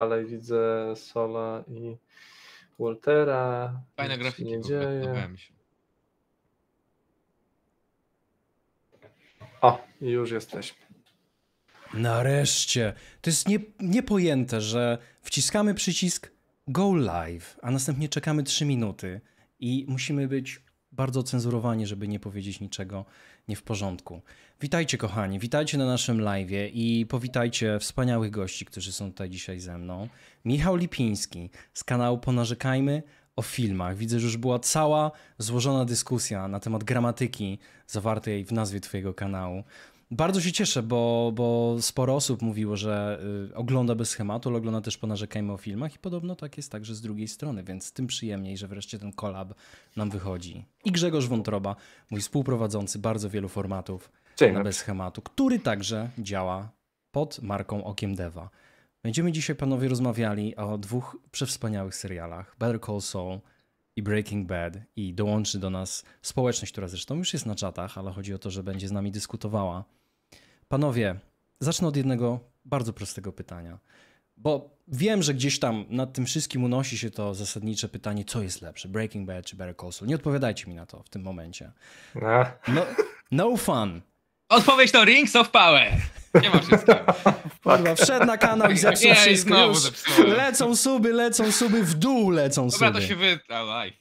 dalej widzę Sola i Waltera. Fajne grafiki, nie dzieje. się. O, już jesteśmy. Nareszcie. To jest nie, niepojęte, że wciskamy przycisk go live, a następnie czekamy 3 minuty i musimy być bardzo cenzurowani, żeby nie powiedzieć niczego nie w porządku. Witajcie kochani, witajcie na naszym live i powitajcie wspaniałych gości, którzy są tutaj dzisiaj ze mną. Michał Lipiński z kanału Ponarzekajmy o filmach. Widzę, że już była cała złożona dyskusja na temat gramatyki zawartej w nazwie twojego kanału. Bardzo się cieszę, bo, bo sporo osób mówiło, że y, ogląda bez schematu, ale ogląda też ponarzekajmy o filmach i podobno tak jest także z drugiej strony, więc tym przyjemniej, że wreszcie ten kolab nam wychodzi. I Grzegorz Wątroba, mój współprowadzący bardzo wielu formatów Dzień na bez schematu, który także działa pod marką Okiem Deva. Będziemy dzisiaj, panowie, rozmawiali o dwóch przewspaniałych serialach, Better Call Saul i Breaking Bad i dołączy do nas społeczność, która zresztą już jest na czatach, ale chodzi o to, że będzie z nami dyskutowała Panowie, zacznę od jednego bardzo prostego pytania, bo wiem, że gdzieś tam nad tym wszystkim unosi się to zasadnicze pytanie, co jest lepsze, Breaking Bad czy Better Call Saul. Nie odpowiadajcie mi na to w tym momencie. No, no, no fun. Odpowiedź to Rings of Power. Nie ma wszystkiego. Kurwa, wszedł na kanał i zepsuł nie, wszystko. Już lecą suby, lecą suby, w dół lecą suby. Dobra, to się wy... Dawaj.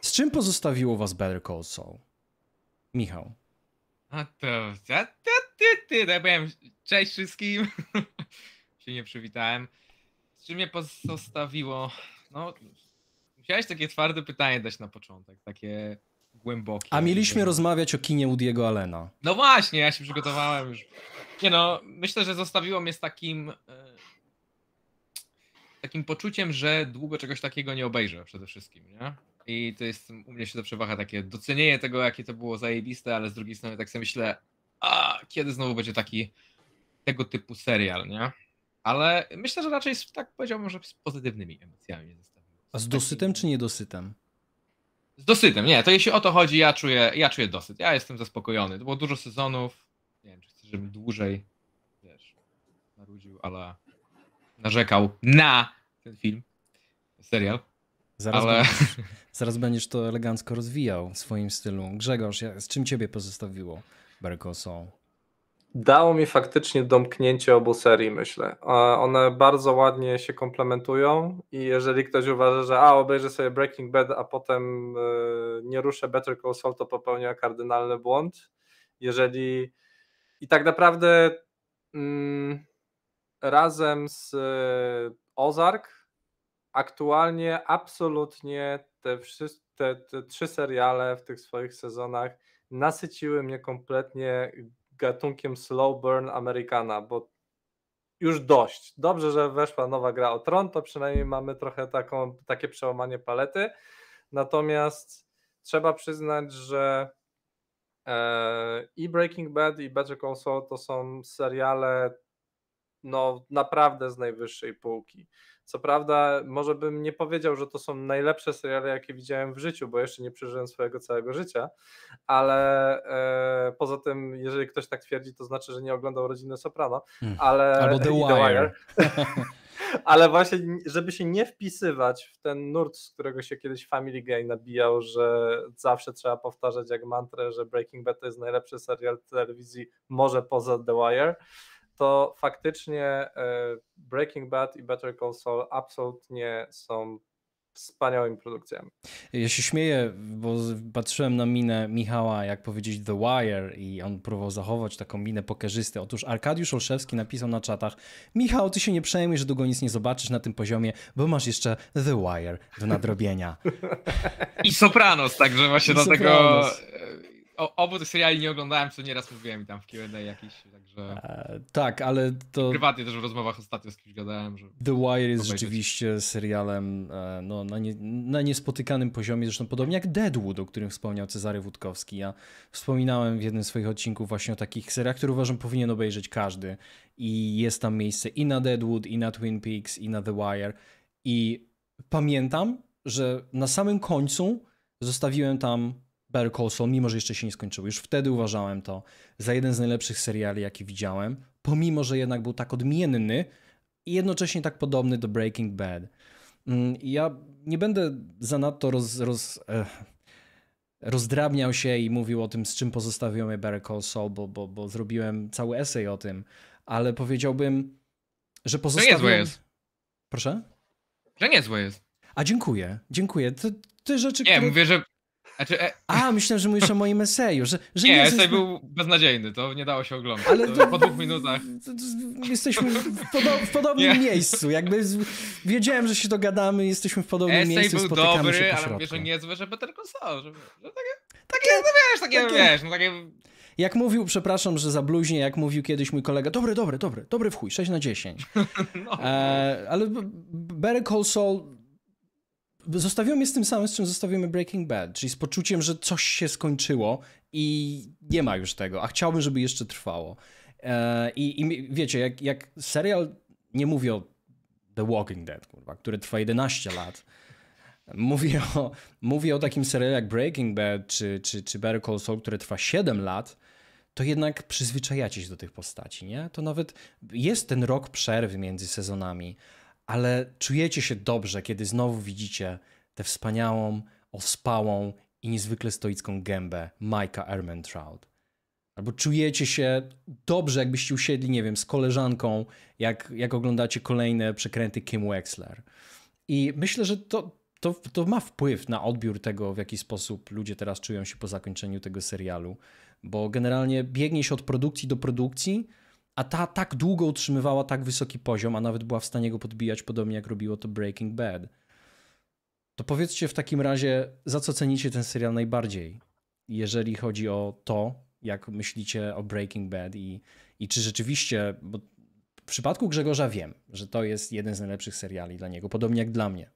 Z czym pozostawiło was Better Call Saul? Michał. A to... Ja, ja ty, ty, tak ja powiem, cześć wszystkim. się nie przywitałem. Z czym mnie pozostawiło? No, musiałeś takie twarde pytanie dać na początek, takie głębokie. A mieliśmy rozmawiać o kinie Udiego Allena. No właśnie, ja się przygotowałem już. Nie no, myślę, że zostawiło mnie z takim e, takim poczuciem, że długo czegoś takiego nie obejrzę przede wszystkim, nie? I to jest, u mnie się to przewaha takie docenienie tego, jakie to było zajebiste, ale z drugiej strony tak sobie myślę, a kiedy znowu będzie taki tego typu serial, nie? Ale myślę, że raczej tak powiedziałbym, że z pozytywnymi emocjami zostawił. z dosytem czy niedosytem? Z dosytem, nie, to jeśli o to chodzi, ja czuję, ja czuję dosyt. Ja jestem zaspokojony. To było dużo sezonów. Nie wiem, czy chcesz, żebym dłużej wiesz, narudził, ale narzekał na ten film, serial. Zaraz, ale... będziesz, zaraz będziesz to elegancko rozwijał w swoim stylu. Grzegorz, z czym ciebie pozostawiło? Bergosą. Dało mi faktycznie domknięcie obu serii, myślę. One bardzo ładnie się komplementują i jeżeli ktoś uważa, że a, obejrzę sobie Breaking Bad, a potem e, nie ruszę Better Call Saul, to popełnia kardynalny błąd. Jeżeli i tak naprawdę mm, razem z e, Ozark aktualnie absolutnie te, wszystkie, te, te trzy seriale w tych swoich sezonach nasyciły mnie kompletnie gatunkiem slow burn Amerykana, bo już dość. Dobrze, że weszła nowa gra o Tron, to przynajmniej mamy trochę taką, takie przełamanie palety. Natomiast trzeba przyznać, że e, i Breaking Bad i Better Call Saul to są seriale no naprawdę z najwyższej półki. Co prawda, może bym nie powiedział, że to są najlepsze seriale, jakie widziałem w życiu, bo jeszcze nie przeżyłem swojego całego życia, ale e, poza tym, jeżeli ktoś tak twierdzi, to znaczy, że nie oglądał rodziny Soprano, hmm. ale Albo The, The Wire. Wire. ale właśnie, żeby się nie wpisywać w ten nurt, z którego się kiedyś Family Guy nabijał, że zawsze trzeba powtarzać jak mantrę, że Breaking Bad to jest najlepszy serial telewizji, może poza The Wire to faktycznie e, Breaking Bad i Better Call Saul absolutnie są wspaniałymi produkcjami. Ja się śmieję, bo patrzyłem na minę Michała, jak powiedzieć The Wire i on próbował zachować taką minę pokerzysty. Otóż Arkadiusz Olszewski napisał na czatach Michał, ty się nie przejmij, że długo nic nie zobaczysz na tym poziomie, bo masz jeszcze The Wire do nadrobienia. I Sopranos, także właśnie I do Sopranos. tego o, obu tych seriali nie oglądałem, co nieraz mówiłem i tam w Q&A jakiś, także... E, tak, ale to... Prywatnie też w rozmowach ostatnio z kimś gadałem, że... The Wire jest rzeczywiście serialem e, no, na, nie, na niespotykanym poziomie, zresztą podobnie jak Deadwood, o którym wspomniał Cezary Wódkowski. Ja wspominałem w jednym z swoich odcinków właśnie o takich seriach, które uważam powinien obejrzeć każdy i jest tam miejsce i na Deadwood, i na Twin Peaks, i na The Wire i pamiętam, że na samym końcu zostawiłem tam Better Call Saul, mimo że jeszcze się nie skończył. Już wtedy uważałem to za jeden z najlepszych seriali, jaki widziałem, pomimo że jednak był tak odmienny i jednocześnie tak podobny do Breaking Bad. Mm, ja nie będę zanadto roz, roz, eh, rozdrabniał się i mówił o tym, z czym pozostawił mnie Better Call Saul, bo, bo, bo zrobiłem cały esej o tym, ale powiedziałbym, że pozostawiłem... To złe jest. Proszę? Że złe jest. A dziękuję, dziękuję. Te, te rzeczy, Nie, które... mówię, że znaczy, e... A, myślałem, że mówisz o moim eseju. Że, że nie, Jezus... esej był beznadziejny, to nie dało się oglądać. Ale to, po dwóch minutach. Jesteśmy w, podo w podobnym nie. miejscu. Jakby wiedziałem, że się dogadamy, jesteśmy w podobnym esej miejscu. Esej był dobry, się ale mówię, że niezły, że Better Call że, że takie, takie, no wiesz, takie, takie... wiesz, no takie... Jak mówił, przepraszam, że za bluźnie. jak mówił kiedyś mój kolega, dobry, dobry, dobry, dobry w chuj, 6 na 10. no. e, ale Better Call Saul zostawiło mnie z tym samym, z czym zostawimy Breaking Bad, czyli z poczuciem, że coś się skończyło i nie ma już tego, a chciałbym, żeby jeszcze trwało. E, I, i wiecie, jak, jak serial, nie mówię o The Walking Dead, kurwa, który trwa 11 lat, mówię o, mówię o takim serialu jak Breaking Bad czy, czy, czy Better Call Saul, trwa 7 lat, to jednak przyzwyczajacie się do tych postaci, nie? To nawet jest ten rok przerwy między sezonami, ale czujecie się dobrze, kiedy znowu widzicie tę wspaniałą, ospałą i niezwykle stoicką gębę Majka Ermentrout. Albo czujecie się dobrze, jakbyście usiedli, nie wiem, z koleżanką, jak, jak oglądacie kolejne przekręty Kim Wexler. I myślę, że to, to, to ma wpływ na odbiór tego, w jaki sposób ludzie teraz czują się po zakończeniu tego serialu, bo generalnie biegnie się od produkcji do produkcji, a ta tak długo utrzymywała tak wysoki poziom, a nawet była w stanie go podbijać, podobnie jak robiło to Breaking Bad. To powiedzcie w takim razie, za co cenicie ten serial najbardziej, jeżeli chodzi o to, jak myślicie o Breaking Bad i, i czy rzeczywiście, bo w przypadku Grzegorza wiem, że to jest jeden z najlepszych seriali dla niego, podobnie jak dla mnie.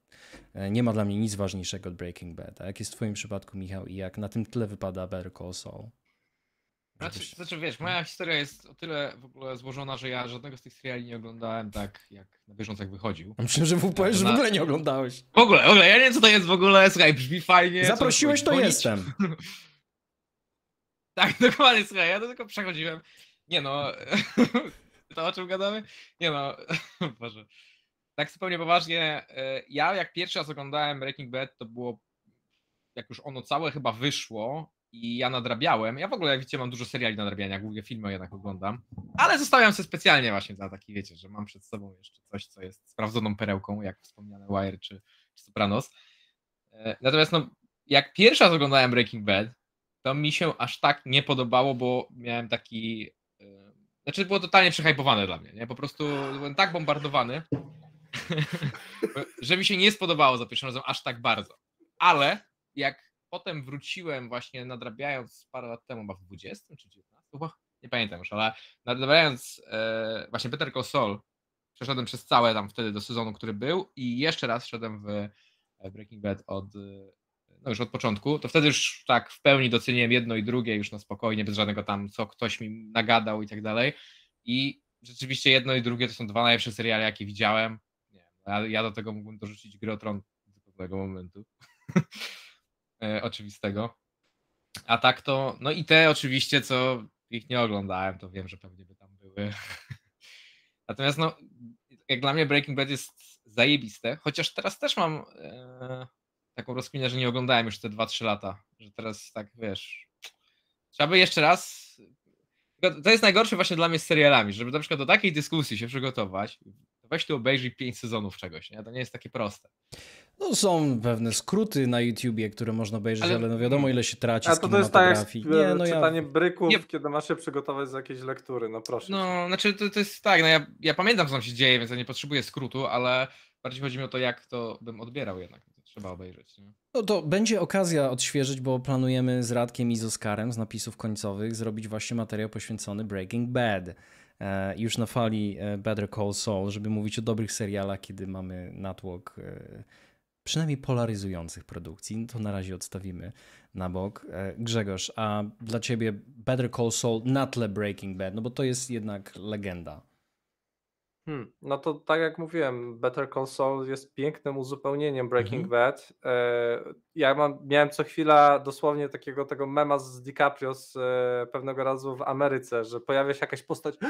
E, nie ma dla mnie nic ważniejszego od Breaking Bad. A jak jest w twoim przypadku, Michał, i jak na tym tle wypada Better Call Saul? Znaczy, znaczy, wiesz, moja historia jest o tyle w ogóle złożona, że ja żadnego z tych seriali nie oglądałem tak, jak na bieżąco jak wychodził. Myślę, znaczy, że w, że w ogóle nie oglądałeś. W ogóle, w ogóle, ja nie wiem co to jest w ogóle, słuchaj, brzmi fajnie. Zaprosiłeś, to jestem. tak, dokładnie, słuchaj, ja to tylko przechodziłem. Nie no, to o czym gadamy? Nie no, Boże. Tak zupełnie poważnie, e, ja jak pierwszy raz oglądałem Breaking Bad, to było, jak już ono całe chyba wyszło, i ja nadrabiałem. Ja w ogóle, jak widzicie mam dużo seriali nadrabiania, głównie filmy jednak oglądam, ale zostawiam sobie specjalnie właśnie za taki, wiecie, że mam przed sobą jeszcze coś, co jest sprawdzoną perełką, jak wspomniane Wire czy, czy Sopranos. E, natomiast no, jak pierwsza raz oglądałem Breaking Bad, to mi się aż tak nie podobało, bo miałem taki... E, znaczy było totalnie przehypowane dla mnie, nie? Po prostu byłem tak bombardowany, że mi się nie spodobało za pierwszym razem aż tak bardzo. Ale jak potem wróciłem właśnie nadrabiając parę lat temu, chyba w 20 czy 19, chyba, nie pamiętam już, ale nadrabiając e, właśnie Peter Sol przeszedłem przez całe tam wtedy do sezonu, który był i jeszcze raz szedłem w e, Breaking Bad od, e, no już od początku, to wtedy już tak w pełni doceniłem jedno i drugie już na spokojnie, bez żadnego tam, co ktoś mi nagadał i tak dalej i rzeczywiście jedno i drugie to są dwa najlepsze seriale, jakie widziałem, nie, ja, ja do tego mógłbym dorzucić Gry o Tron do tego momentu. E, oczywistego. A tak to, no i te oczywiście, co ich nie oglądałem, to wiem, że pewnie by tam były. Natomiast no, jak dla mnie Breaking Bad jest zajebiste, chociaż teraz też mam e, taką rozkminę, że nie oglądałem już te 2-3 lata, że teraz tak, wiesz, trzeba by jeszcze raz to jest najgorsze właśnie dla mnie z serialami, żeby na przykład do takiej dyskusji się przygotować, weź tu obejrzyj pięć sezonów czegoś, nie? To nie jest takie proste. No są pewne skróty na YouTubie, które można obejrzeć, ale, ale no wiadomo ile się traci A to, to jest tak jak e, no czytanie ja... bryków, nie. kiedy masz się przygotować z jakiejś lektury, no proszę. No, znaczy to, to jest tak, no ja, ja pamiętam co tam się dzieje, więc ja nie potrzebuję skrótu, ale bardziej chodzi mi o to, jak to bym odbierał jednak. Trzeba obejrzeć. Nie? No to będzie okazja odświeżyć, bo planujemy z Radkiem i z Oskarem z napisów końcowych zrobić właśnie materiał poświęcony Breaking Bad. E, już na fali e, Better Call Saul, żeby mówić o dobrych serialach, kiedy mamy natłok e, przynajmniej polaryzujących produkcji. to na razie odstawimy na bok. Grzegorz, a dla ciebie Better Call Saul na tle Breaking Bad, no bo to jest jednak legenda. Hmm, no to tak jak mówiłem, Better Console jest pięknym uzupełnieniem Breaking mhm. Bad. E, ja mam, miałem co chwila dosłownie takiego tego mema z DiCaprio z e, pewnego razu w Ameryce, że pojawia się jakaś postać. Ah,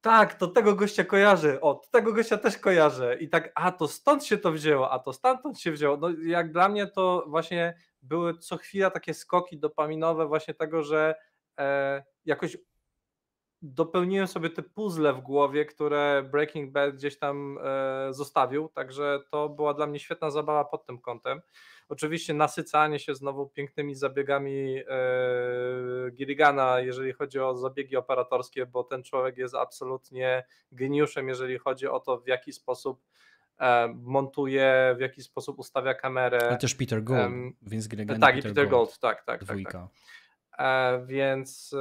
tak, to tego gościa kojarzy. o, tego gościa też kojarzę. I tak, a to stąd się to wzięło, a to stamtąd się wzięło. No jak dla mnie to właśnie były co chwila takie skoki dopaminowe właśnie tego, że e, jakoś dopełniłem sobie te puzzle w głowie, które Breaking Bad gdzieś tam e, zostawił, także to była dla mnie świetna zabawa pod tym kątem. Oczywiście nasycanie się znowu pięknymi zabiegami e, Gilligana, jeżeli chodzi o zabiegi operatorskie, bo ten człowiek jest absolutnie geniuszem, jeżeli chodzi o to, w jaki sposób e, montuje, w jaki sposób ustawia kamerę. I też Peter Gold, więc Gilligan Tak, i Peter, Peter Gold, Gold, tak tak, tak, tak. Dwójka. tak. tak. E, więc y,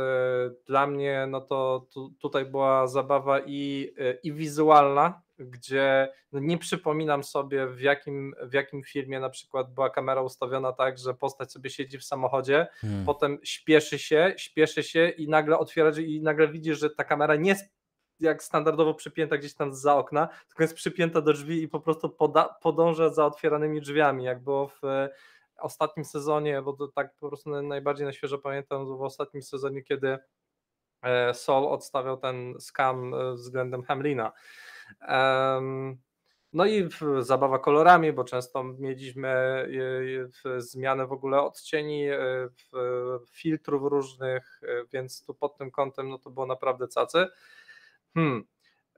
dla mnie no to tu, tutaj była zabawa i, y, i wizualna, gdzie no, nie przypominam sobie w jakim, w jakim filmie na przykład była kamera ustawiona tak, że postać sobie siedzi w samochodzie, hmm. potem śpieszy się, śpieszy się i nagle otwiera i nagle widzisz, że ta kamera nie jest jak standardowo przypięta gdzieś tam za okna, tylko jest przypięta do drzwi i po prostu poda, podąża za otwieranymi drzwiami, jak było w ostatnim sezonie, bo to tak po prostu najbardziej na świeżo pamiętam w ostatnim sezonie, kiedy e, Sol odstawiał ten skam e, względem Hamlina. No i zabawa kolorami, bo często mieliśmy e, zmianę w ogóle odcieni, filtrów różnych, więc tu pod tym kątem no to było naprawdę cacy. Hmm.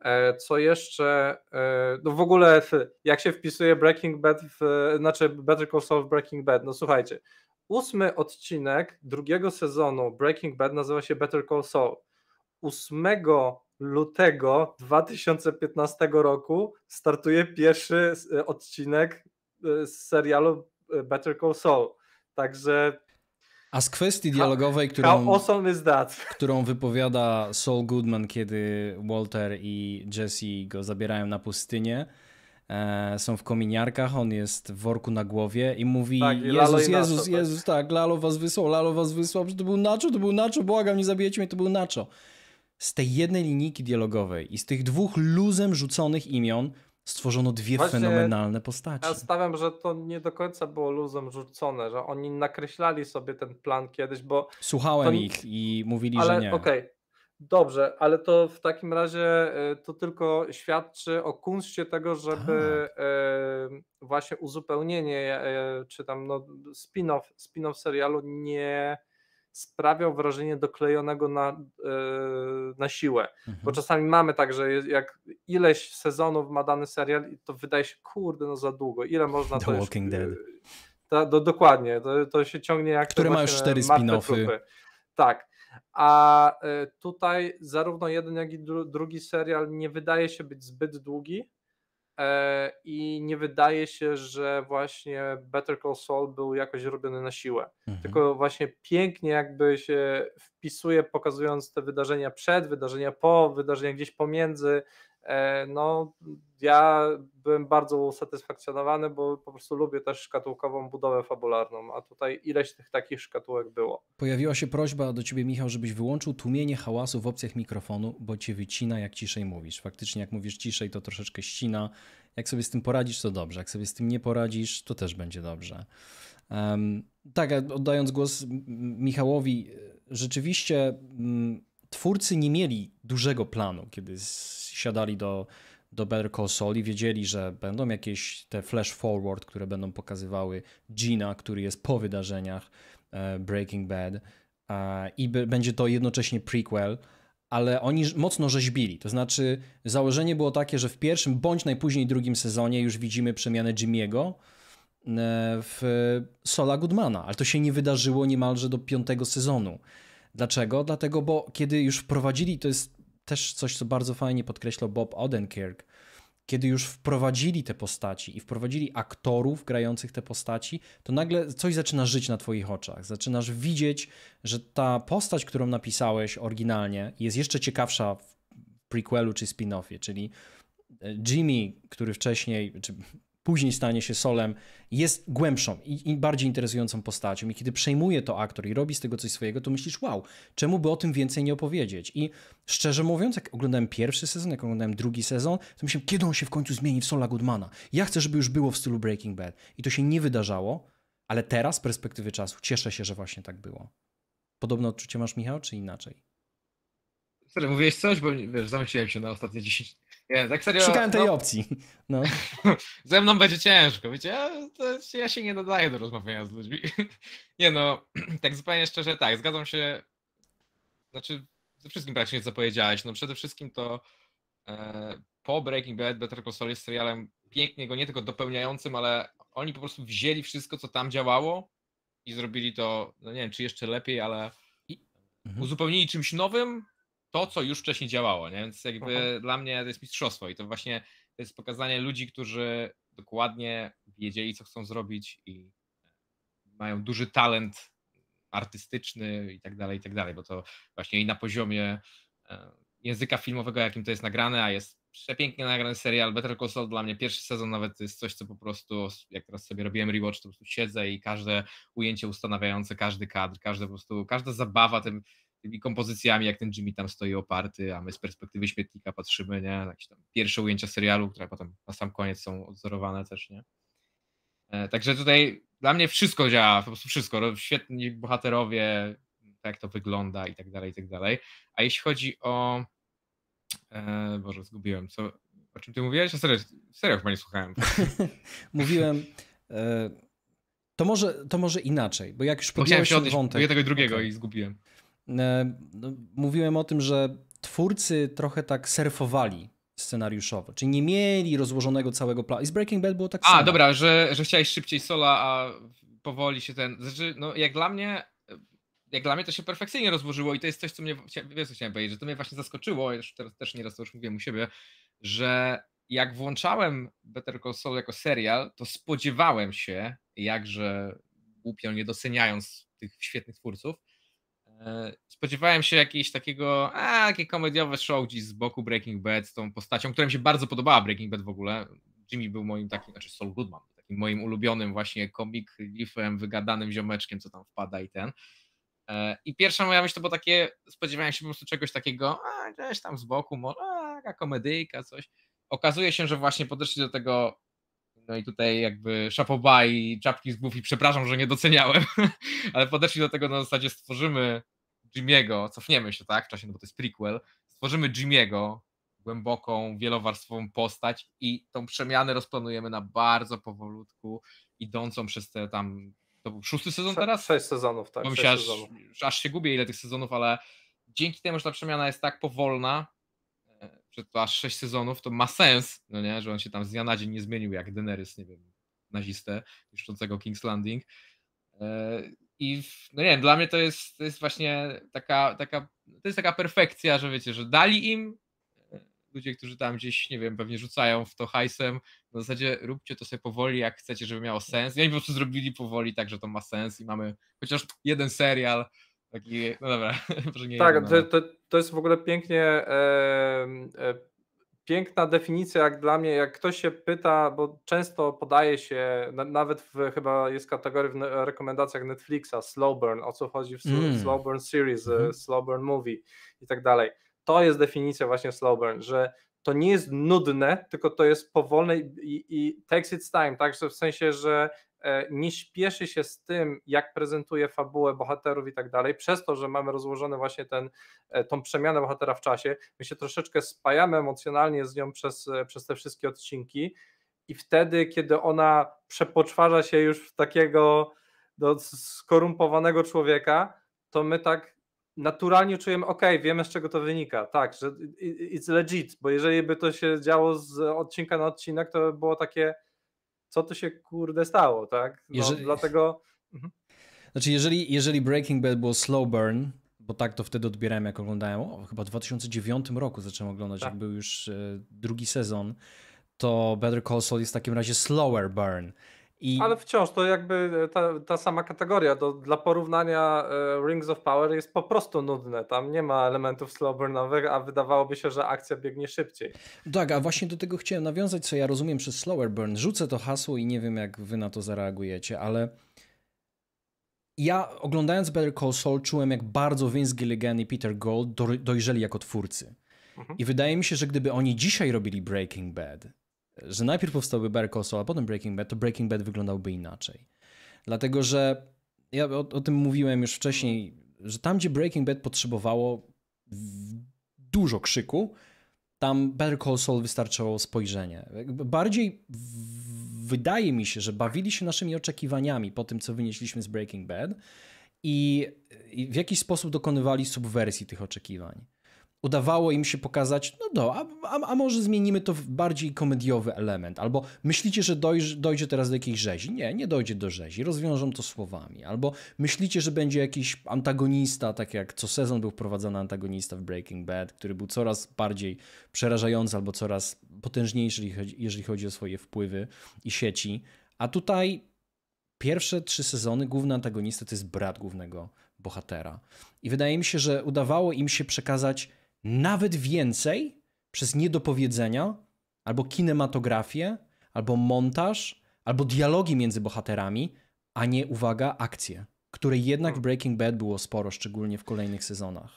E, co jeszcze, e, no w ogóle jak się wpisuje Breaking Bad, w, znaczy Better Call Saul w Breaking Bad, no słuchajcie, ósmy odcinek drugiego sezonu Breaking Bad nazywa się Better Call Saul. 8 lutego 2015 roku startuje pierwszy e, odcinek z serialu Better Call Saul. Także a z kwestii dialogowej, którą, awesome którą wypowiada Saul Goodman, kiedy Walter i Jesse go zabierają na pustynię, e, są w kominiarkach, on jest w worku na głowie i mówi tak, i Jezus, Jezus, Jezus, tak. tak, Lalo was wysłał, Lalo was wysłał, to był Nacho, to był Nacho, błagam, nie zabijecie mnie, to był Nacho. Z tej jednej linijki dialogowej i z tych dwóch luzem rzuconych imion, stworzono dwie Właśnie fenomenalne postacie. Ja stawiam, że to nie do końca było luzem rzucone, że oni nakreślali sobie ten plan kiedyś, bo... Słuchałem to... ich i mówili, ale, że nie. Okej, okay. Dobrze, ale to w takim razie e, to tylko świadczy o kunście tego, żeby tak. E, właśnie uzupełnienie, e, czy tam no spin-off spin serialu nie sprawiał wrażenie doklejonego na, e, na siłę. Mhm. Bo czasami mamy tak, że jak ileś sezonów ma dany serial, to wydaje się, kurde, no za długo, ile można The to Walking Dead. E, dokładnie, to, to, się ciągnie jak. Które ma już cztery spin-offy. Tak. A e, tutaj zarówno jeden, jak i dru, drugi serial nie wydaje się być zbyt długi, E, i nie wydaje się, że właśnie Better Call Saul był jakoś robiony na siłę, mhm. tylko właśnie pięknie jakby się wpisuje, pokazując te wydarzenia przed, wydarzenia po, wydarzenia gdzieś pomiędzy, E, no ja byłem bardzo usatysfakcjonowany, bo po prostu lubię też szkatułkową budowę fabularną, a tutaj ileś tych takich szkatułek było. Pojawiła się prośba do ciebie, Michał, żebyś wyłączył tłumienie hałasu w opcjach mikrofonu, bo cię wycina, jak ciszej mówisz. Faktycznie, jak mówisz ciszej, to troszeczkę ścina. Jak sobie z tym poradzisz, to dobrze. Jak sobie z tym nie poradzisz, to też będzie dobrze. Um, tak, oddając głos Michałowi, rzeczywiście. Um, twórcy nie mieli dużego planu, kiedy siadali do, do Better Call Saul i wiedzieli, że będą jakieś te flash forward, które będą pokazywały Gina, który jest po wydarzeniach e, Breaking Bad e, i będzie to jednocześnie prequel, ale oni mocno rzeźbili. To znaczy założenie było takie, że w pierwszym bądź najpóźniej drugim sezonie już widzimy przemianę Jimmy'ego e, w Sola Goodmana, ale to się nie wydarzyło niemalże do piątego sezonu. Dlaczego? Dlatego, bo kiedy już wprowadzili, to jest też coś, co bardzo fajnie podkreślał Bob Odenkirk, kiedy już wprowadzili te postaci i wprowadzili aktorów grających te postaci, to nagle coś zaczyna żyć na Twoich oczach. Zaczynasz widzieć, że ta postać, którą napisałeś oryginalnie, jest jeszcze ciekawsza w prequelu czy spin-offie, czyli e, Jimmy, który wcześniej, czy później stanie się solem, jest głębszą i, i, bardziej interesującą postacią. I kiedy przejmuje to aktor i robi z tego coś swojego, to myślisz, wow, czemu by o tym więcej nie opowiedzieć? I szczerze mówiąc, jak oglądałem pierwszy sezon, jak oglądałem drugi sezon, to myślałem, kiedy on się w końcu zmieni w Sola Goodmana? Ja chcę, żeby już było w stylu Breaking Bad. I to się nie wydarzało, ale teraz, z perspektywy czasu, cieszę się, że właśnie tak było. Podobne odczucie masz, Michał, czy inaczej? Stary, mówiłeś coś, bo wiesz, zamyśliłem się na ostatnie 10, nie, tak serio. Szukałem tej no, opcji. No. Ze mną będzie ciężko, wiecie? Ja, się, ja się nie nadaję do rozmawiania z ludźmi. nie no, tak zupełnie szczerze, tak, zgadzam się. Znaczy, ze wszystkim praktycznie co powiedziałeś. No przede wszystkim to e, po Breaking Bad Better Call Saul jest serialem pięknie go nie tylko dopełniającym, ale oni po prostu wzięli wszystko, co tam działało i zrobili to, no nie wiem, czy jeszcze lepiej, ale mhm. uzupełnili czymś nowym, to, co już wcześniej działało, nie? więc jakby Aha. Mhm. dla mnie to jest mistrzostwo i to właśnie to jest pokazanie ludzi, którzy dokładnie wiedzieli, co chcą zrobić i e, mają duży talent artystyczny i tak dalej, i tak dalej, bo to właśnie i na poziomie e, języka filmowego, jakim to jest nagrane, a jest przepięknie nagrany serial Better Call Saul dla mnie pierwszy sezon nawet jest coś, co po prostu, jak teraz sobie robiłem rewatch, to po prostu siedzę i każde ujęcie ustanawiające, każdy kadr, każde po prostu, każda zabawa tym tymi kompozycjami, jak ten Jimmy tam stoi oparty, a my z perspektywy śmietnika patrzymy, nie? Jakieś tam pierwsze ujęcia serialu, które potem na sam koniec są odzorowane też, nie? E, także tutaj dla mnie wszystko działa, po prostu wszystko. No, świetni bohaterowie, jak to wygląda i tak dalej, i tak dalej. A jeśli chodzi o. E, Boże, zgubiłem. Co, o czym ty mówiłeś? A serio, serio chyba nie słuchałem. Mówiłem. E, to, może, to może inaczej, bo jak już podjąłeś się odnieść wątek. Do jednego i drugiego okay. i zgubiłem. E, no, mówiłem o tym, że twórcy trochę tak surfowali scenariuszowo, czyli nie mieli rozłożonego całego planu. I z Breaking Bad było tak a, samo. A, dobra, że, że chciałeś szybciej sola, a powoli się ten... Znaczy, no jak dla mnie... Jak dla mnie to się perfekcyjnie rozłożyło i to jest coś, co mnie, wiesz co chciałem powiedzieć, że to mnie właśnie zaskoczyło, już teraz też nieraz to już mówiłem u siebie, że jak włączałem Better Call Saul jako serial, to spodziewałem się, jakże głupio nie doceniając tych świetnych twórców, Spodziewałem się jakiegoś takiego, a, takie komediowe show gdzieś z boku Breaking Bad z tą postacią, która mi się bardzo podobała Breaking Bad w ogóle. Jimmy był moim takim, znaczy Saul Goodman, takim moim ulubionym właśnie komik lifem, wygadanym ziomeczkiem, co tam wpada i ten. E, I pierwsza moja myśl to było takie, spodziewałem się po prostu czegoś takiego, a, gdzieś tam z boku, może, a, taka komedyjka, coś. Okazuje się, że właśnie podeszli do tego no i tutaj jakby szapoba i czapki z głów i przepraszam, że nie doceniałem, ale podeszli do tego na zasadzie stworzymy Jimiego, cofniemy się, tak, w czasie, no bo to jest prequel, stworzymy Jimiego, głęboką, wielowarstwową postać i tą przemianę rozplanujemy na bardzo powolutku, idącą przez te tam, to był szósty sezon teraz? Sześć sezonów, tak, sześć aż, sezonów. aż się gubię ile tych sezonów, ale dzięki temu, że ta przemiana jest tak powolna, e, że to aż sześć sezonów, to ma sens, no nie, że on się tam z dnia na dzień nie zmienił, jak Daenerys, nie wiem, nazistę niszczącego King's Landing. E, i w, no nie wiem, dla mnie to jest, to jest właśnie taka, taka, to jest taka perfekcja, że wiecie, że dali im e, ludzie, którzy tam gdzieś, nie wiem, pewnie rzucają w to hajsem, w zasadzie róbcie to sobie powoli, jak chcecie, żeby miało sens. I oni po prostu zrobili powoli tak, że to ma sens i mamy chociaż jeden serial, Taki, no dobra, może nie. Tak, to, to, to, jest w ogóle pięknie e, e, piękna definicja jak dla mnie, jak ktoś się pyta, bo często podaje się, nawet w, chyba jest kategoria w rekomendacjach Netflixa, slow burn, o co chodzi w mm. slow burn series, mm. slow burn movie i tak dalej. To jest definicja właśnie slow burn, że to nie jest nudne, tylko to jest powolne i, i takes its time, tak? w sensie, że e, nie śpieszy się z tym, jak prezentuje fabułę bohaterów i tak dalej, przez to, że mamy rozłożone właśnie ten, e, tą przemianę bohatera w czasie, my się troszeczkę spajamy emocjonalnie z nią przez, e, przez te wszystkie odcinki i wtedy, kiedy ona przepoczwarza się już w takiego do no, skorumpowanego człowieka, to my tak naturalnie czujemy, ok, wiemy z czego to wynika, tak, że it's legit, bo jeżeli by to się działo z odcinka na odcinek, to by było takie, co tu się kurde stało, tak? No, jeżeli... Dlatego. Mhm. Znaczy, jeżeli, jeżeli Breaking Bad było slow burn, bo tak to wtedy odbierałem, jak oglądałem, o, chyba w 2009 roku zacząłem oglądać, tak. jak był już e, drugi sezon, to Better Call Saul jest w takim razie slower burn i... Ale wciąż to jakby e, ta, ta sama kategoria. Do, dla porównania e, Rings of Power jest po prostu nudne. Tam nie ma elementów slow burnowych, a wydawałoby się, że akcja biegnie szybciej. Tak, a właśnie do tego chciałem nawiązać, co ja rozumiem przez slower burn. Rzucę to hasło i nie wiem, jak wy na to zareagujecie, ale ja oglądając Better Call Saul czułem, jak bardzo Vince Gilligan i Peter Gold dojrzeli jako twórcy. Mhm. I wydaje mi się, że gdyby oni dzisiaj robili Breaking Bad, że najpierw powstałby Better Call a potem Breaking Bad, to Breaking Bad wyglądałby inaczej. Dlatego, że ja o, o tym mówiłem już wcześniej, że tam, gdzie Breaking Bad potrzebowało dużo krzyku, tam Better Call Saul wystarczyło spojrzenie. Bardziej wydaje mi się, że bawili się naszymi oczekiwaniami po tym, co wynieśliśmy z Breaking Bad i, i w jakiś sposób dokonywali subwersji tych oczekiwań udawało im się pokazać, no do, a, a, a, może zmienimy to w bardziej komediowy element, albo myślicie, że dojrz, dojdzie teraz do jakiejś rzezi. Nie, nie dojdzie do rzezi, rozwiążą to słowami, albo myślicie, że będzie jakiś antagonista, tak jak co sezon był wprowadzany antagonista w Breaking Bad, który był coraz bardziej przerażający albo coraz potężniejszy, jeżeli chodzi, jeżeli chodzi o swoje wpływy i sieci. A tutaj pierwsze trzy sezony główny antagonista to jest brat głównego bohatera. I wydaje mi się, że udawało im się przekazać nawet więcej przez niedopowiedzenia, albo kinematografię, albo montaż, albo dialogi między bohaterami, a nie, uwaga, akcje, które jednak w hmm. Breaking Bad było sporo, szczególnie w kolejnych sezonach.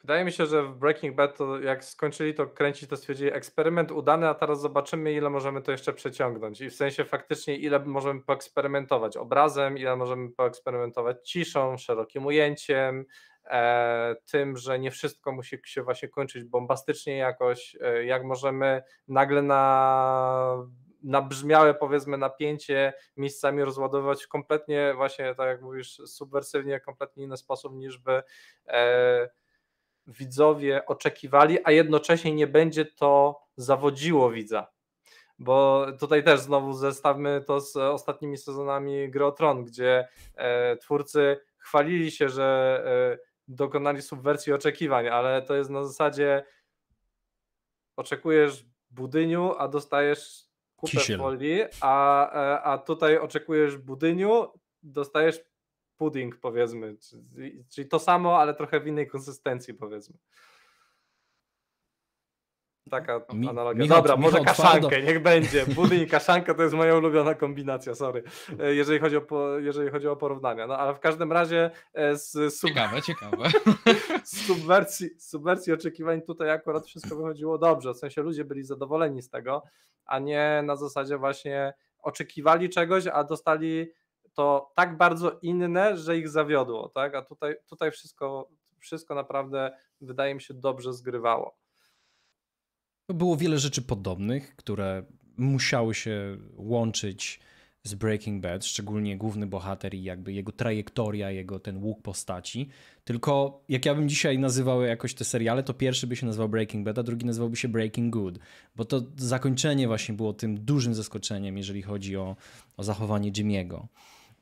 Wydaje mi się, że w Breaking Bad to jak skończyli to kręcić, to stwierdzili eksperyment udany, a teraz zobaczymy ile możemy to jeszcze przeciągnąć i w sensie faktycznie ile możemy poeksperymentować obrazem, ile możemy poeksperymentować ciszą, szerokim ujęciem, E, tym, że nie wszystko musi się właśnie kończyć bombastycznie jakoś, e, jak możemy nagle na nabrzmiałe powiedzmy napięcie miejscami rozładować kompletnie właśnie tak jak mówisz subwersywnie, kompletnie inny sposób niż by e, widzowie oczekiwali, a jednocześnie nie będzie to zawodziło widza. Bo tutaj też znowu zestawmy to z ostatnimi sezonami Gry Tron, gdzie e, twórcy chwalili się, że e, dokonali subwersji oczekiwań, ale to jest na zasadzie oczekujesz budyniu, a dostajesz kupę folii, a, e, a tutaj oczekujesz budyniu, dostajesz pudding powiedzmy, czyli to samo, ale trochę w innej konsystencji powiedzmy. Taka Mi, analogia. Michał, Dobra, Michał może kaszankę, twardo. niech będzie. Budy i kaszanka to jest moja ulubiona kombinacja, sorry, e, jeżeli chodzi o, jeżeli chodzi o porównania. No ale w każdym razie e, z, sub... ciekawe, ciekawe. z subwersji, subwersji oczekiwań tutaj akurat wszystko wychodziło dobrze, w sensie ludzie byli zadowoleni z tego, a nie na zasadzie właśnie oczekiwali czegoś, a dostali to tak bardzo inne, że ich zawiodło, tak? A tutaj, tutaj wszystko, wszystko naprawdę wydaje mi się dobrze zgrywało. Było wiele rzeczy podobnych, które musiały się łączyć z Breaking Bad, szczególnie główny bohater i jakby jego trajektoria, jego ten łuk postaci. Tylko jak ja bym dzisiaj nazywał jakoś te seriale, to pierwszy by się nazywał Breaking Bad, a drugi nazywałby się Breaking Good, bo to zakończenie właśnie było tym dużym zaskoczeniem, jeżeli chodzi o, o zachowanie Jimmy'ego.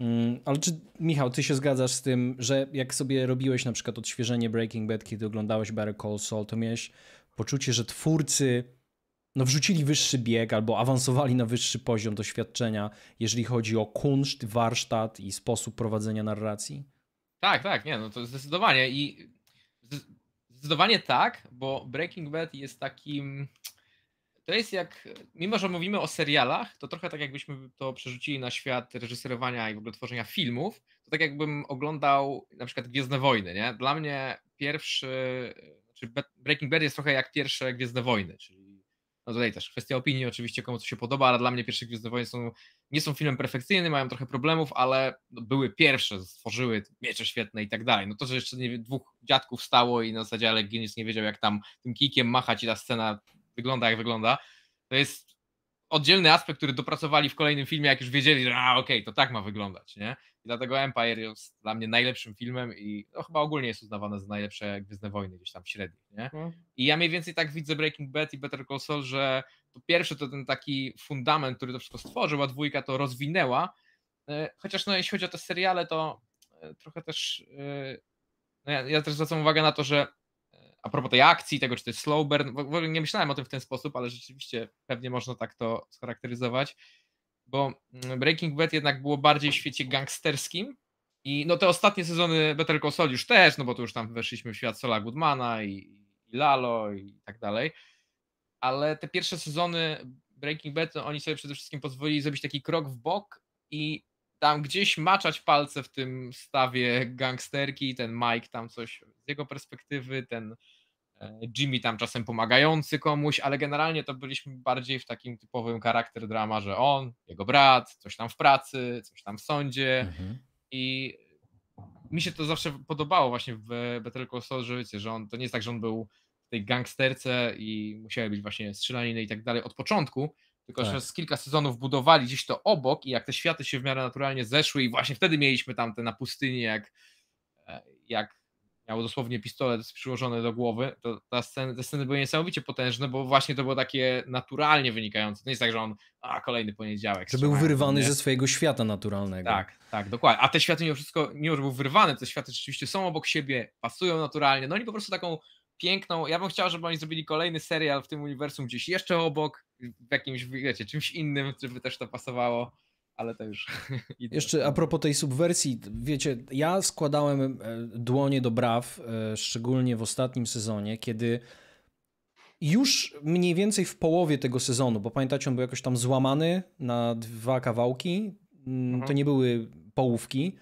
Mm, ale czy, Michał, ty się zgadzasz z tym, że jak sobie robiłeś na przykład odświeżenie Breaking Bad, kiedy oglądałeś Better Call Saul, to miałeś poczucie, że twórcy no, wrzucili wyższy bieg albo awansowali na wyższy poziom doświadczenia, jeżeli chodzi o kunszt, warsztat i sposób prowadzenia narracji? Tak, tak, nie, no to zdecydowanie i zdecydowanie tak, bo Breaking Bad jest takim to jest jak, mimo że mówimy o serialach, to trochę tak jakbyśmy to przerzucili na świat reżyserowania i w ogóle tworzenia filmów, to tak jakbym oglądał na przykład Gwiezdne Wojny, nie? Dla mnie pierwszy czy Breaking Bad jest trochę jak pierwsze Gwiezdne Wojny, czyli no tutaj też kwestia opinii, oczywiście komu to się podoba, ale dla mnie pierwsze Gwiezdne Wojny są, nie są filmem perfekcyjnym, mają trochę problemów, ale no, były pierwsze, stworzyły miecze świetne i tak dalej. No to, że jeszcze nie, dwóch dziadków stało i na zasadzie Alec Guinness nie wiedział jak tam tym kijkiem machać i ta scena wygląda jak wygląda, to jest oddzielny aspekt, który dopracowali w kolejnym filmie, jak już wiedzieli, że a okej, okay, to tak ma wyglądać, nie? I dlatego Empire jest dla mnie najlepszym filmem i no, chyba ogólnie jest uznawane za najlepsze Gwiezdne Wojny gdzieś tam w nie? Mm. I ja mniej więcej tak widzę Breaking Bad i Better Call Saul, że po pierwsze to ten taki fundament, który to wszystko stworzył, a dwójka to rozwinęła, e, chociaż no jeśli chodzi o te seriale, to e, trochę też e, no ja, ja też zwracam uwagę na to, że a propos tej akcji, tego czy to jest slow burn, w ogóle nie myślałem o tym w ten sposób, ale rzeczywiście pewnie można tak to scharakteryzować, bo mm, Breaking Bad jednak było bardziej w świecie gangsterskim i no te ostatnie sezony Better Call Saul już też, no bo to już tam weszliśmy w świat Sola Goodmana i, Lalo i tak dalej, ale te pierwsze sezony Breaking Bad, no oni sobie przede wszystkim pozwolili zrobić taki krok w bok i tam gdzieś maczać palce w tym stawie gangsterki, ten Mike tam coś z jego perspektywy, ten E, Jimmy tam czasem pomagający komuś, ale generalnie to byliśmy bardziej w takim typowym charakter drama, że on, jego brat, coś tam w pracy, coś tam w sądzie mhm. i mi się to zawsze podobało właśnie w Battle Call Saul, że wiecie, że on, to nie jest tak, że on był w tej gangsterce i musiały być właśnie strzelaniny i tak dalej od początku, tylko tak. że z kilka sezonów budowali gdzieś to obok i jak te światy się w miarę naturalnie zeszły i właśnie wtedy mieliśmy tam te na pustyni, jak, e, jak miał dosłownie pistolet przyłożony do głowy, to ta scena, te sceny były niesamowicie potężne, bo właśnie to było takie naturalnie wynikające. To nie jest tak, że on, a kolejny poniedziałek. To był wyrwany nie? ze swojego świata naturalnego. Tak, tak, dokładnie. A te światy mimo wszystko, mimo że był te światy rzeczywiście są obok siebie, pasują naturalnie. No oni po prostu taką piękną, ja bym chciał, żeby oni zrobili kolejny serial w tym uniwersum gdzieś jeszcze obok, w jakimś, wiecie, czymś innym, żeby też to pasowało ale to już. Jeszcze a propos tej subwersji, wiecie, ja składałem e, dłonie do braw, e, szczególnie w ostatnim sezonie, kiedy już mniej więcej w połowie tego sezonu, bo pamiętacie, on był jakoś tam złamany na dwa kawałki, mm, to mhm. nie były połówki.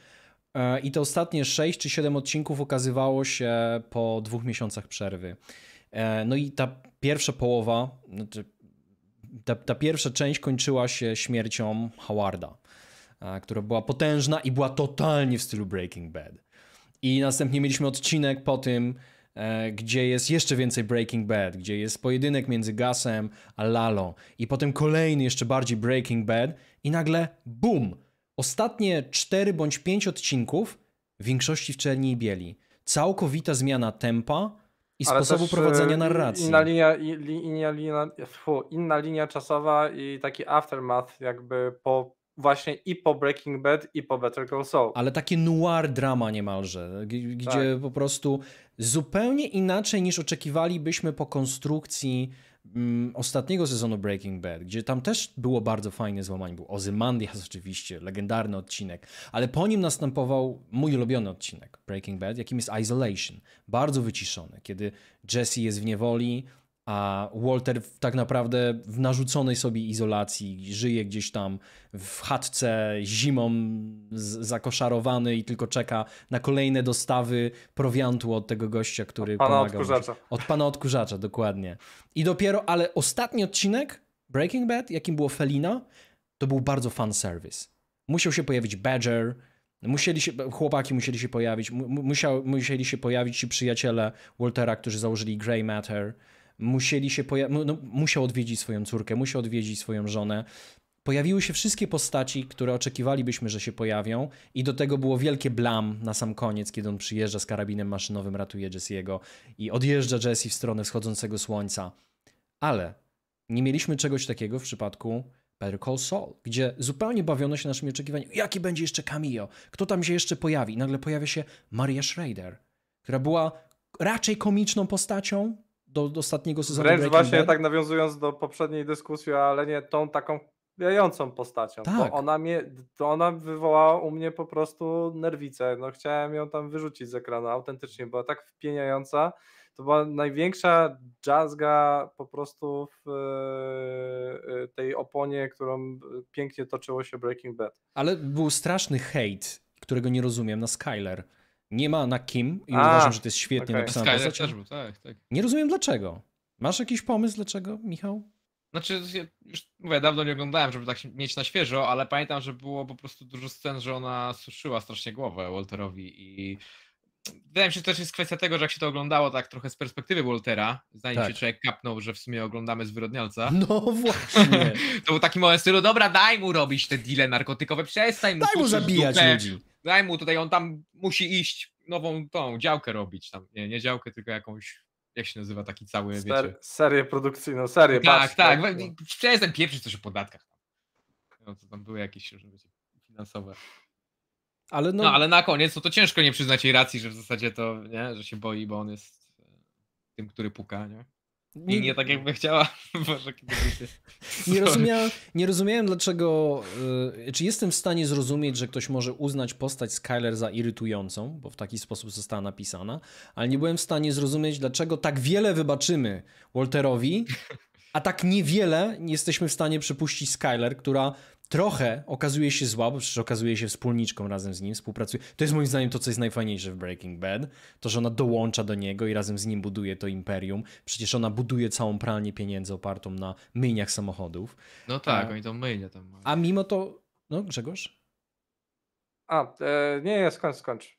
E, I te ostatnie sześć czy siedem odcinków okazywało się po dwóch miesiącach przerwy. No i ta pierwsza połowa, znaczy ta, ta pierwsza część kończyła się śmiercią Howarda, która była potężna i była totalnie w stylu Breaking Bad. I następnie mieliśmy odcinek po tym, e, gdzie jest jeszcze więcej Breaking Bad, gdzie jest pojedynek między Gasem a Lalo, i potem kolejny jeszcze bardziej Breaking Bad i nagle boom! Ostatnie 4 bądź 5 odcinków w większości w czerni i bieli. Całkowita zmiana tempa, i sposobu e, prowadzenia narracji. Inna linia, linia, fu, inna linia czasowa i taki aftermath jakby po właśnie i po Breaking Bad i po Better Call Saul. Ale takie noir drama niemalże, gdzie tak. po prostu zupełnie inaczej niż oczekiwalibyśmy po konstrukcji Mm, ostatniego sezonu Breaking Bad, gdzie tam też było bardzo fajne złamanie. Był Ozymandias oczywiście, legendarny odcinek, ale po nim następował mój ulubiony odcinek Breaking Bad, jakim jest Isolation. Bardzo wyciszony, kiedy Jesse jest w niewoli, a Walter tak naprawdę w narzuconej sobie izolacji żyje gdzieś tam w chatce zimą zakoszarowany i tylko czeka na kolejne dostawy prowiantu od tego gościa, który od pana Odkurzacza. Od pana odkurzacza, dokładnie. I dopiero, ale ostatni odcinek Breaking Bad, jakim było Felina, to był bardzo fan service. Musiał się pojawić Badger, Musieli się, chłopaki musieli się pojawić, musiał, musieli się pojawić ci przyjaciele Waltera, którzy założyli Grey Matter musieli się poja- no, musiał odwiedzić swoją córkę, musiał odwiedzić swoją żonę. Pojawiły się wszystkie postaci, które oczekiwalibyśmy, że się pojawią, i do tego było wielkie blam na sam koniec, kiedy on przyjeżdża z karabinem maszynowym, ratuje Jesse'ego i odjeżdża Jesse w stronę wschodzącego słońca. Ale nie mieliśmy czegoś takiego w przypadku Better Call Saul, gdzie zupełnie bawiono się naszymi oczekiwaniami. Jaki będzie jeszcze Camillo? Kto tam się jeszcze pojawi? I nagle pojawia się Maria Schrader, która była raczej komiczną postacią, do, do ostatniego sezonu. Wręcz Breaking właśnie Bad. tak nawiązując do poprzedniej dyskusji, ale nie tą taką wklejającą postacią. Tak. To ona, mnie, to ona wywołała u mnie po prostu nerwicę. No, chciałem ją tam wyrzucić z ekranu autentycznie, była tak wpieniająca. To była największa jazzga po prostu w e, e, tej oponie, którą pięknie toczyło się Breaking Bad. Ale był straszny hejt, którego nie rozumiem, na Skyler nie ma na kim i A, uważam, że to jest świetnie okay. napisana tak, tak. Nie rozumiem dlaczego. Masz jakiś pomysł dlaczego, Michał? Znaczy, już mówię, dawno nie oglądałem, żeby tak mieć na świeżo, ale pamiętam, że było po prostu dużo scen, że ona suszyła strasznie głowę Walterowi i wydaje mi się, że to też jest kwestia tego, że jak się to oglądało tak trochę z perspektywy Waltera, zanim tak. się człowiek kapnął, że w sumie oglądamy zwyrodnialca. No właśnie. to był taki moment stylu, dobra, daj mu robić te deale narkotykowe, przestań mu, daj mu zabijać ludzi daj mu tutaj, on tam musi iść nową tą działkę robić tam, nie, nie działkę, tylko jakąś jak się nazywa taki cały, Ser, wiecie... Serię produkcyjną, serię, Tak, tak, tak. No. przestań pieprzyć coś o podatkach. No to tam były jakieś, wiecie, finansowe. Ale no... no... ale na koniec, no to ciężko nie przyznać jej racji, że w zasadzie to, nie, że się boi, bo on jest e, tym, który puka, nie? Nie, nie tak jakby chciała. Boże, nie, rozumiałem, nie rozumiałem dlaczego, y, czy jestem w stanie zrozumieć, że ktoś może uznać postać Skyler za irytującą, bo w taki sposób została napisana, ale nie byłem w stanie zrozumieć, dlaczego tak wiele wybaczymy Walterowi, a tak niewiele jesteśmy w stanie przypuścić Skyler, która trochę okazuje się zła, bo przecież okazuje się wspólniczką razem z nim, współpracuje. To jest moim zdaniem to, co jest najfajniejsze w Breaking Bad, to, że ona dołącza do niego i razem z nim buduje to imperium. Przecież ona buduje całą pralnię pieniędzy opartą na myjniach samochodów. No tak, a, oni tam myjnię tam mają. A mimo to... No, Grzegorz? A, e, nie, nie, skończ, skończ.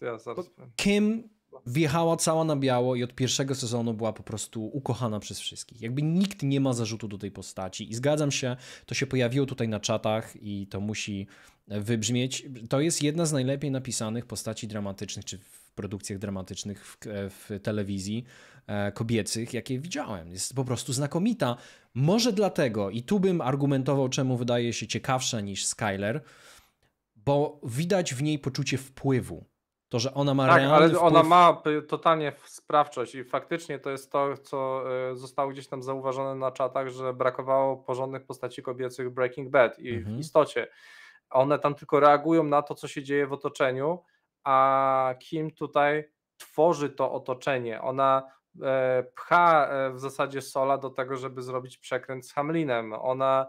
E, ja zaraz... Kim wjechała cała na biało i od pierwszego sezonu była po prostu ukochana przez wszystkich. Jakby nikt nie ma zarzutu do tej postaci i zgadzam się, to się pojawiło tutaj na czatach i to musi e, wybrzmieć. To jest jedna z najlepiej napisanych postaci dramatycznych czy w produkcjach dramatycznych w, e, w telewizji e, kobiecych, jakie widziałem. Jest po prostu znakomita. Może dlatego, i tu bym argumentował, czemu wydaje się ciekawsza niż Skyler, bo widać w niej poczucie wpływu to, że ona ma Tak, ale wpływ... ona ma totalnie sprawczość i faktycznie to jest to, co e, zostało gdzieś tam zauważone na czatach, że brakowało porządnych postaci kobiecych w Breaking Bad i mhm. w istocie one tam tylko reagują na to, co się dzieje w otoczeniu, a Kim tutaj tworzy to otoczenie. Ona e, pcha e, w zasadzie Sola do tego, żeby zrobić przekręt z Hamlinem. Ona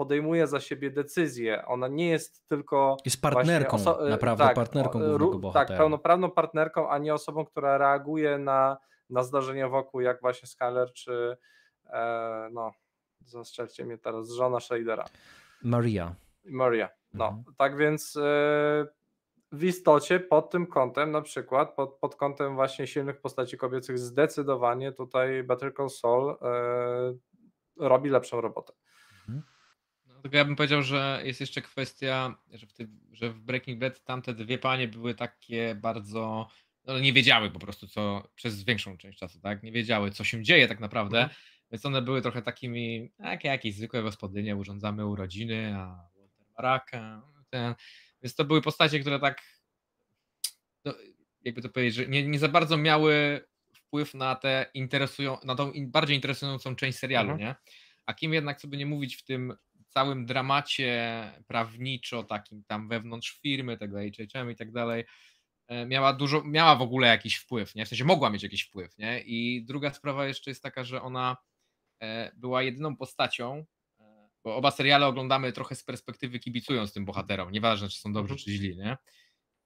podejmuje za siebie decyzje. Ona nie jest tylko. Jest partnerką, e, naprawdę tak, partnerką e, głównego tak, bohatera. Tak, pełnoprawną partnerką, a nie osobą, która reaguje na, na zdarzenia wokół, jak właśnie Skyler czy e, no, zastrzelcie mnie teraz, żona Shadera. Maria. Maria, no. Mhm. Tak więc e, w istocie pod tym kątem, na przykład pod, pod kątem właśnie silnych postaci kobiecych, zdecydowanie tutaj Better Call Saul e, robi lepszą robotę. Mhm. Tylko ja bym powiedział, że jest jeszcze kwestia, że w, tym, że w Breaking Bad tamte dwie panie były takie bardzo. No, nie wiedziały po prostu, co przez większą część czasu, tak? Nie wiedziały, co się dzieje tak naprawdę. Mhm. Więc one były trochę takimi, jak jakieś zwykłe gospodynie, urządzamy urodziny, a Walter Baraka. Ten. Więc to były postacie, które tak, no, jakby to powiedzieć, że nie, nie za bardzo miały wpływ na tę interesują, na tą bardziej interesującą część serialu, mhm. nie? A kim jednak, co by nie mówić w tym całym dramacie prawniczo takim tam wewnątrz firmy, tego HHM i tak dalej, e, miała dużo, miała w ogóle jakiś wpływ, nie? W sensie mogła mieć jakiś wpływ, nie? I druga sprawa jeszcze jest taka, że ona e, była jedyną postacią, e, bo oba seriale oglądamy trochę z perspektywy kibicując tym bohaterom, nieważne czy są dobrzy mhm. czy źli, nie?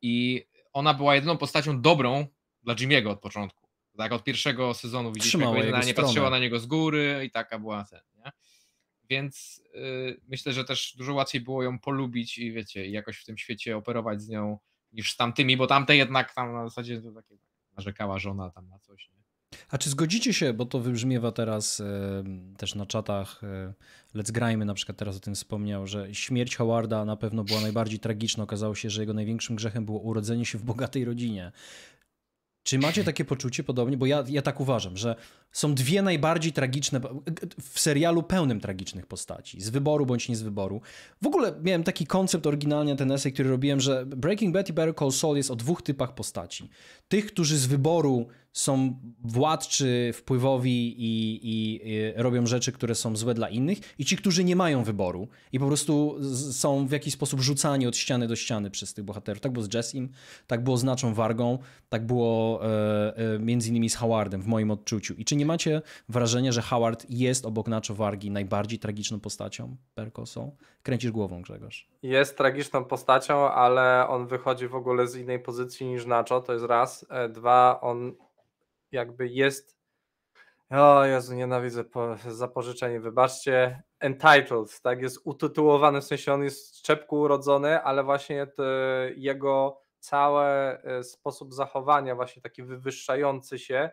I ona była jedyną postacią dobrą dla Jimiego od początku. Tak, od pierwszego sezonu widzieliśmy, jak nie patrzyła na niego z góry i taka była ten, nie? Więc y, myślę, że też dużo łatwiej było ją polubić i wiecie, jakoś w tym świecie operować z nią niż z tamtymi, bo tamte jednak tam na zasadzie to takie narzekała żona tam na coś. Nie? A czy zgodzicie się, bo to wybrzmiewa teraz też na czatach, y, Let's Grajmy na przykład teraz o tym wspomniał, że śmierć Howarda na pewno była najbardziej tragiczna. Okazało się, że jego największym grzechem było urodzenie się w bogatej rodzinie. Czy macie takie poczucie podobnie? Bo ja, ja tak uważam, że są dwie najbardziej tragiczne w serialu pełnym tragicznych postaci, z wyboru bądź nie z wyboru. W ogóle miałem taki koncept oryginalnie, ten esej, który robiłem, że Breaking Bad i Better Call Saul jest o dwóch typach postaci. Tych, którzy z wyboru są władczy, wpływowi i, i, i robią rzeczy, które są złe dla innych i ci, którzy nie mają wyboru i po prostu są w jakiś sposób rzucani od ściany do ściany przez tych bohaterów. Tak było z Jessim, tak było z Naczą Wargą, tak było e, e, między innymi z Howardem w moim odczuciu. I czy nie nie macie wrażenia, że Howard jest obok Nacho Wargi najbardziej tragiczną postacią Perkosą? Kręcisz głową, Grzegorz. Jest tragiczną postacią, ale on wychodzi w ogóle z innej pozycji niż Nacho, to jest raz. E, dwa, on jakby jest o Jezu, nienawidzę po, zapożyczenie, wybaczcie. Entitled, tak, jest utytułowany, w sensie on jest szczepku urodzony, ale właśnie jego cały e, sposób zachowania, właśnie taki wywyższający się,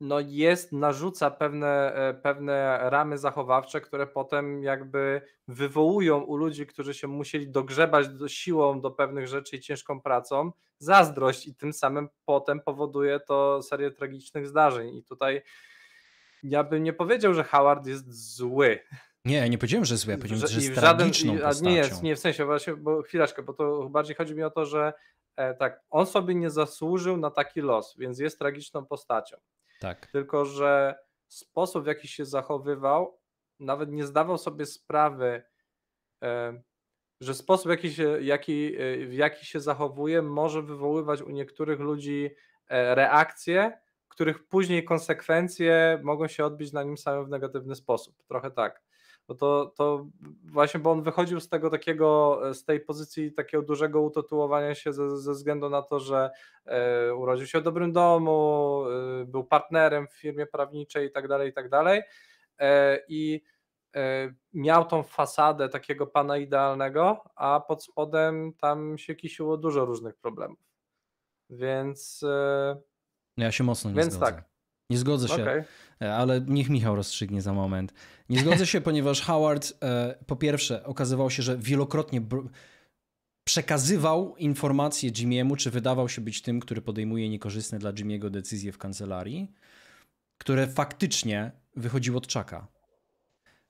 no jest, narzuca pewne, e, pewne ramy zachowawcze, które potem jakby wywołują u ludzi, którzy się musieli dogrzebać do siłą do pewnych rzeczy i ciężką pracą, zazdrość i tym samym potem powoduje to serię tragicznych zdarzeń. I tutaj ja bym nie powiedział, że Howard jest zły. Nie, nie powiedziałem, że zły, ja powiedziałem, że, że jest żaden, tragiczną postacią. Nie, jest, nie, w sensie właśnie, bo chwileczkę, bo to bardziej chodzi mi o to, że e, tak, on sobie nie zasłużył na taki los, więc jest tragiczną postacią. Tak. Tylko, że sposób, w jaki się zachowywał, nawet nie zdawał sobie sprawy, e, że sposób, jaki się, jaki, e, w jaki się zachowuje, może wywoływać u niektórych ludzi e, reakcje, których później konsekwencje mogą się odbić na nim samym w negatywny sposób. Trochę tak. Bo to, to właśnie, bo on wychodził z tego takiego, e, z tej pozycji takiego dużego utotułowania się ze, ze względu na to, że e, urodził się w dobrym domu, e, był partnerem w firmie prawniczej i tak dalej, i tak dalej. I miał tą fasadę takiego pana idealnego, a pod spodem tam się kisiło dużo różnych problemów. Więc. Ja się mocno nie więc zgodzę. Tak. Nie zgodzę się. Okay. E, ale niech Michał rozstrzygnie za moment. Nie zgodzę się, ponieważ Howard e, po pierwsze okazywał się, że wielokrotnie przekazywał informacje Jimiemu, czy wydawał się być tym, który podejmuje niekorzystne dla Jimiego decyzje w kancelarii, które faktycznie wychodziło od czaka.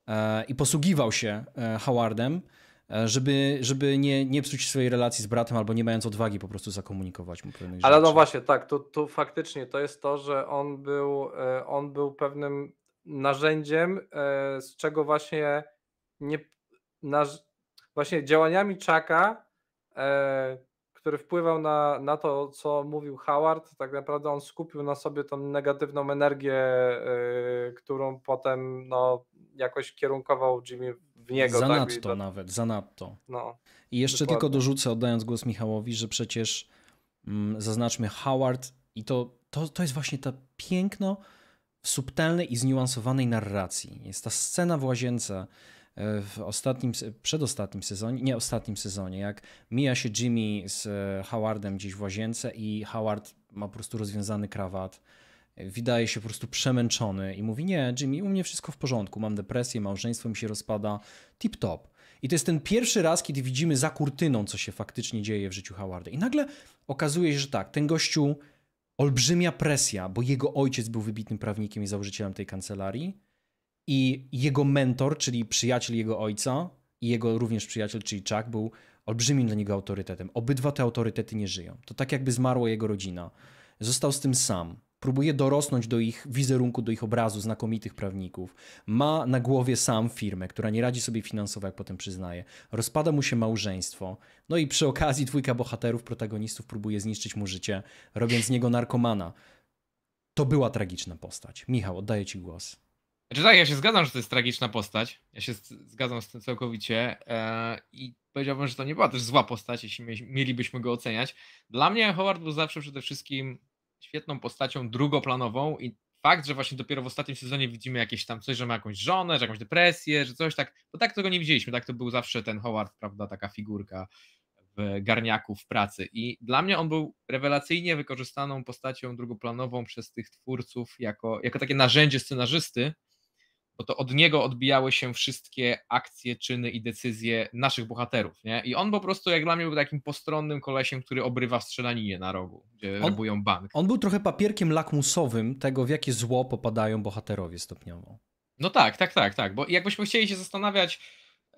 E, I posługiwał się Howardem E, żeby, żeby nie, nie psuć swojej relacji z bratem albo nie mając odwagi po prostu zakomunikować mu pewnych rzeczy. Ale no właśnie, tak, tu, tu faktycznie to jest to, że on był, e, on był pewnym narzędziem, e, z czego właśnie nie, na, właśnie działaniami Czaka, który wpływał na, na to, co mówił Howard, tak naprawdę on skupił na sobie tą negatywną energię, którą potem no, jakoś kierunkował Jimmy w niego. Tak? Zanadto tak? nawet, zanadto. No, I jeszcze dokładnie. tylko dorzucę, oddając głos Michałowi, że przecież mm, zaznaczmy Howard i to, to, to jest właśnie to piękno subtelnej i zniuansowanej narracji. Jest ta scena w łazience e, w ostatnim, przedostatnim sezonie, nie ostatnim sezonie, jak mija się Jimmy z e, Howardem gdzieś w łazience i Howard ma po prostu rozwiązany krawat wydaje się po prostu przemęczony i mówi: Nie, Jimmy, u mnie wszystko w porządku, mam depresję, małżeństwo mi się rozpada, tip top. I to jest ten pierwszy raz, kiedy widzimy za kurtyną, co się faktycznie dzieje w życiu Howarda. I nagle okazuje się, że tak, ten gościu, olbrzymia presja, bo jego ojciec był wybitnym prawnikiem i założycielem tej kancelarii, i jego mentor, czyli przyjaciel jego ojca, i jego również przyjaciel, czyli Chuck, był olbrzymim dla niego autorytetem. Obydwa te autorytety nie żyją. To tak jakby zmarła jego rodzina. Został z tym sam próbuje dorosnąć do ich wizerunku, do ich obrazu znakomitych prawników. Ma na głowie sam firmę, która nie radzi sobie finansowo, jak potem przyznaje. Rozpada mu się małżeństwo. No i przy okazji dwójka bohaterów, protagonistów próbuje zniszczyć mu życie, robiąc z niego narkomana. To była tragiczna postać. Michał, oddaję ci głos. Znaczy tak, ja się zgadzam, że to jest tragiczna postać. Ja się zgadzam z tym całkowicie. Eee, I powiedziałbym, że to nie była też zła postać, jeśli mielibyśmy go oceniać. Dla mnie Howard był zawsze przede wszystkim świetną postacią drugoplanową i fakt, że właśnie dopiero w ostatnim sezonie widzimy jakieś tam coś, że ma jakąś żonę, że jakąś depresję, że coś tak, bo tak tego nie widzieliśmy, tak to był zawsze ten Howard, prawda, taka figurka w garniaku w pracy i dla mnie on był rewelacyjnie wykorzystaną postacią drugoplanową przez tych twórców jako, jako takie narzędzie scenarzysty, bo to od niego odbijały się wszystkie akcje, czyny i decyzje naszych bohaterów, nie? I on po prostu, jak dla mnie, był takim postronnym kolesiem, który obrywa strzelaninę na rogu, gdzie on, robują bank. On był trochę papierkiem lakmusowym tego, w jakie zło popadają bohaterowie stopniowo. No tak, tak, tak, tak, bo jakbyśmy chcieli się zastanawiać,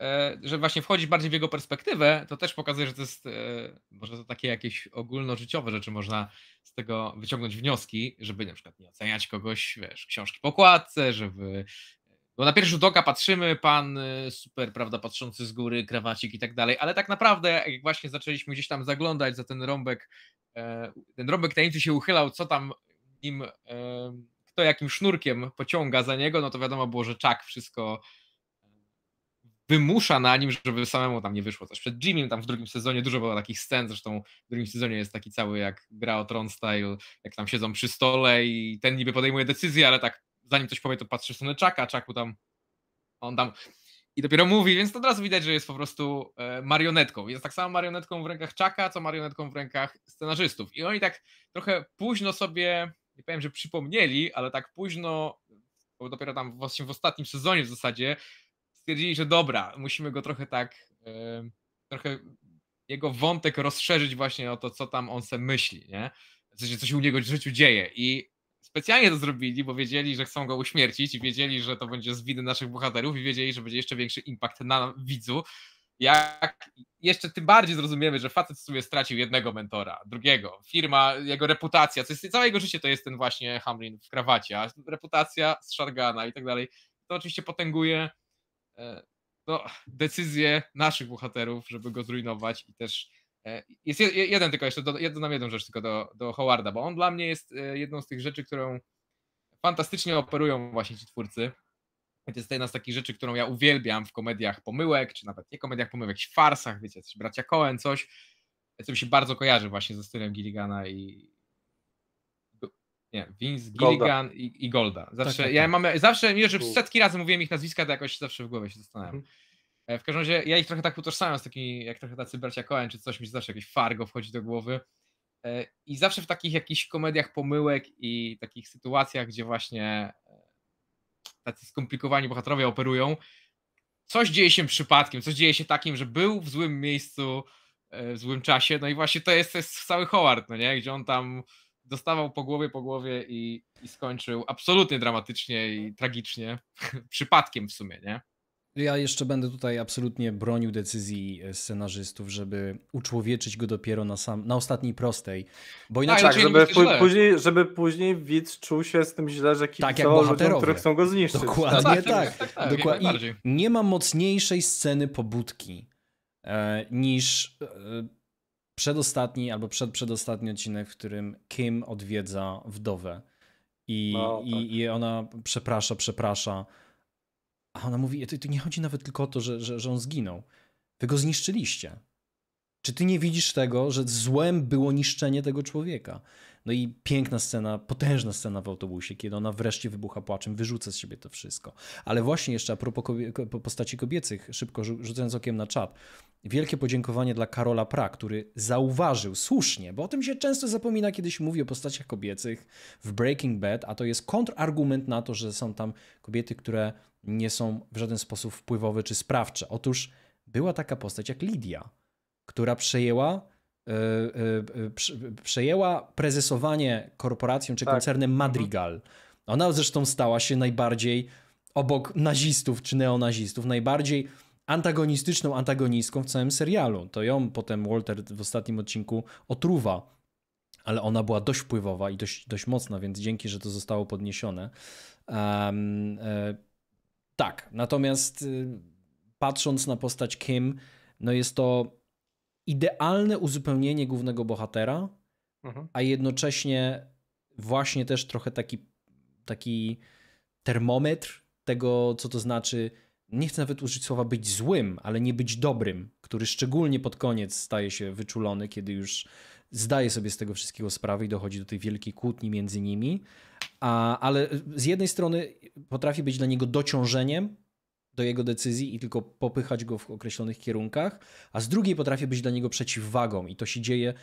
e, że właśnie wchodzić bardziej w jego perspektywę, to też pokazuje, że to jest e, może to takie jakieś ogólnożyciowe rzeczy można z tego wyciągnąć wnioski, żeby na przykład nie oceniać kogoś, wiesz, książki pokładce, żeby bo na pierwszy rzut oka patrzymy, pan y, super, prawda, patrzący z góry, krawacik i tak dalej, ale tak naprawdę, jak właśnie zaczęliśmy gdzieś tam zaglądać za ten rąbek, e, ten rąbek tajemnicy się uchylał, co tam nim, e, kto jakim sznurkiem pociąga za niego, no to wiadomo było, że czak wszystko e, wymusza na nim, żeby samemu tam nie wyszło coś. Przed Jimmy tam w drugim sezonie dużo było takich scen, zresztą w drugim sezonie jest taki cały jak gra o Tron Style, jak tam siedzą przy stole i ten niby podejmuje decyzję, ale tak zanim coś powie, to patrzy w stronę Czaka, Czaku tam, on tam i dopiero mówi, więc to od razu widać, że jest po prostu e, marionetką. Jest tak samo marionetką w rękach Czaka, co marionetką w rękach scenarzystów. I oni tak trochę późno sobie, nie powiem, że przypomnieli, ale tak późno, bo dopiero tam właśnie w ostatnim sezonie w zasadzie, stwierdzili, że dobra, musimy go trochę tak, e, trochę jego wątek rozszerzyć właśnie o to, co tam on se myśli, nie? W sensie, co się u niego w życiu dzieje. I specjalnie to zrobili, bo wiedzieli, że chcą go uśmiercić i wiedzieli, że to będzie z winy naszych bohaterów i wiedzieli, że będzie jeszcze większy impact na widzu. Jak jeszcze tym bardziej zrozumiemy, że facet sobie stracił jednego mentora, drugiego, firma, jego reputacja, co jest, całe jego życie to jest ten właśnie Hamlin w krawacie, a reputacja z Shargana i tak dalej. To oczywiście potęguje e, no, decyzję naszych bohaterów, żeby go zrujnować i też E, jest jeden tylko jeszcze, jedno nam jedną rzecz tylko do, do Howarda, bo on dla mnie jest e, jedną z tych rzeczy, którą fantastycznie operują właśnie ci twórcy. To jest jedna z takich rzeczy, którą ja uwielbiam w komediach pomyłek, czy nawet nie komediach pomyłek, w farsach, wiecie, coś bracia Cohen, coś, co mi się bardzo kojarzy właśnie ze stylem Gilligana i nie, Vince Gilligan i, i, Golda. Zawsze, tak, tak, tak. ja mamy, zawsze, mimo że setki razy mówiłem ich nazwiska, to jakoś zawsze w głowie się zastanawiam. Mhm. E, w każdym razie ja ich trochę tak utożsamiam z takimi, jak trochę tacy bracia Coen czy coś, mi zawsze jakieś Fargo wchodzi do głowy. E, I zawsze w takich jakichś komediach pomyłek i takich sytuacjach, gdzie właśnie e, tacy skomplikowani bohaterowie operują, coś dzieje się przypadkiem, coś dzieje się takim, że był w złym miejscu, w złym czasie, no i właśnie to jest, to jest cały Howard, no nie? Gdzie on tam dostawał po głowie, po głowie i, i skończył absolutnie dramatycznie i mhm. tragicznie, przypadkiem w sumie, nie? Ja jeszcze będę tutaj absolutnie bronił decyzji e, scenarzystów, żeby uczłowieczyć go dopiero na, sam, na ostatniej prostej. Bo tak, inaczej tak, żeby, tak. później, żeby później widz czuł się z tym źle, że tak, jak ludziom, chcą go zniszczyć. Dokładnie tak. tak, tak, tak, tak Dokładnie. nie ma mocniejszej sceny pobudki e, niż e, przedostatni albo przedprzedostatni odcinek, w którym Kim odwiedza wdowę i, no, i, i ona przeprasza, przeprasza a ona mówi, to, to nie chodzi nawet tylko o to, że, że, że on zginął. Wy go zniszczyliście. Czy ty nie widzisz tego, że złem było niszczenie tego człowieka? No i piękna scena, potężna scena w autobusie, kiedy ona wreszcie wybucha płaczem, wyrzuca z siebie to wszystko. Ale właśnie jeszcze a propos kobie postaci kobiecych, szybko rzucając okiem na czat, wielkie podziękowanie dla Karola Pra, który zauważył słusznie, bo o tym się często zapomina, kiedyś mówi o postaciach kobiecych w Breaking Bad, a to jest kontrargument na to, że są tam kobiety, które nie są w żaden sposób wpływowe czy sprawcze. Otóż była taka postać jak Lidia, która przejęła E, e, e, przejęła prezesowanie korporacją czy tak. koncernem mhm. Madrigal. Ona zresztą stała się najbardziej obok nazistów czy neonazistów, najbardziej antagonistyczną antagonistką w całym serialu. To ją potem Walter w ostatnim odcinku otruwa, ale ona była dość wpływowa i dość, dość mocna, więc dzięki, że to zostało podniesione. Um, e, tak, natomiast y, patrząc na postać Kim, no jest to idealne uzupełnienie głównego bohatera, mhm. a jednocześnie właśnie też trochę taki, taki termometr tego, co to znaczy. Nie chcę nawet użyć słowa być złym, ale nie być dobrym, który szczególnie pod koniec staje się wyczulony, kiedy już zdaje sobie z tego wszystkiego sprawę i dochodzi do tej wielkiej kłótni między nimi. A, ale z jednej strony potrafi być dla niego dociążeniem, do jego decyzji i tylko popychać go w określonych kierunkach, a z drugiej potrafię być dla niego przeciwwagą i to się dzieje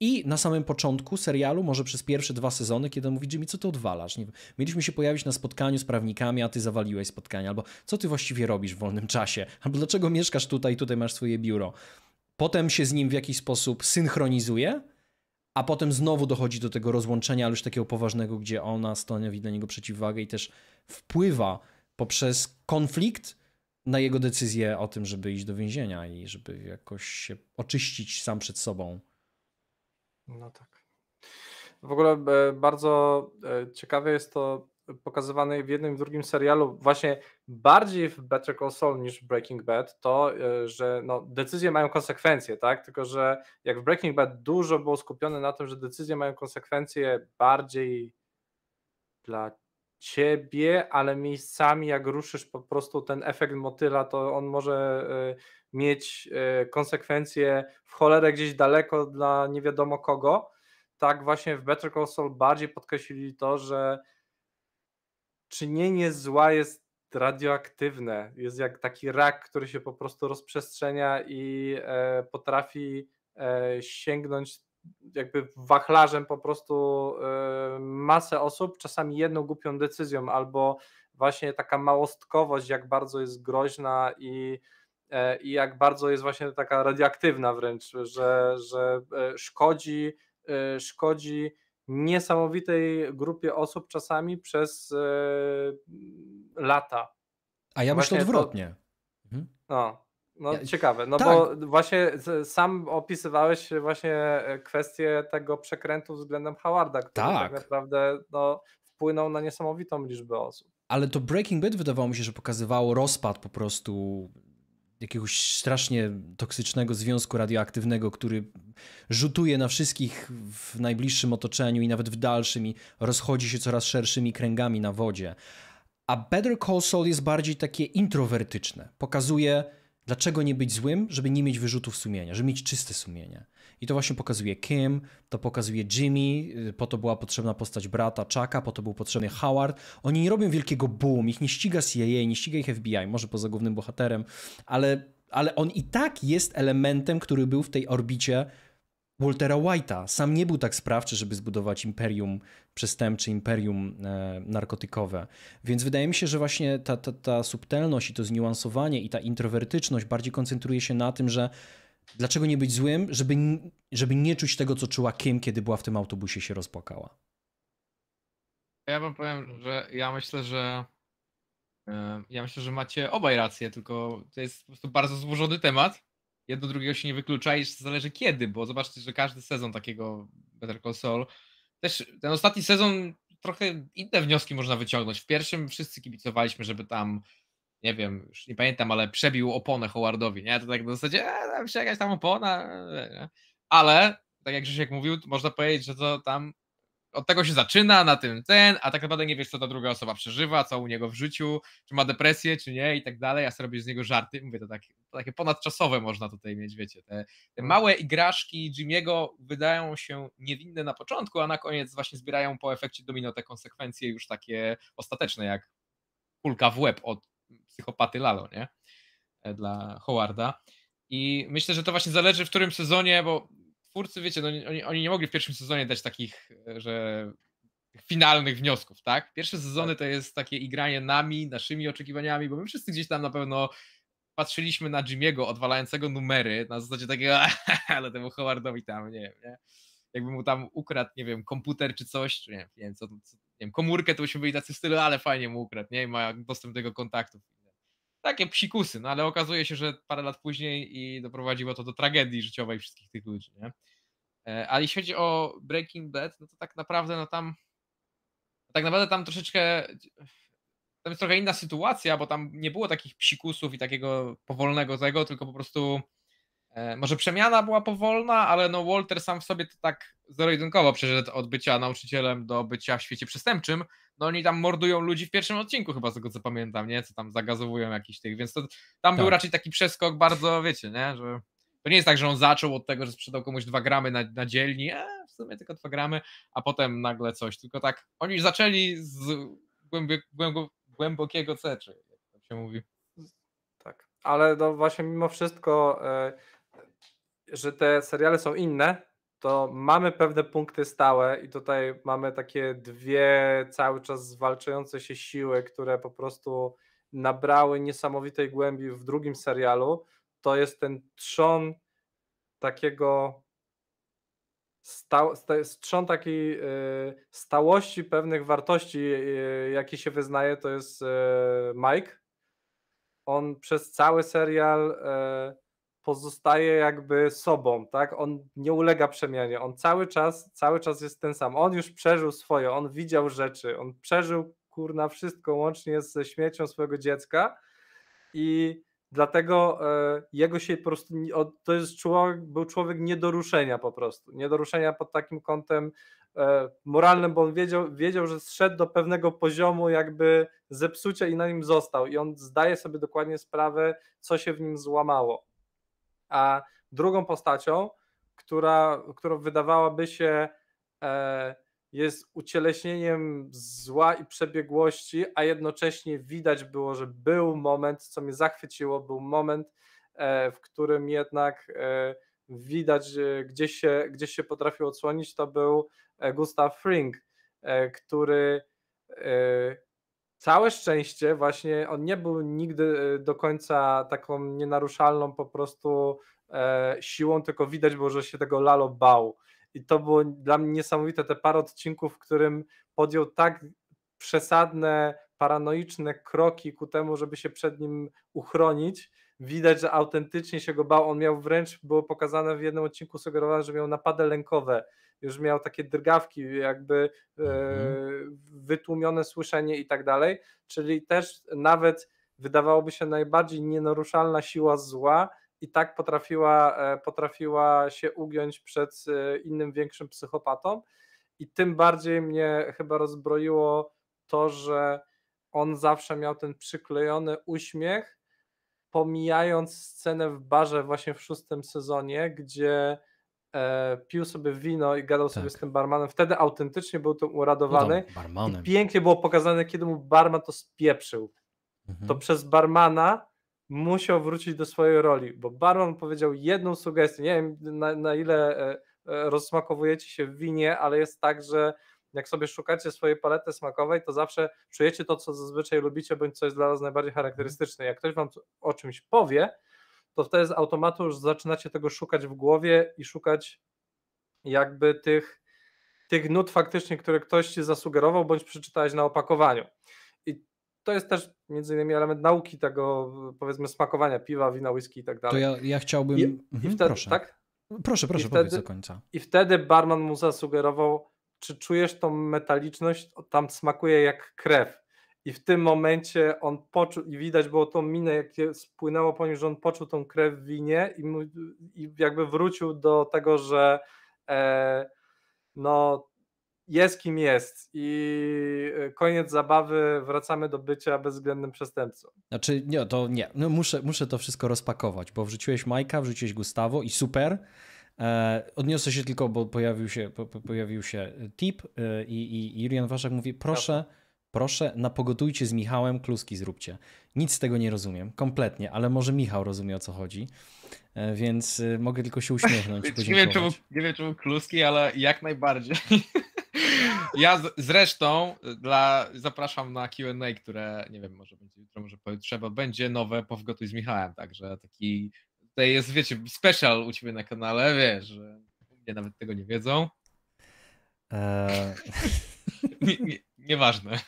i na samym początku serialu, może przez pierwsze dwa sezony, kiedy on mówi, Jimmy, co ty odwalasz? Nie wiem. Mieliśmy się pojawić na spotkaniu z prawnikami, a ty zawaliłeś spotkanie, albo co ty właściwie robisz w wolnym czasie, albo dlaczego mieszkasz tutaj, tutaj masz swoje biuro. Potem się z nim w jakiś sposób synchronizuje, a potem znowu dochodzi do tego rozłączenia, ale już takiego poważnego, gdzie ona stanowi dla niego przeciwwagę i też wpływa poprzez konflikt na jego decyzję o tym, żeby iść do więzienia i żeby jakoś się oczyścić sam przed sobą. No tak. W ogóle e, bardzo e, ciekawe jest to pokazywane w jednym i drugim serialu, właśnie bardziej w Better Call Saul niż w Breaking Bad, to, e, że no, decyzje mają konsekwencje, tak? Tylko, że jak w Breaking Bad dużo było skupione na tym, że decyzje mają konsekwencje bardziej dla ciebie, ale miejscami jak ruszysz po prostu ten efekt motyla, to on może y, mieć y, konsekwencje w cholerę gdzieś daleko dla nie wiadomo kogo. Tak właśnie w Better Call Saul bardziej podkreślili to, że czynienie zła jest radioaktywne, jest jak taki rak, który się po prostu rozprzestrzenia i e, potrafi e, sięgnąć jakby wachlarzem po prostu e, masę osób, czasami jedną głupią decyzją, albo właśnie taka małostkowość, jak bardzo jest groźna i, e, i jak bardzo jest właśnie taka radioaktywna wręcz, że, że e, szkodzi, szkodzi niesamowitej grupie osób czasami przez lata. A ja myślę odwrotnie. To, mhm. no. No ja, ciekawe, no tak. bo właśnie sam opisywałeś właśnie e, kwestię tego przekrętu względem Howarda, który tak, tak naprawdę no, wpłynął na niesamowitą liczbę osób. Ale to Breaking Bad wydawało mi się, że pokazywało rozpad po prostu jakiegoś strasznie toksycznego związku radioaktywnego, który rzutuje na wszystkich w najbliższym otoczeniu i nawet w dalszym i rozchodzi się coraz szerszymi kręgami na wodzie. A Better Call Saul jest bardziej takie introwertyczne. Pokazuje Dlaczego nie być złym? Żeby nie mieć wyrzutów sumienia, żeby mieć czyste sumienie. I to właśnie pokazuje Kim, to pokazuje Jimmy, y, po to była potrzebna postać brata Chucka, po to był potrzebny Howard. Oni nie robią wielkiego boom, ich nie ściga CIA, nie ściga ich FBI, może poza głównym bohaterem, ale, ale on i tak jest elementem, który był w tej orbicie Waltera White'a. Sam nie był tak sprawczy, żeby zbudować imperium przestępcze, imperium e, narkotykowe. Więc wydaje mi się, że właśnie ta, ta, ta subtelność i to zniuansowanie i ta introwertyczność bardziej koncentruje się na tym, że dlaczego nie być złym, żeby, żeby nie czuć tego, co czuła Kim, kiedy była w tym autobusie się rozpłakała. Ja wam powiem, że ja myślę, że e, ja myślę, że macie obaj rację, tylko to jest po prostu bardzo złożony temat jedno drugiego się nie wyklucza i zależy kiedy, bo zobaczcie, że każdy sezon takiego Better Call Saul, też ten ostatni sezon trochę inne wnioski można wyciągnąć. W pierwszym wszyscy kibicowaliśmy, żeby tam nie wiem, już nie pamiętam, ale przebił oponę Howardowi, nie? To tak w zasadzie, e, tam się jakaś tam opona, e, nie? ale tak jak Grzesiek mówił, można powiedzieć, że to tam od tego się zaczyna, na tym ten, a tak naprawdę nie wiesz, co ta druga osoba przeżywa, co u niego w życiu, czy ma depresję, czy nie i tak dalej, a sobie robisz z niego żarty. Mówię, to takie, to takie ponadczasowe można tutaj mieć, wiecie. Te, te no. małe igraszki Jimiego wydają się niewinne na początku, a na koniec właśnie zbierają po efekcie domino te konsekwencje już takie ostateczne, jak kulka w łeb od psychopaty Lalo, nie? E, dla Howarda. I myślę, że to właśnie zależy w którym sezonie, bo twórcy, wiecie, no, oni, oni nie mogli w pierwszym sezonie dać takich, e, że finalnych wniosków, tak? Pierwsze sezony tak. to jest takie igranie nami, naszymi oczekiwaniami, bo my wszyscy gdzieś tam na pewno patrzyliśmy na Jimiego odwalającego numery na zasadzie takiego, ale temu Howardowi tam, nie wiem, nie? jakby mu tam ukradł, nie wiem, komputer czy coś, czy nie, nie wiem, co, co, nie wiem, komórkę, to byśmy byli tacy w stylu, ale fajnie mu ukradł, nie? I ma dostęp do jego kontaktów takie psikusy, no ale okazuje się, że parę lat później i doprowadziło to do tragedii życiowej wszystkich tych ludzi, nie? Ale jeśli chodzi o Breaking Bad, no to tak naprawdę no tam tak naprawdę tam troszeczkę tam jest trochę inna sytuacja, bo tam nie było takich psikusów i takiego powolnego tego, tylko po prostu E, może przemiana była powolna, ale no Walter sam w sobie to tak zero-jedynkowo przeszedł od bycia nauczycielem do bycia w świecie przestępczym. No oni tam mordują ludzi w pierwszym odcinku chyba, z tego co pamiętam, nie? Co tam zagazowują jakiś tych, więc to, tam tak. był raczej taki przeskok bardzo, wiecie, nie? Że to nie jest tak, że on zaczął od tego, że sprzedał komuś dwa gramy na, na dzielni, e, w sumie tylko dwa gramy, a potem nagle coś. Tylko tak, oni zaczęli z głębi, głębo, głębokiego ceczy, jak to się mówi. Tak, ale no właśnie mimo wszystko... Yy że te seriale są inne, to mamy pewne punkty stałe i tutaj mamy takie dwie cały czas zwalczające się siły, które po prostu nabrały niesamowitej głębi w drugim serialu. To jest ten trzon takiego stał, strzą takiej y, stałości pewnych wartości, y, jaki jakie się wyznaje, to jest y, Mike. On przez cały serial pozostaje jakby sobą, tak? On nie ulega przemianie, on cały czas, cały czas jest ten sam. On już przeżył swoje, on widział rzeczy, on przeżył kurna wszystko łącznie ze śmiercią swojego dziecka i dlatego e, jego się po prostu, to jest człowiek, był człowiek nie do ruszenia po prostu, nie do ruszenia pod takim kątem e, moralnym, bo on wiedział, wiedział, że zszedł do pewnego poziomu jakby zepsucia i na nim został i on zdaje sobie dokładnie sprawę, co się w nim złamało a drugą postacią, która, która wydawałaby się e, jest ucieleśnieniem zła i przebiegłości, a jednocześnie widać było, że był moment, co mnie zachwyciło, był moment, e, w którym jednak e, widać, gdzie się, gdzie się potrafił odsłonić, to był e, Gustav Fring, e, który e, Całe szczęście, właśnie on nie był nigdy e, do końca taką nienaruszalną po prostu e, siłą, tylko widać było, że się tego Lalo bał. I to było dla mnie niesamowite, te parę odcinków, w którym podjął tak przesadne, paranoiczne kroki ku temu, żeby się przed nim uchronić. Widać, że autentycznie się go bał. On miał wręcz, było pokazane w jednym odcinku, sugerowane, że miał napady lękowe już miał takie drgawki, jakby e, mhm. wytłumione słyszenie i tak dalej. Czyli też nawet wydawałoby się najbardziej nienaruszalna siła zła i tak potrafiła, e, potrafiła się ugiąć przed e, innym większym psychopatą. I tym bardziej mnie chyba rozbroiło to, że on zawsze miał ten przyklejony uśmiech, pomijając scenę w barze właśnie w szóstym sezonie, gdzie e, pił sobie wino i gadał tak. sobie z tym barmanem. Wtedy autentycznie był to uradowany. No, I pięknie było pokazane, kiedy mu barman to spieprzył. Mhm. To przez barmana musiał wrócić do swojej roli, bo barman powiedział jedną sugestię. Nie wiem, na, na ile e, e, rozsmakowujecie się w winie, ale jest tak, że jak sobie szukacie swojej palety smakowej, to zawsze czujecie to, co zazwyczaj lubicie, bądź co jest dla was najbardziej charakterystyczne. Jak ktoś wam o czymś powie, to wtedy z automatu już zaczynacie tego szukać w głowie i szukać jakby tych, tych nut faktycznie, które ktoś ci zasugerował bądź przeczytałeś na opakowaniu. I to jest też między innymi element nauki tego powiedzmy smakowania piwa, wina, whisky i tak dalej. To ja, ja chciałbym... I, mhm, i wtedy, proszę. Tak? Proszę, proszę, I wtedy, do końca. I wtedy barman mu zasugerował, czy czujesz tą metaliczność, tam smakuje jak krew. I w tym momencie on poczuł, i widać było tą minę, jakie spłynęło po nim, że on poczuł tą krew w winie i, mu, i jakby wrócił do tego, że e, no, jest kim jest i e, koniec zabawy, wracamy do bycia bezwzględnym przestępcą. Znaczy, nie, to nie, no muszę, muszę to wszystko rozpakować, bo wrzuciłeś Majka, wrzuciłeś Gustawo i super. E, odniosę się tylko, bo pojawił się, po, pojawił się e, tip i, i, i Waszak mówi, proszę... Proszę, napogotujcie z Michałem, kluski zróbcie. Nic z tego nie rozumiem, kompletnie, ale może Michał rozumie o co chodzi, e, więc y, mogę tylko się uśmiechnąć. nie, wiem, czemu, nie wiem czemu kluski, ale jak najbardziej. Ja z, zresztą y, dla, zapraszam na QA, które nie wiem, może będzie jutro, może trzeba będzie nowe Powgotuj z Michałem, także taki tutaj jest, wiecie, special u ciebie na kanale, wiesz, że nawet tego nie wiedzą. E. nie, nie. Nieważne.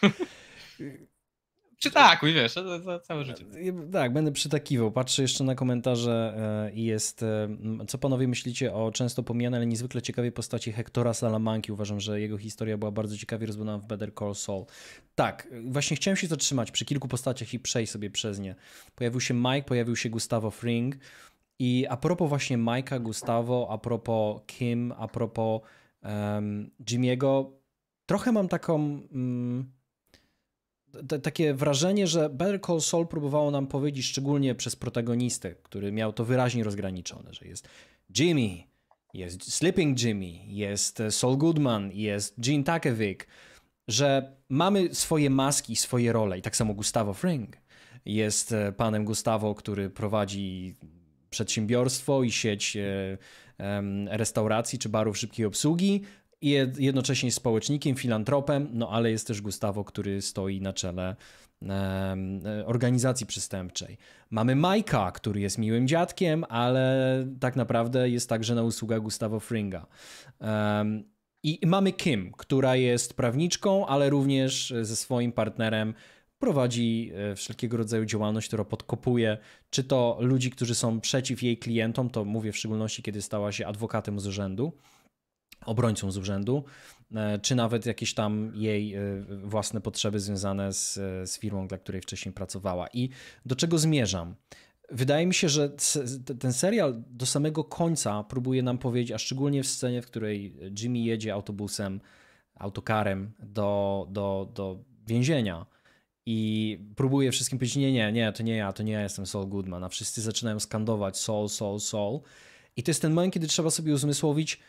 tak, wiesz, za całe życie. Tak, będę przytakiwał. Patrzę jeszcze na komentarze e, i jest, e, co panowie myślicie o często pomijanej, ale niezwykle ciekawej postaci Hektora Salamanki. Uważam, że jego historia była bardzo ciekawie rozbudowana w Better Call Saul. Tak, właśnie chciałem się zatrzymać przy kilku postaciach i przejść sobie przez nie. Pojawił się Mike, pojawił się Gustavo Fring i a propos właśnie Mike'a, Gustavo, a propos Kim, a propos um, trochę mam taką. Mm, takie wrażenie, że Better Call Saul próbowało nam powiedzieć, szczególnie przez protagonistę, który miał to wyraźnie rozgraniczone, że jest Jimmy, jest Sleeping Jimmy, jest Saul Goodman, jest Gene Takewick*, że mamy swoje maski, swoje role. I tak samo Gustavo Fring jest e, panem Gustavo, który prowadzi przedsiębiorstwo i sieć e, restauracji czy barów szybkiej obsługi, jednocześnie jest społecznikiem, filantropem, no ale jest też Gustavo, który stoi na czele organizacji przestępczej. Mamy Majka, który jest miłym dziadkiem, ale tak naprawdę jest także na usługach Gustavo Fringa. I mamy Kim, która jest prawniczką, ale również ze swoim partnerem prowadzi e, wszelkiego rodzaju działalność, która podkopuje czy to ludzi, którzy są przeciw jej klientom, to mówię w szczególności, kiedy stała się adwokatem z urzędu, obrońcą z urzędu, e, czy nawet jakieś tam jej e, własne potrzeby związane z, e, z firmą, dla której wcześniej pracowała. I do czego zmierzam? Wydaje mi się, że ten serial do samego końca próbuje nam powiedzieć, a szczególnie w scenie, w której Jimmy jedzie autobusem, autokarem do, do, do więzienia i próbuje wszystkim powiedzieć: Nie, nie, nie, to nie ja, to nie ja jestem Saul Goodman. A wszyscy zaczynają skandować Saul, Saul, Saul. I to jest ten moment, kiedy trzeba sobie uzmysłowić,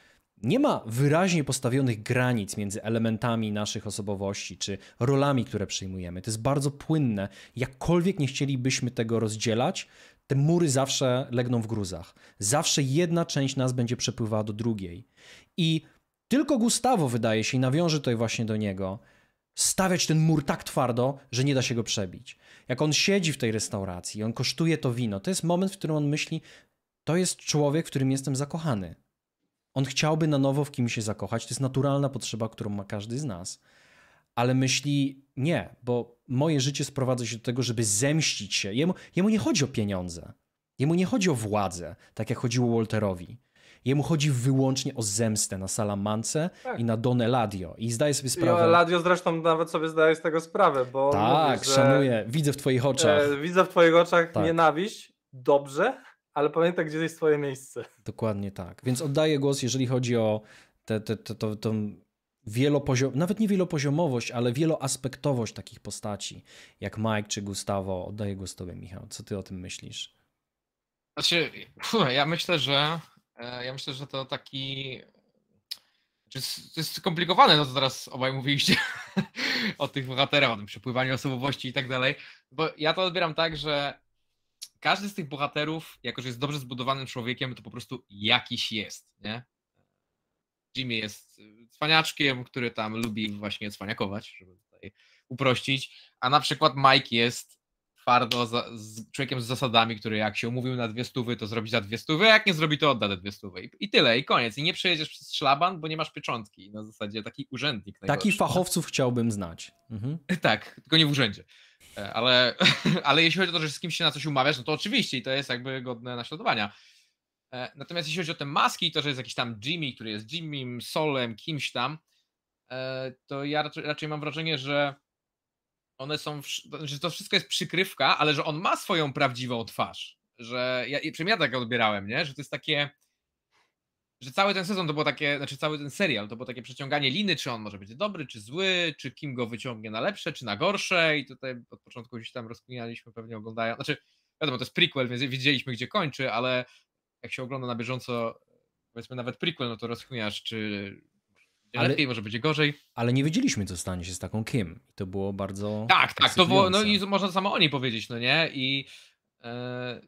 nie ma wyraźnie postawionych granic między elementami naszych osobowości czy rolami, które przyjmujemy. To jest bardzo płynne. Jakkolwiek nie chcielibyśmy tego rozdzielać, te mury zawsze legną w gruzach. Zawsze jedna część nas będzie przepływała do drugiej. I tylko Gustavo wydaje się, i nawiążę tutaj właśnie do niego, stawiać ten mur tak twardo, że nie da się go przebić. Jak on siedzi w tej restauracji, on kosztuje to wino, to jest moment, w którym on myśli, to jest człowiek, w którym jestem zakochany. On chciałby na nowo w kim się zakochać. To jest naturalna potrzeba, którą ma każdy z nas. Ale myśli, nie, bo moje życie sprowadza się do tego, żeby zemścić się. Jemu, jemu nie chodzi o pieniądze. Jemu nie chodzi o władzę, tak jak chodziło Walterowi. Jemu chodzi wyłącznie o zemstę na Salamance tak. i na Don Eladio. I zdaje sobie sprawę. Eladio zresztą nawet sobie zdaje z tego sprawę, bo. Tak, szanuję. Widzę w Twoich oczach. E, widzę w Twoich oczach tak. nienawiść. Dobrze ale pamiętaj, gdzie jest twoje miejsce. Dokładnie tak. Więc oddaję głos, jeżeli chodzi o tę te, te, te, tą wielopoziom, nawet nie wielopoziomowość, ale wieloaspektowość takich postaci, jak Mike czy Gustavo. Oddaję głos tobie, Michał. Co ty o tym myślisz? Znaczy, ja myślę, że e, ja myślę, że to taki to znaczy, jest, to jest skomplikowane, no to teraz obaj mówiliście o tych bohaterach, o tym przepływaniu osobowości i tak dalej, bo ja to odbieram tak, że każdy z tych bohaterów, jako że jest dobrze zbudowanym człowiekiem, to po prostu jakiś jest, nie? Jimmy jest y, cwaniaczkiem, który tam lubi właśnie cwaniakować, żeby tutaj uprościć, a na przykład Mike jest twardo za, z człowiekiem z zasadami, który jak się umówił na dwie stówy, to zrobi za dwie stówy, a jak nie zrobi, to odda te dwie stówy. I, I, tyle, i koniec. I nie przejedziesz przez szlaban, bo nie masz pieczątki. Na zasadzie taki urzędnik. Takich fachowców chciałbym znać. Mhm. Tak, tylko nie w urzędzie. E, ale, ale jeśli chodzi o to, że z kimś się na coś umawiasz, no to oczywiście i to jest jakby godne naśladowania. E, natomiast jeśli chodzi o te maski i to, że jest jakiś tam Jimmy, który jest Jimmym, Solem, kimś tam, e, to ja raczej, raczej mam wrażenie, że one są, że to wszystko jest przykrywka, ale że on ma swoją prawdziwą twarz. Że ja, i przynajmniej ja tak odbierałem, nie? Że to jest takie, że cały ten sezon to było takie, znaczy cały ten serial to było takie przeciąganie liny, czy on może być dobry, czy zły, czy kim go wyciągnie na lepsze, czy na gorsze. I tutaj od początku gdzieś tam rozkminialiśmy, pewnie oglądają. Znaczy, wiadomo, to jest prequel, więc widzieliśmy, gdzie kończy, ale jak się ogląda na bieżąco, powiedzmy nawet prequel, no to rozkminiasz, czy ale, lepiej, może będzie gorzej. Ale nie wiedzieliśmy, co stanie się z taką Kim. I to było bardzo. Tak, tak. To było, no i można samo o niej powiedzieć, no nie? I yy,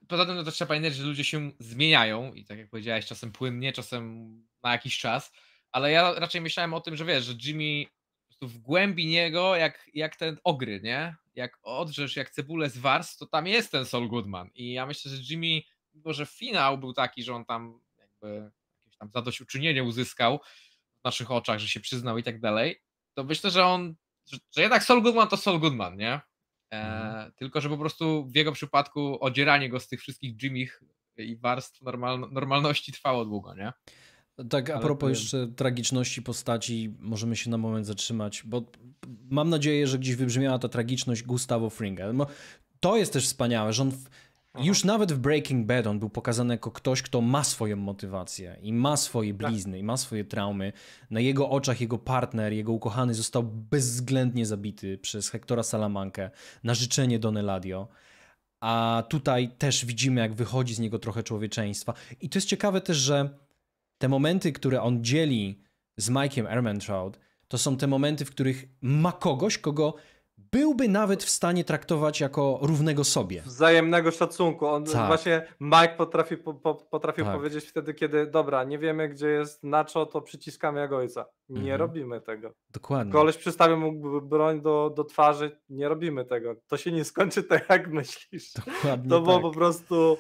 poza tym no to trzeba pamiętać, że ludzie się zmieniają i tak jak powiedziałeś, czasem płynnie, czasem na jakiś czas. Ale ja raczej myślałem o tym, że wiesz, że Jimmy w głębi niego, jak, jak ten ogry, nie? Jak odrzesz, jak cebulę z warstw, to tam jest ten Sol Goodman. I ja myślę, że Jimmy, mimo że finał był taki, że on tam jakby jakieś tam zadośćuczynienie uzyskał, naszych oczach, że się przyznał i tak dalej, to myślę, że on, że, jednak Sol Goodman to Sol Goodman, nie? E, mhm. Tylko, że po prostu w jego przypadku odzieranie go z tych wszystkich Jimmych e, i warstw normal, normalności trwało długo, nie? Tak, a propos jeszcze tragiczności postaci, możemy się na moment zatrzymać, bo mam nadzieję, że gdzieś wybrzmiała ta tragiczność Gustavo Fringa. To jest też wspaniałe, że on już nawet w Breaking Bad on był pokazany jako ktoś, kto ma swoją motywację i ma swoje tak. blizny, tak. i ma swoje traumy. Na jego oczach jego partner, jego ukochany został bezwzględnie zabity przez Hectora Salamankę na życzenie Don Eladio. A tutaj też widzimy, jak wychodzi z niego trochę człowieczeństwa. I to jest ciekawe też, że te momenty, które on dzieli z Mike'iem Ermentrout, to są te momenty, w których ma kogoś, kogo byłby nawet w stanie traktować jako równego sobie. Wzajemnego szacunku. On tak. właśnie Mike potrafi, po, potrafił tak. powiedzieć wtedy, kiedy dobra, nie wiemy gdzie jest co to przyciskamy jak ojca. Nie mhm. robimy tego. Dokładnie. Koleś przystawił mu broń do, do twarzy, nie robimy tego. To się nie skończy tak jak myślisz. Dokładnie to było tak. po prostu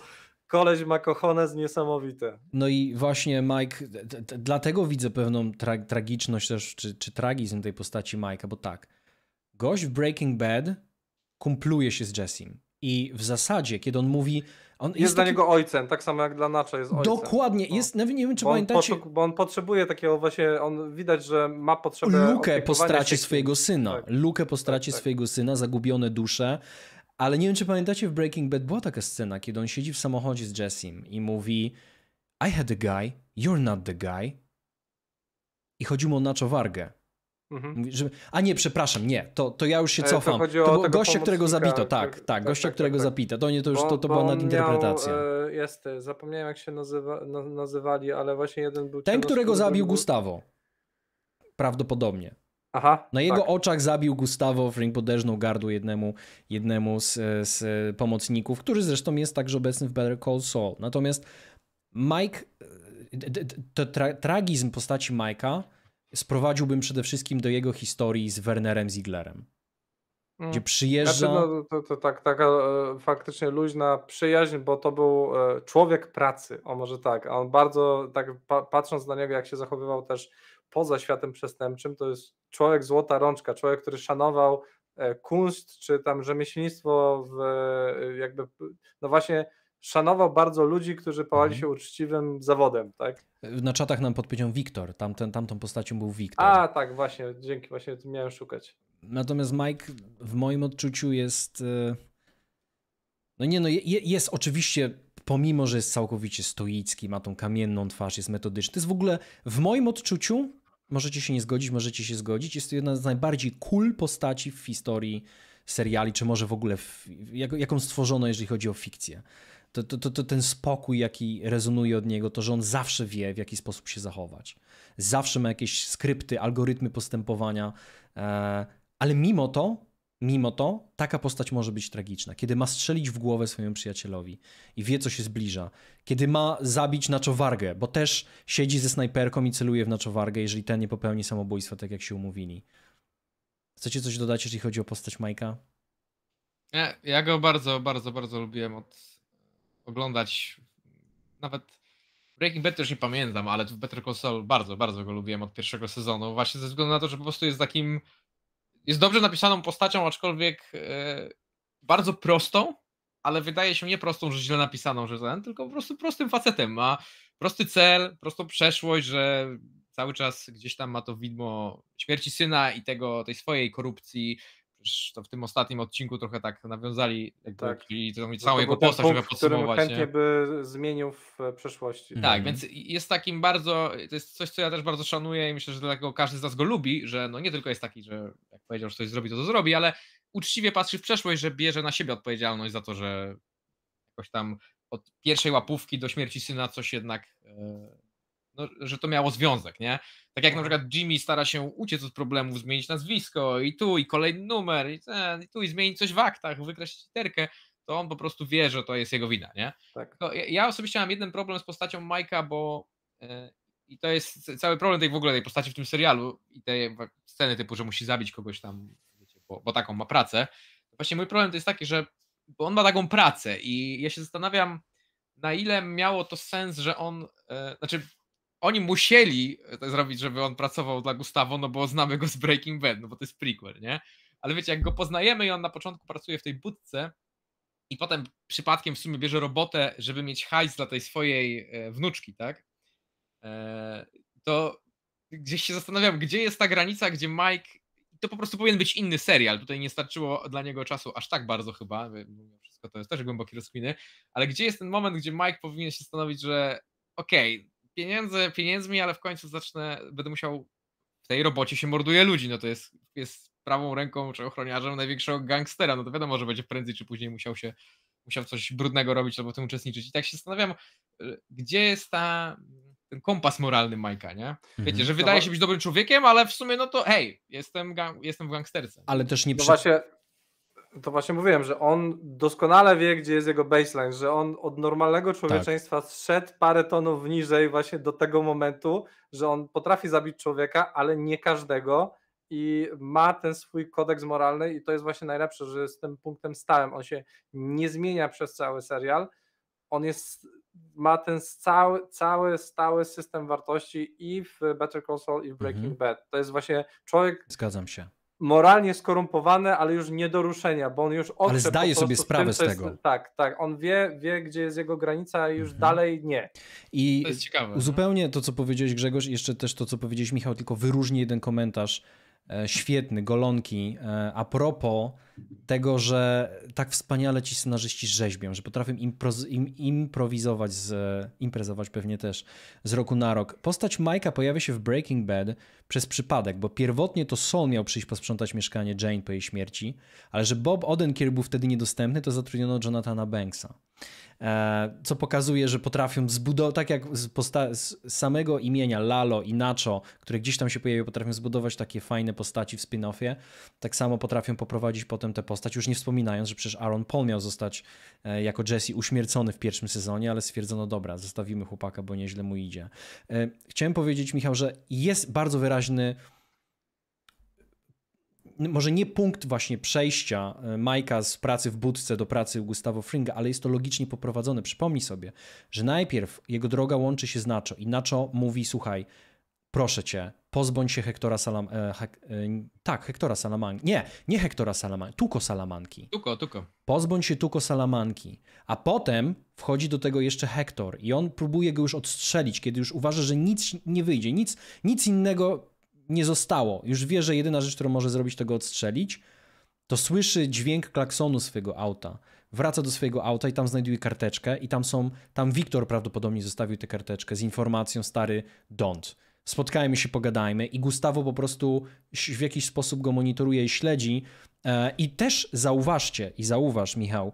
koleś ma z niesamowite. No i właśnie Mike, dlatego widzę pewną tra tragiczność też, czy, czy tragizm tej postaci Mike'a, bo tak, gość w Breaking Bad kumpluje się z Jessim. I w zasadzie, kiedy on mówi. On jest, jest dla taki... niego ojcem, tak samo jak dla Nacza jest ojcem. Dokładnie, no. jest, nie wiem czy bo pamiętacie. On, bo on potrzebuje takiego właśnie, on widać, że ma potrzebę. Lukę po stracie swojego syna. Tak. Lukę po tak, stracie tak, tak. swojego syna, zagubione dusze. Ale nie wiem, czy pamiętacie, w Breaking Bad była taka scena, kiedy on siedzi w samochodzie z Jessim i mówi: I had a guy, you're not the guy. I chodzi mu o Nacho Mhm. Że, a nie, przepraszam, nie, to, to ja już się e, cofam. To, to było gościa, którego zabito, tak, tak, tak, tak gościa, tak, którego tak, tak, zabito. To nie, to już bo, to, to była nadinterpretacja. Miał, e, jest, e, zapomniałem jak się nazywa, na, nazywali, ale właśnie jeden był. Ten, którego zabił był... Gustavo. Prawdopodobnie. Aha, Na jego tak. oczach zabił Gustavo Fring poderżną gardło jednemu, jednemu z, z pomocników, który zresztą jest także obecny w Better Call Saul. Natomiast Mike, e, to tra, tragizm postaci Mike'a sprowadziłbym przede wszystkim do jego historii z Wernerem Zieglerem. Mm. Gdzie przyjeżdża. Znaczy, no, to, to, tak, taka e, faktycznie luźna przyjaźń, bo to był e, człowiek pracy, o może tak. A on bardzo, tak pa, patrząc na niego, jak się zachowywał też poza światem przestępczym, to jest człowiek złota rączka, człowiek, który szanował e, kunst czy tam rzemieślnictwo w e, jakby, no właśnie szanował bardzo ludzi, którzy pałali mhm. się uczciwym zawodem, tak? Na czatach nam podpowiedział Wiktor, tamten, tamtą postacią był Wiktor. A, tak, właśnie, dzięki, właśnie miałem szukać. Natomiast Mike w moim odczuciu jest... E, no nie, no jest oczywiście, pomimo, że jest całkowicie stoicki, ma tą kamienną twarz, jest metodyczny, to jest w ogóle w moim odczuciu, możecie się nie zgodzić, możecie się zgodzić, jest to jedna z najbardziej cool postaci w historii seriali, czy może w ogóle w, jak, jaką stworzono, jeżeli chodzi o fikcję to, to, to, ten spokój, jaki rezonuje od niego, to, że on zawsze wie, w jaki sposób się zachować. Zawsze ma jakieś skrypty, algorytmy postępowania, e, ale mimo to, mimo to, taka postać może być tragiczna. Kiedy ma strzelić w głowę swojemu przyjacielowi i wie, co się zbliża. Kiedy ma zabić naczowargę, bo też siedzi ze snajperką i celuje w naczowargę, jeżeli ten nie popełni samobójstwa, tak jak się umówili. Chcecie coś dodać, jeżeli chodzi o postać Majka? Ja, ja go bardzo, bardzo, bardzo lubiłem od oglądać nawet Breaking Bad też nie pamiętam, ale w Better Call Saul bardzo, bardzo go lubiłem od pierwszego sezonu, właśnie ze względu na to, że po prostu jest takim, jest dobrze napisaną postacią, aczkolwiek e, bardzo prostą, ale wydaje się nie prostą, że źle napisaną, że ten, tylko po prostu prostym facetem, ma prosty cel, prostą przeszłość, że cały czas gdzieś tam ma to widmo śmierci syna i tego, tej swojej korupcji, to w tym ostatnim odcinku trochę tak nawiązali tak. i mi całą jego postać punkt, trochę podsumować. Chętnie nie? by zmienił w e, przeszłości. Mhm. Tak, mhm. więc jest takim bardzo, to jest coś, co ja też bardzo szanuję i myślę, że dlatego każdy z nas go lubi, że no nie tylko jest taki, że jak powiedział, że coś zrobi, to to zrobi, ale uczciwie patrzy w przeszłość, że bierze na siebie odpowiedzialność za to, że jakoś tam od pierwszej łapówki do śmierci syna coś jednak e, no, że to miało związek, nie? Tak jak na tak. przykład Jimmy stara się uciec od problemów, zmienić nazwisko i tu, i kolejny numer, i, ten, i tu, i zmienić coś w aktach, wykreślić literkę, to on po prostu wie, że to jest jego wina, nie? Tak. To ja osobiście mam jeden problem z postacią Majka, bo e, i to jest cały problem tej w ogóle tej postaci w tym serialu i tej sceny typu, że musi zabić kogoś tam, wiecie, bo, bo taką ma pracę. Właśnie mój problem to jest taki, że bo on ma taką pracę i ja się zastanawiam, na ile miało to sens, że on, e, znaczy oni musieli e, to tak zrobić, żeby on pracował dla Gustavo, no bo znamy go z Breaking Bad, no bo to jest prequel, nie? Ale wiecie, jak go poznajemy i on na początku pracuje w tej budce i potem przypadkiem w sumie bierze robotę, żeby mieć hajs dla tej swojej e, wnuczki, tak? E, to gdzieś się zastanawiam, gdzie jest ta granica, gdzie Mike to po prostu powinien być inny serial. Tutaj nie starczyło dla niego czasu aż tak bardzo chyba. Wszystko to jest też głębokie rozkminy, ale gdzie jest ten moment, gdzie Mike powinien się stanowić, że okej, okay, pieniędzy, pieniędzmi, ale w końcu zacznę, będę musiał w tej robocie się morduje ludzi, no to jest, jest prawą ręką czy ochroniarzem największego gangstera, no to wiadomo, że będzie prędzej czy później musiał się musiał coś brudnego robić albo w tym uczestniczyć. I tak się zastanawiam, e, gdzie jest ta, ten kompas moralny Majka, nie? Wiecie, mhm. że no wydaje się być dobrym człowiekiem, ale w sumie no to hej, jestem, gang, jestem w gangsterce. Ale też nie, no właśnie to właśnie mówiłem, że on doskonale wie, gdzie jest jego baseline, że on od normalnego tak. człowieczeństwa tak. zszedł parę tonów niżej właśnie do tego momentu, że on potrafi zabić człowieka, ale nie każdego i ma ten swój kodeks moralny i to jest właśnie najlepsze, że z tym punktem stałym. On się nie zmienia przez cały serial. On jest, ma ten cały, cały stały system wartości i w Better Call Saul i w Breaking mhm. Bad. To jest właśnie człowiek... Zgadzam się moralnie skorumpowane, ale już nie do ruszenia, bo on już Ale zdaje sobie sprawę z tego. Jest, tak, tak. On wie, wie, gdzie jest jego granica, a już mhm. dalej nie. I to jest ciekawe, no. zupełnie to, co powiedziałeś Grzegorz, jeszcze też to, co powiedziałeś Michał, tylko wyróżni jeden komentarz E, świetny, golonki. E, a propos tego, że tak wspaniale ci scenarzyści rzeźbią, że potrafią improz- im, improwizować, z, imprezować pewnie też z roku na rok. Postać Majka pojawia się w Breaking Bad przez przypadek, bo pierwotnie to Sol miał przyjść posprzątać mieszkanie Jane po jej śmierci, ale że Bob Odenkirk był wtedy niedostępny, to zatrudniono Jonathana Banksa. E, co pokazuje, że potrafią zbudować, tak jak z, z, samego imienia Lalo i Nacho, które gdzieś tam się pojawiły, potrafią zbudować takie fajne postaci w spin-offie, tak samo potrafią poprowadzić potem tę postać, już nie wspominając, że przecież Aaron Paul miał zostać e, jako Jesse uśmiercony w pierwszym sezonie, ale stwierdzono, dobra, zostawimy chłopaka, bo nieźle mu idzie. E, chciałem powiedzieć, Michał, że jest bardzo wyraźny może nie punkt właśnie przejścia e, Majka z pracy w budce do pracy u Gustavo Fringa, ale jest to logicznie poprowadzone. Przypomnij sobie, że najpierw jego droga łączy się z Nacho i Nacho mówi, słuchaj, proszę cię, pozbądź się Hektora Salam... E, e, tak, Hektora Salamanki. Nie, nie Hektora Salamanki, Tuko Salamanki. Tuko, Tuko. Pozbądź się Tuko Salamanki. A potem wchodzi do tego jeszcze Hektor i on próbuje go już odstrzelić, kiedy już uważa, że nic nie wyjdzie, nic, nic innego nie zostało. Już wie, że jedyna rzecz, którą może zrobić, to go odstrzelić. To słyszy dźwięk klaksonu swojego auta. Wraca do swojego auta i tam znajduje karteczkę i tam są, tam Wiktor prawdopodobnie zostawił tę karteczkę z informacją stary don't. Spotkajmy się, pogadajmy i Gustavo po prostu w jakiś sposób go monitoruje i śledzi. E, I też zauważcie, i zauważ Michał,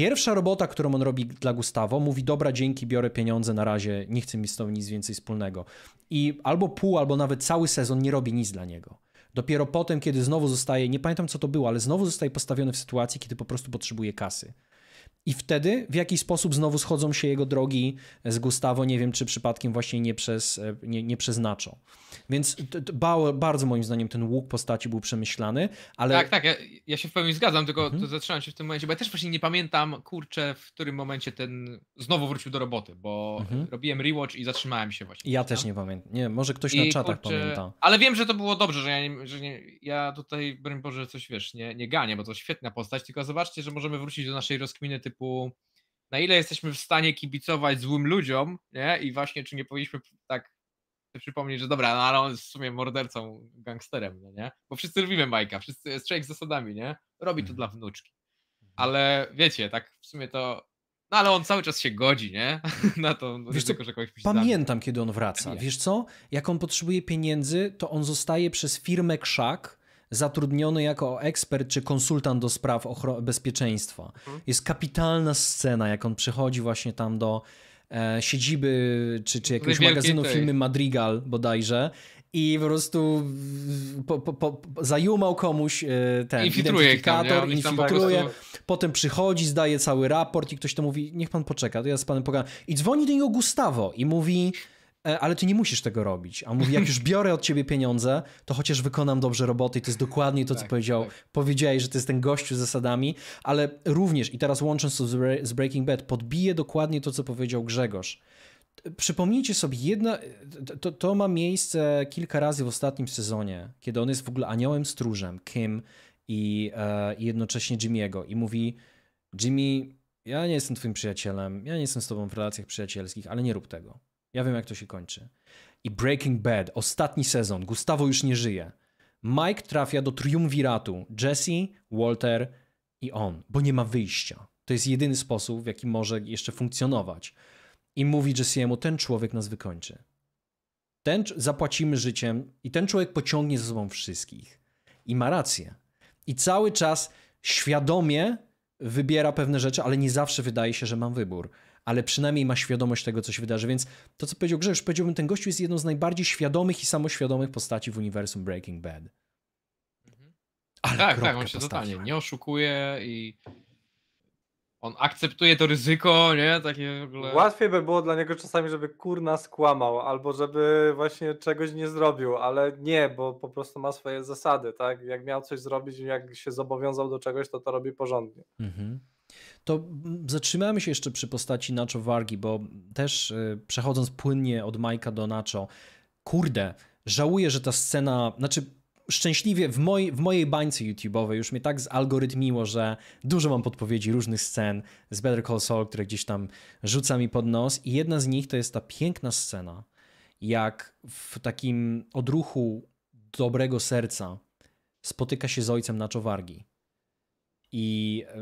Pierwsza robota, którą on robi dla Gustavo, mówi: Dobra, dzięki, biorę pieniądze na razie, nie chcę mi z tą nic więcej wspólnego. I albo pół, albo nawet cały sezon nie robi nic dla niego. Dopiero potem, kiedy znowu zostaje, nie pamiętam co to było, ale znowu zostaje postawiony w sytuacji, kiedy po prostu potrzebuje kasy. I wtedy w jakiś sposób znowu schodzą się jego drogi z Gustavo, nie wiem czy przypadkiem właśnie nie, przez, e, nie, nie przeznaczą. Więc t, t, bardzo moim zdaniem ten łuk postaci był przemyślany, ale... Tak, tak, ja, ja się w pełni zgadzam, tylko mhm. zatrzymałem się w tym momencie, bo ja też właśnie nie pamiętam, kurczę, w którym momencie ten znowu wrócił do roboty, bo mhm. robiłem rewatch i zatrzymałem się właśnie. Ja też nie pamiętam, nie, może ktoś I na czatach kurczę... pamięta. Ale wiem, że to było dobrze, że ja, że nie, ja tutaj, broń Boże, coś wiesz, nie, nie ganię, bo to świetna postać, tylko zobaczcie, że możemy wrócić do naszej rozkminy typu na ile jesteśmy w stanie kibicować złym ludziom, nie? I właśnie czy nie powinniśmy tak przypomnieć, że dobra, no ale on jest w sumie mordercą, gangsterem, no nie? Bo wszyscy lubimy Majka, wszyscy jest człowiek z zasadami, nie? Robi to mhm. dla wnuczki. Mhm. Ale wiecie, tak w sumie to no ale on cały czas się godzi, nie? Mhm. Na to wiesz ryzyko, co, że kogoś Pamiętam, kiedy on wraca. Wiesz co? Jak on potrzebuje pieniędzy, to on zostaje przez firmę Krzak zatrudniony jako ekspert czy konsultant do spraw bezpieczeństwa. Mhm. Jest kapitalna scena, jak on przychodzi właśnie tam do e, siedziby czy, czy jakiegoś magazynu filmy Madrigal bodajże i po prostu po, po, po, zajumał komuś e, ten infiltruje identyfikator, tam, infiltruje, prostu... potem przychodzi, zdaje cały raport i ktoś to mówi, niech pan poczeka, to ja z panem pogadam. I dzwoni do niego Gustavo i mówi... E, ale ty nie musisz tego robić. A mówi, jak już biorę od ciebie pieniądze, to chociaż wykonam dobrze roboty i to jest dokładnie to, co tak, powiedział. Tak. Powiedziałeś, że to jest ten gościu z zasadami, ale również, i teraz łącząc to z Breaking Bad, podbije dokładnie to, co powiedział Grzegorz. Przypomnijcie sobie, jedna, to, to ma miejsce kilka razy w ostatnim sezonie, kiedy on jest w ogóle aniołem stróżem, Kim i, e, i jednocześnie Jimmy'ego i mówi, Jimmy, ja nie jestem twoim przyjacielem, ja nie jestem z tobą w relacjach przyjacielskich, ale nie rób tego ja wiem, jak to się kończy. I Breaking Bad, ostatni sezon, Gustavo już nie żyje. Mike trafia do triumviratu Jesse, Walter i on, bo nie ma wyjścia. To jest jedyny sposób, w jaki może jeszcze funkcjonować. I mówi Jesse'emu, ten człowiek nas wykończy. Ten zapłacimy życiem i ten człowiek pociągnie ze sobą wszystkich. I ma rację. I cały czas świadomie wybiera pewne rzeczy, ale nie zawsze wydaje się, że mam wybór ale przynajmniej ma świadomość tego, co się wydarzy. Więc to, co powiedział Grzegorz, powiedziałbym, ten gościu jest jedną z najbardziej świadomych i samoświadomych postaci w uniwersum Breaking Bad. Mhm. Ale tak, tak, on się totalnie nie oszukuje i on akceptuje to ryzyko, nie? Takie w ogóle... Łatwiej by było dla niego czasami, żeby kurna skłamał, albo żeby właśnie czegoś nie zrobił, ale nie, bo po prostu ma swoje zasady, tak? Jak miał coś zrobić, jak się zobowiązał do czegoś, to to robi porządnie. Mhm. To zatrzymamy się jeszcze przy postaci Nacho Wargi, bo też e, przechodząc płynnie od Majka do Nacho, kurde, żałuję, że ta scena, znaczy szczęśliwie w, moj, w mojej bańce YouTube'owej już mnie tak zalgorytmiło, że dużo mam podpowiedzi różnych scen z Better Call Saul, które gdzieś tam rzuca mi pod nos i jedna z nich to jest ta piękna scena, jak w takim odruchu dobrego serca spotyka się z ojcem Nacho Wargi i e,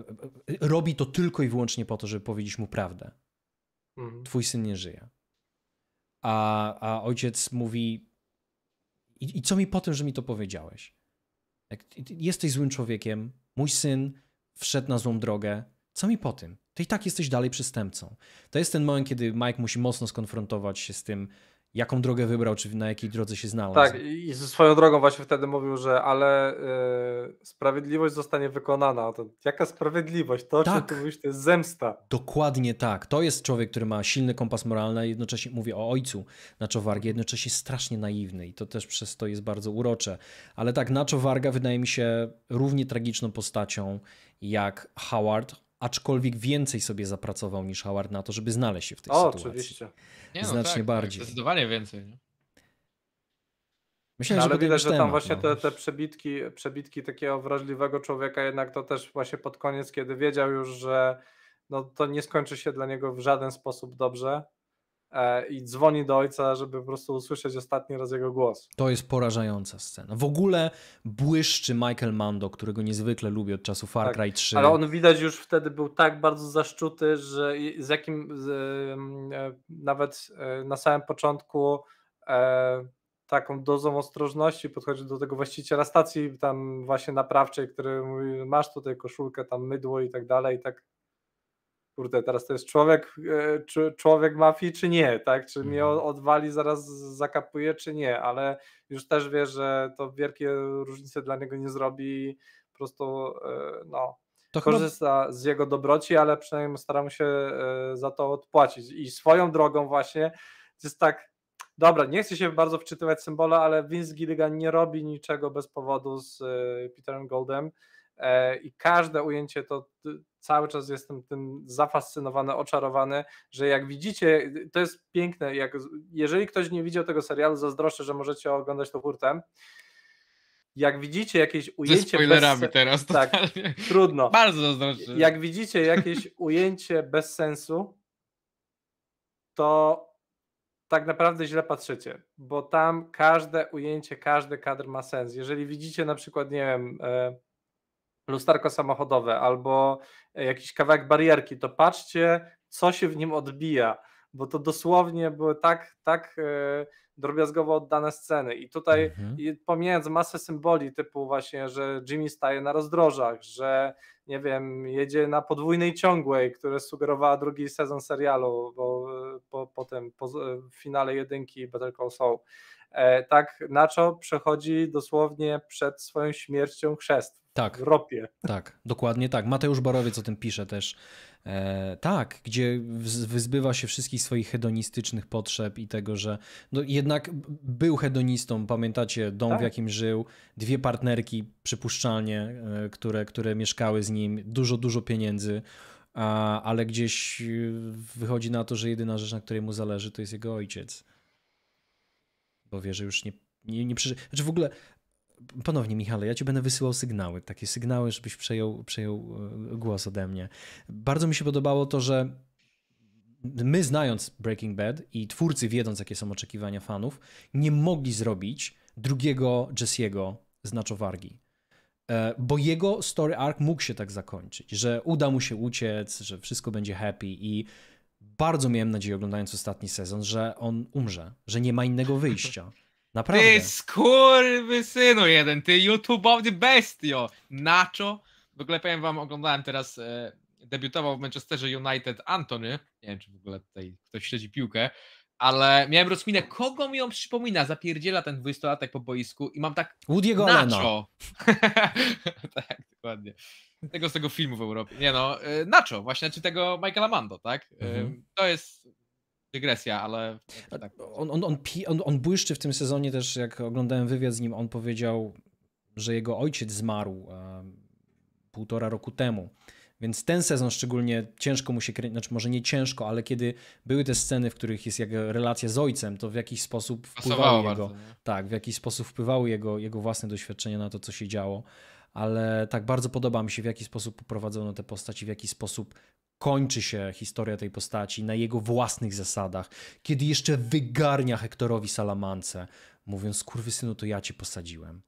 e, robi to tylko i wyłącznie po to, żeby powiedzieć mu prawdę. Mhm. Twój syn nie żyje. A, a ojciec mówi: I, I, co mi po tym, że mi to powiedziałeś? Jak, jesteś złym człowiekiem, mój syn wszedł na złą drogę. Co mi po tym? Ty i tak jesteś dalej przestępcą. To jest ten moment, kiedy Mike musi mocno skonfrontować się z tym, jaką drogę wybrał, czy na jakiej drodze się znalazł. Tak, i swoją drogą właśnie wtedy mówił, że ale yy, sprawiedliwość zostanie wykonana. To jaka sprawiedliwość? To, tak. o czym tak. mówisz, to jest zemsta. Dokładnie tak. To jest człowiek, który ma silny kompas moralny, a jednocześnie mówi o ojcu Nacho Wargi, jednocześnie strasznie naiwny i to też przez to jest bardzo urocze. Ale tak, Nacho Warga wydaje mi się równie tragiczną postacią jak Howard, aczkolwiek więcej sobie zapracował niż Howard na to, żeby znaleźć się w tej o, sytuacji. Oczywiście. Nie, no Znacznie tak, no, bardziej. Zdecydowanie więcej. Nie? Myślę, no, ale widać, że tam temat, właśnie no. te, te przebitki, przebitki takiego wrażliwego człowieka jednak to też właśnie pod koniec, kiedy wiedział już, że no, to nie skończy się dla niego w żaden sposób dobrze, E, i dzwoni do ojca, żeby po prostu usłyszeć ostatni raz jego głos. To jest porażająca scena. W ogóle błyszczy Michael Mando, którego niezwykle lubię od czasu Far tak, Cry 3. Ale on widać już wtedy był tak bardzo zaszczuty, że z jakim z, e, nawet e, na samym początku taką dozą ostrożności podchodzi do tego właściciela stacji tam właśnie naprawczej, który mówi masz tutaj koszulkę, tam mydło i tak dalej i tak kurde, teraz to jest człowiek, e, czy, człowiek mafii, czy nie, tak? Czy mnie mhm. odwali, zaraz zakapuje, czy nie, ale już też wie, że to wielkie różnice dla niego nie zrobi, po prostu e, no, to korzysta chyba... z jego dobroci, ale przynajmniej staram się e, za to odpłacić. I swoją drogą właśnie jest tak, dobra, nie chcę się bardzo wczytywać symbole, ale Vince Gilligan nie robi niczego bez powodu z Peterem Goldem i każde ujęcie to cały czas jestem tym zafascynowany, oczarowany, że jak widzicie, to jest piękne, jak, jeżeli ktoś nie widział tego serialu, zazdroszczę, że możecie oglądać to hurtem, jak widzicie jakieś ujęcie. Ze spoilerami bez... teraz. Tak, trudno. Bardzo zazdroszczę. Jak widzicie jakieś ujęcie bez sensu, to tak naprawdę źle patrzycie, bo tam każde ujęcie, każdy kadr ma sens. Jeżeli widzicie na przykład, nie wiem, e, lusterko samochodowe albo e, jakiś kawałek barierki, to patrzcie, co się w nim odbija, bo to dosłownie były tak, tak e, drobiazgowo oddane sceny. I tutaj, mhm. pomijając masę symboli, typu właśnie, że Jimmy staje na rozdrożach, że nie wiem, jedzie na podwójnej ciągłej, które sugerowała drugi sezon serialu, bo e, po, potem po finale jedynki Battle Call Saul. E, tak, Nacho przechodzi dosłownie przed swoją śmiercią chrzest tak, ropie. Tak, dokładnie tak. Mateusz Borowiec o tym pisze też. E, tak, gdzie wyzbywa się wszystkich swoich hedonistycznych potrzeb i tego, że no, jednak był hedonistą, pamiętacie dom, tak. w jakim żył, dwie partnerki przypuszczalnie, e, które, które mieszkały z nim, dużo, dużo pieniędzy. A, ale gdzieś e, wychodzi na to, że jedyna rzecz, na której mu zależy, to jest jego ojciec. Bo wie, że już nie nie, nie przeży... Znaczy w ogóle Ponownie, Michale, ja ci będę wysyłał sygnały, takie sygnały, żebyś przejął, przejął e, głos ode mnie. Bardzo mi się podobało to, że my znając Breaking Bad i twórcy wiedząc, jakie są oczekiwania fanów, nie mogli zrobić drugiego Jesse'ego znaczowargi. E, bo jego story arc mógł się tak zakończyć, że uda mu się uciec, że wszystko będzie happy i bardzo miałem nadzieję, oglądając ostatni sezon, że on umrze, że nie ma innego wyjścia. Naprawdę. Ty skurwy synu jeden, ty YouTube'owy bestio! Nacho. W ogóle powiem wam, oglądałem teraz, e, debiutował w Manchesterze United Antony. Nie wiem, czy w ogóle tutaj ktoś śledzi piłkę, ale miałem rozminę, kogo mi on przypomina? Zapierdziela ten 20-latek po boisku i mam tak. Woody'ego Nacho. tak, dokładnie. Tego z tego filmu w Europie. Nie no, e, Nacho, właśnie, czy tego Michaela Mando, tak? E, mhm. To jest dygresja, ale... Tak. On, on, on, on, on błyszczy w tym sezonie też, jak oglądałem wywiad z nim, on powiedział, że jego ojciec zmarł półtora roku temu. Więc ten sezon szczególnie ciężko mu się kręcić, znaczy może nie ciężko, ale kiedy były te sceny, w których jest jak relacja z ojcem, to w jakiś sposób wpływały Pasowało jego, bardzo, tak, w jakiś sposób wpływały jego, jego własne doświadczenia na to, co się działo ale tak bardzo podoba mi się, w jaki sposób poprowadzono te postaci, w jaki sposób kończy się historia tej postaci na jego własnych zasadach, kiedy jeszcze wygarnia Hektorowi Salamance, mówiąc, "Kurwy synu, to ja cię posadziłem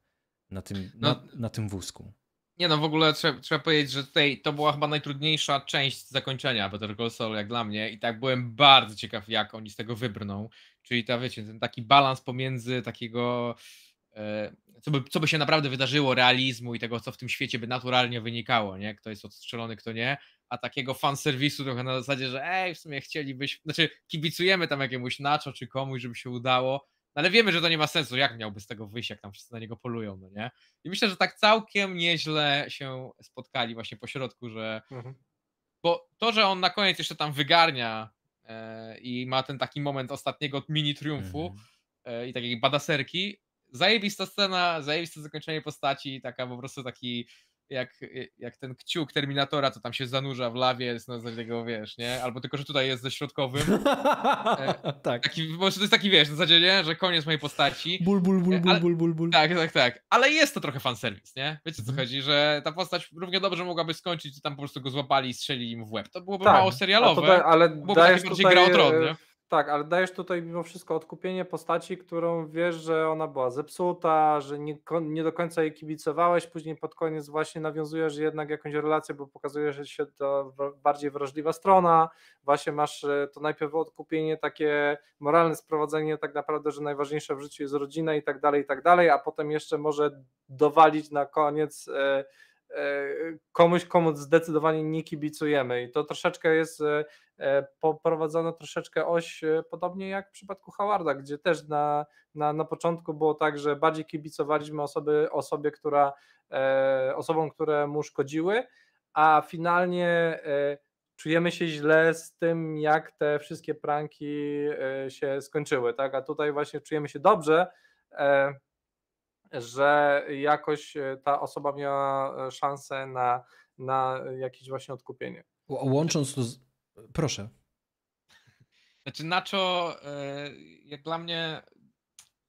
na tym, no, na, na, tym wózku. Nie no, w ogóle trzeba, trzeba powiedzieć, że tutaj to była chyba najtrudniejsza część zakończenia Better Call Saul, jak dla mnie i tak byłem bardzo ciekaw, jak oni z tego wybrną, czyli ta, wiecie, ten taki balans pomiędzy takiego e, co by, co by się naprawdę wydarzyło, realizmu i tego, co w tym świecie by naturalnie wynikało, nie? Kto jest odstrzelony, kto nie, a takiego fanserwisu trochę na zasadzie, że ej, w sumie chcielibyśmy, znaczy kibicujemy tam jakiemuś naczo czy komuś, żeby się udało, no ale wiemy, że to nie ma sensu, jak miałby z tego wyjść, jak tam wszyscy na niego polują, no nie? I myślę, że tak całkiem nieźle się spotkali właśnie po środku, że mhm. bo to, że on na koniec jeszcze tam wygarnia e, i ma ten taki moment ostatniego mini triumfu mhm. e, i takiej badaserki, zajebista scena, zajebiste zakończenie postaci, taka po prostu taki jak, jak ten kciuk Terminatora, co tam się zanurza w lawie, no na tego, wiesz, nie? Albo tylko, że tutaj jest ze środkowym. E, tak. Taki, bo to jest taki, wiesz, na zasadzie, nie? Że koniec mojej postaci. Ból, ból, ból, e, ból, ból, ból, ból. Tak, tak, tak. Ale jest to trochę fanserwis, nie? Wiecie, co mhm. chodzi? Że ta postać równie dobrze mogłaby skończyć i tam po prostu go złapali i strzelili im w łeb. To byłoby tak. mało serialowe. Tutaj, ale byłoby takie bardziej tutaj... gra o tron, e, nie? Tak, ale dajesz tutaj mimo wszystko odkupienie postaci, którą wiesz, że ona była zepsuta, że nie, nie do końca jej kibicowałeś, później pod koniec właśnie nawiązujesz jednak jakąś relację, bo pokazujesz, że się to bardziej wrażliwa strona, właśnie masz e, to najpierw odkupienie, takie moralne sprowadzenie tak naprawdę, że najważniejsze w życiu jest rodzina i tak dalej, i tak dalej, a potem jeszcze może dowalić na koniec... Yy, E, komuś, komu zdecydowanie nie kibicujemy. I to troszeczkę jest e, e, poprowadzono troszeczkę oś, podobnie jak w przypadku Howarda, gdzie też na, na, na początku było tak, że bardziej kibicowaliśmy osoby, osobie, która, osobom, które mu szkodziły, a finalnie czujemy się źle z tym, jak te wszystkie pranki się skończyły, tak? A tutaj właśnie czujemy się dobrze że jakoś e, ta osoba miała e, szansę na, na jakieś właśnie odkupienie. Łącząc to. Z... Proszę. Znaczy, Nacho, e, jak dla mnie,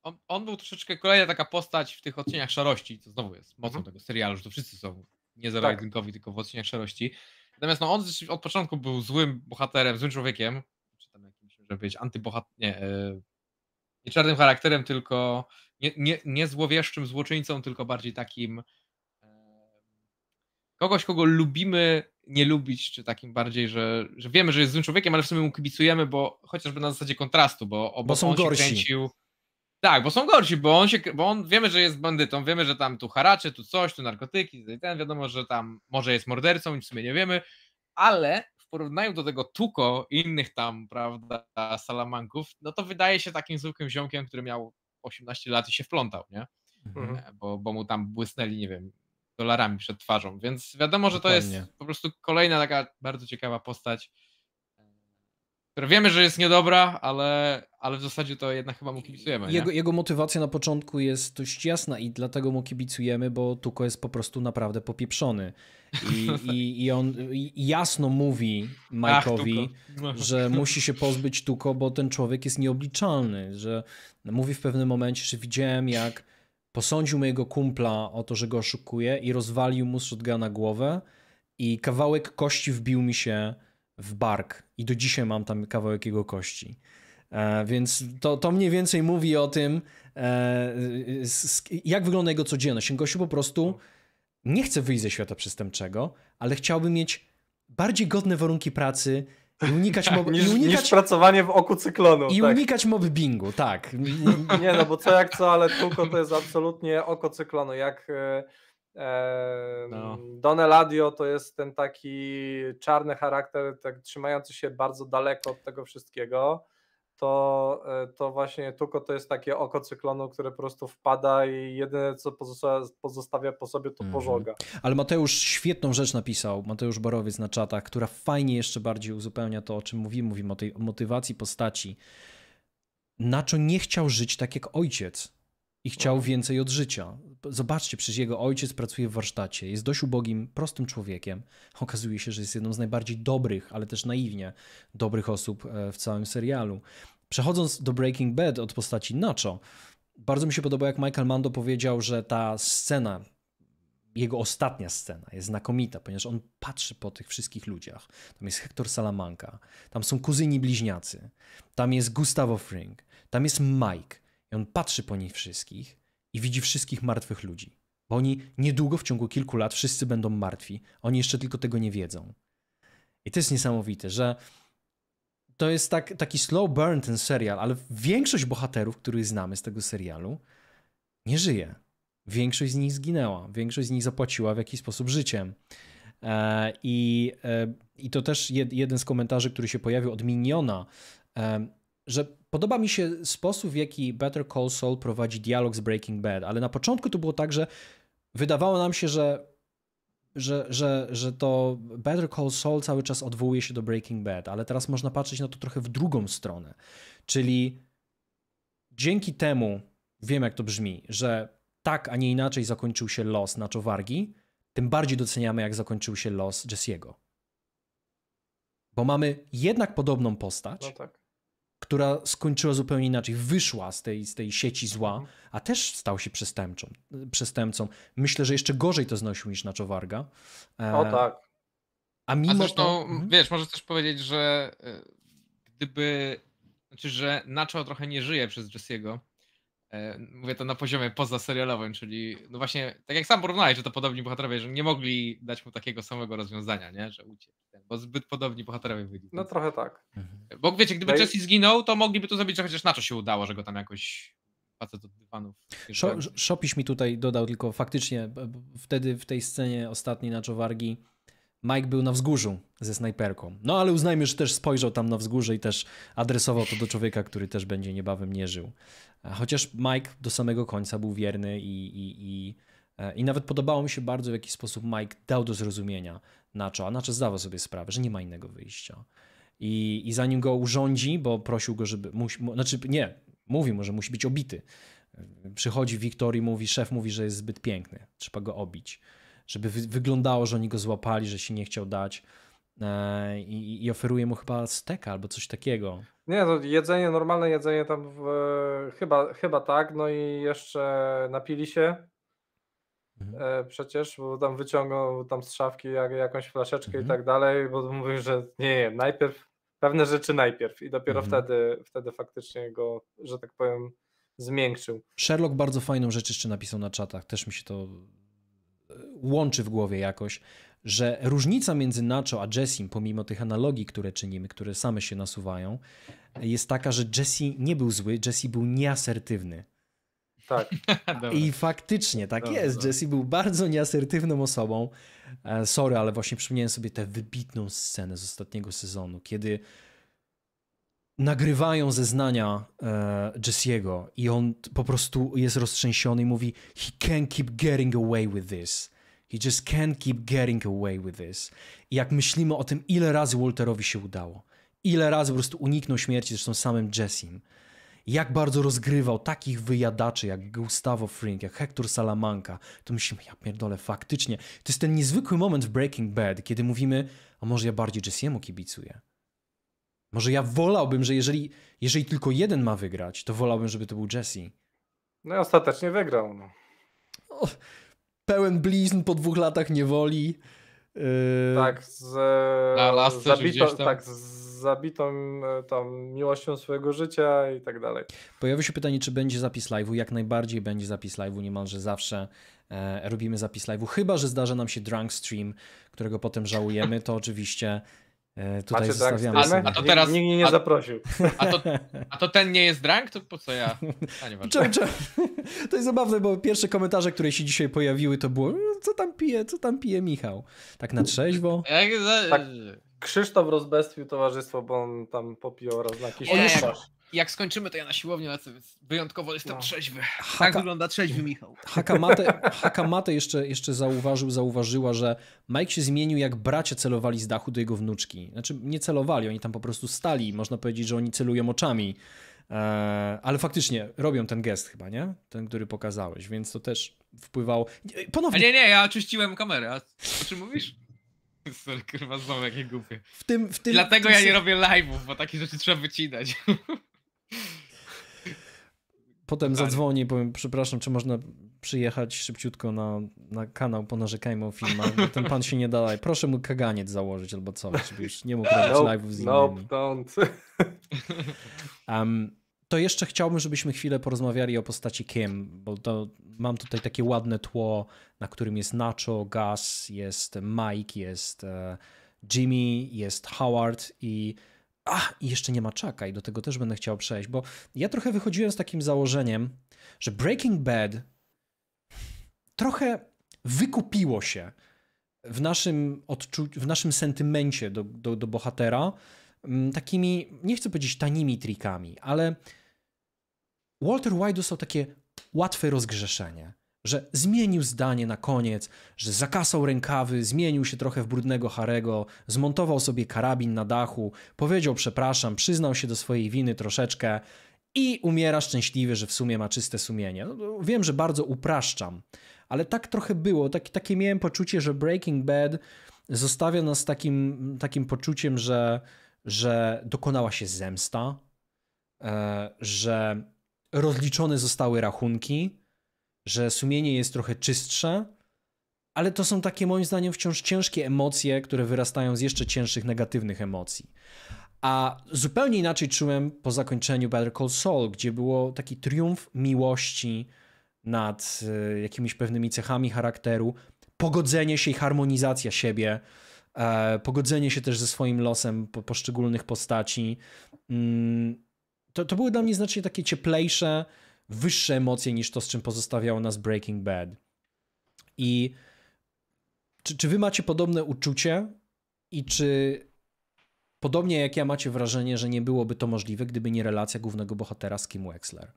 on, on, był troszeczkę kolejna taka postać w tych odcieniach szarości, co znowu jest mocą mhm. tego serialu, że to wszyscy są nie za jedynkowi tak. tylko w odcieniach szarości. Natomiast no, on od początku był złym bohaterem, złym człowiekiem, czy tam jakimś, żeby być antybohat... Nie czarnym charakterem, tylko nie, nie, nie złowieszczym złoczyńcą, tylko bardziej takim kogoś, kogo lubimy nie lubić, czy takim bardziej, że, że wiemy, że jest złym człowiekiem, ale w sumie mu kibicujemy, bo chociażby na zasadzie kontrastu, bo, bo, bo są on gorsi. się kręcił. Tak, bo są gorsi, bo on się, bo on wiemy, że jest bandytą, wiemy, że tam tu haracze, tu coś, tu narkotyki, ten wiadomo, że tam może jest mordercą, nic w sumie nie wiemy, ale porównaniu do tego Tuko i innych tam, prawda, salamanków, no to wydaje się takim zwykłym ziomkiem, który miał 18 lat i się wplątał, nie? Mhm. mhm. Bo, bo mu tam błysnęli, nie wiem, dolarami przed twarzą, więc wiadomo, że to Dokładnie. jest po prostu kolejna taka bardzo ciekawa postać, która wiemy, że jest niedobra, ale, ale w zasadzie to jednak chyba mu kibicujemy. Jego, jego, motywacja na początku jest dość jasna i dlatego mu kibicujemy, bo Tuko jest po prostu naprawdę popieprzony. I, i, i on jasno mówi Mike'owi, no. że musi się pozbyć Tuko, bo ten człowiek jest nieobliczalny, że mówi w pewnym momencie, że widziałem jak posądził mojego kumpla o to, że go oszukuje i rozwalił mu shotguna głowę i kawałek kości wbił mi się w bark i do dzisiaj mam tam kawałek jego kości. E, więc to, to mniej więcej mówi o tym, e, z, jak wygląda jego codzienność. Gościu po prostu nie chcę wyjść ze świata przestępczego, ale chciałbym mieć bardziej godne warunki pracy i unikać, tak, mob... niż, i unikać... niż pracowanie w oku cyklonu. I tak. unikać mobbingu, tak. Nie no, bo co jak co, ale tylko to jest absolutnie oko cyklonu. Jak e, e no. Doneladio to jest ten taki czarny charakter, tak trzymający się bardzo daleko od tego wszystkiego to, e, to właśnie Tuko to jest takie oko cyklonu, które po prostu wpada i jedyne co pozostawia, po sobie to mhm. pożoga. Mm. Ale Mateusz świetną rzecz napisał, Mateusz Borowiec na czatach, która fajnie jeszcze bardziej uzupełnia to, o czym mówimy, mówimy o tej motywacji postaci. Nacho nie chciał żyć tak jak ojciec i chciał mhm. więcej od życia. Zobaczcie, przecież jego ojciec pracuje w warsztacie, jest dość ubogim, prostym człowiekiem. Okazuje się, że jest jedną z najbardziej dobrych, ale też naiwnie dobrych osób e, w całym serialu. Przechodząc do Breaking Bad od postaci Nacho, bardzo mi się podoba, jak Michael Mando powiedział, że ta scena, jego ostatnia scena jest znakomita, ponieważ on patrzy po tych wszystkich ludziach. Tam jest Hector Salamanca, tam są kuzyni bliźniacy, tam jest Gustavo Fring, tam jest Mike. I on patrzy po nich wszystkich i widzi wszystkich martwych ludzi. Bo oni niedługo, w ciągu kilku lat, wszyscy będą martwi. Oni jeszcze tylko tego nie wiedzą. I to jest niesamowite, że to jest tak, taki slow burn ten serial, ale większość bohaterów, których znamy z tego serialu, nie żyje. Większość z nich zginęła, większość z nich zapłaciła w jakiś sposób życiem. E, I, e, i to też jeden z komentarzy, który się pojawił od Miniona, e, że podoba mi się sposób, w jaki Better Call Saul prowadzi dialog z Breaking Bad, ale na początku to było tak, że wydawało nam się, że że, że, że to Better Call Saul cały czas odwołuje się do Breaking Bad, ale teraz można patrzeć na to trochę w drugą stronę. Czyli dzięki temu, wiem jak to brzmi, że tak, a nie inaczej zakończył się los Nacho tym bardziej doceniamy, jak zakończył się los Jesse'ego. Bo mamy jednak podobną postać, no tak która skończyła zupełnie inaczej, wyszła z tej, z tej sieci zła, mhm. a też stał się przestępczą, przestępcą. Myślę, że jeszcze gorzej to znosił niż na Varga. E, o tak. A mimo a zresztą, to... Mhm. wiesz, możesz też powiedzieć, że e, gdyby, znaczy, że Nacho trochę nie żyje przez Jesse'ego, E, mówię to na poziomie pozaserialowym, czyli no właśnie, tak jak sam porównałeś, że to podobni bohaterowie, że nie mogli dać mu takiego samego rozwiązania, nie? że uciekł, bo zbyt podobni bohaterowie byli. No trochę tak. Mhm. Bo wiecie, gdyby no i... zginął, to mogliby to zrobić, że chociaż na to się udało, że go tam jakoś facet od dywanów. Shopiś mi tutaj dodał tylko faktycznie wtedy w tej scenie ostatniej na Czowargi Mike był na wzgórzu ze snajperką. No ale uznajmy, że też spojrzał tam na wzgórze i też adresował to do człowieka, który też będzie niebawem nie żył. E, chociaż Mike do samego końca był wierny i, i, i, e, i nawet podobało mi się bardzo, w jaki sposób Mike dał do zrozumienia Nacho, a Nacho zdawał sobie sprawę, że nie ma innego wyjścia. I, i zanim go urządzi, bo prosił go, żeby... Musi, mu, znaczy nie, mówi mu, że musi być obity. E, przychodzi Wiktor i mówi, szef mówi, że jest zbyt piękny, trzeba go obić żeby wyglądało, że oni go złapali, że się nie chciał dać. E, I, i oferuje mu chyba steka albo coś takiego. Nie, to no, jedzenie, normalne jedzenie tam w, chyba, chyba tak, no i jeszcze napili się mhm. e, przecież, bo tam wyciągnął tam z szafki jak, jakąś flaszeczkę mhm. i tak dalej, bo mówił, że nie, najpierw, pewne rzeczy najpierw i dopiero mhm. wtedy, wtedy faktycznie go, że tak powiem, zmiękczył. Sherlock bardzo fajną rzecz jeszcze napisał na czatach, też mi się to łączy w głowie jakoś, że różnica między Nacho a Jessim, pomimo tych analogii, które czynimy, które same się nasuwają, jest taka, że Jesse nie był zły, Jesse był nieasertywny. Tak. I faktycznie tak Dobra. jest. Jesse był bardzo nieasertywną osobą. E, sorry, ale właśnie przypomniałem sobie tę wybitną scenę z ostatniego sezonu, kiedy nagrywają zeznania e, Jesse'ego i on po prostu jest roztrzęsiony i mówi He can't keep getting away with this. He just can't keep getting away with this. I jak myślimy o tym, ile razy Walterowi się udało, ile razy po prostu uniknął śmierci, zresztą samym Jessim, jak bardzo rozgrywał takich wyjadaczy jak Gustavo Fring, jak Hector Salamanca, to myślimy, jak pierdolę, faktycznie. To jest ten niezwykły moment w Breaking Bad, kiedy mówimy, a może ja bardziej Jessiemu kibicuję. Może ja wolałbym, że jeżeli, jeżeli tylko jeden ma wygrać, to wolałbym, żeby to był Jesse. No i ostatecznie wygrał. No. O, pełen blizn po dwóch latach niewoli. Yy... Tak, z, lasce, zabito, tam... tak, z zabitą e, tam miłością swojego życia i tak dalej. Pojawiło się pytanie, czy będzie zapis live'u. Jak najbardziej będzie zapis live'u, niemalże zawsze e, robimy zapis live'u. Chyba, że zdarza nam się drunk stream, którego potem żałujemy, to oczywiście E, tutaj Macie zostawiamy tak, sobie. A to teraz, Nikt mnie nie a, zaprosił. A to, a to, ten nie jest drank? To po co ja? A, czemu, To jest zabawne, bo pierwsze komentarze, które się dzisiaj pojawiły, to było no, co tam pije, co tam pije Michał? Tak na trzeźwo? tak. Krzysztof rozbestwił towarzystwo, bo on tam popijał raz na jakiś jak skończymy, to ja na ale lecę, więc wyjątkowo jestem no. trzeźwy. Tak Haka, tak wygląda trzeźwy Michał. Hakamate, Hakamate jeszcze, jeszcze zauważył, zauważyła, że Mike się zmienił, jak bracia celowali z dachu do jego wnuczki. Znaczy, nie celowali, oni tam po prostu stali. Można powiedzieć, że oni celują oczami. Eee, ale faktycznie robią ten gest chyba, nie? Ten, który pokazałeś, więc to też wpływało. Ponownie... A nie, nie, ja oczyściłem kamerę. A o czym mówisz? Sorry, kurwa, znowu jakie głupie. W tym, w tym, Dlatego w tym... ja nie robię live'ów, bo takie rzeczy trzeba wycinać. Potem tak. zadzwoni i powiem, przepraszam, czy można przyjechać szybciutko na, na kanał, ponarzekajmy o filmach, bo ten pan się nie da. Proszę mu kaganiec założyć albo co, żeby już nie mógł robić live live'ów z innymi. Nope, Um, to jeszcze chciałbym, żebyśmy chwilę porozmawiali o postaci Kim, bo to, mam tutaj takie ładne tło, na którym jest Nacho, Gus, jest Mike, jest e, Jimmy, jest Howard i Ach, i jeszcze nie ma czaka, i do tego też będę chciał przejść, bo ja trochę wychodziłem z takim założeniem, że Breaking Bad trochę wykupiło się w naszym, odczu- w naszym sentymencie do, do, do bohatera mm, takimi, nie chcę powiedzieć tanimi trikami, ale Walter White dostał takie łatwe rozgrzeszenie że zmienił zdanie na koniec, że zakasał rękawy, zmienił się trochę w brudnego Harego, zmontował sobie karabin na dachu, powiedział przepraszam, przyznał się do swojej winy troszeczkę i umiera szczęśliwy, że w sumie ma czyste sumienie. No, wiem, że bardzo upraszczam, ale tak trochę było, tak, takie miałem poczucie, że Breaking Bad zostawia nas takim, takim poczuciem, że, że dokonała się zemsta, e, że rozliczone zostały rachunki, że sumienie jest trochę czystsze, ale to są takie moim zdaniem wciąż ciężkie emocje, które wyrastają z jeszcze cięższych negatywnych emocji. A zupełnie inaczej czułem po zakończeniu Better Call Saul, gdzie było taki triumf miłości nad e, jakimiś pewnymi cechami charakteru, pogodzenie się i harmonizacja siebie, e, pogodzenie się też ze swoim losem poszczególnych postaci. Mm, to, to były dla mnie znacznie takie cieplejsze, wyższe emocje niż to, z czym pozostawiało nas Breaking Bad. I czy, czy wy macie podobne uczucie i czy podobnie jak ja macie wrażenie, że nie byłoby to możliwe, gdyby nie relacja głównego bohatera z Kim Wexler?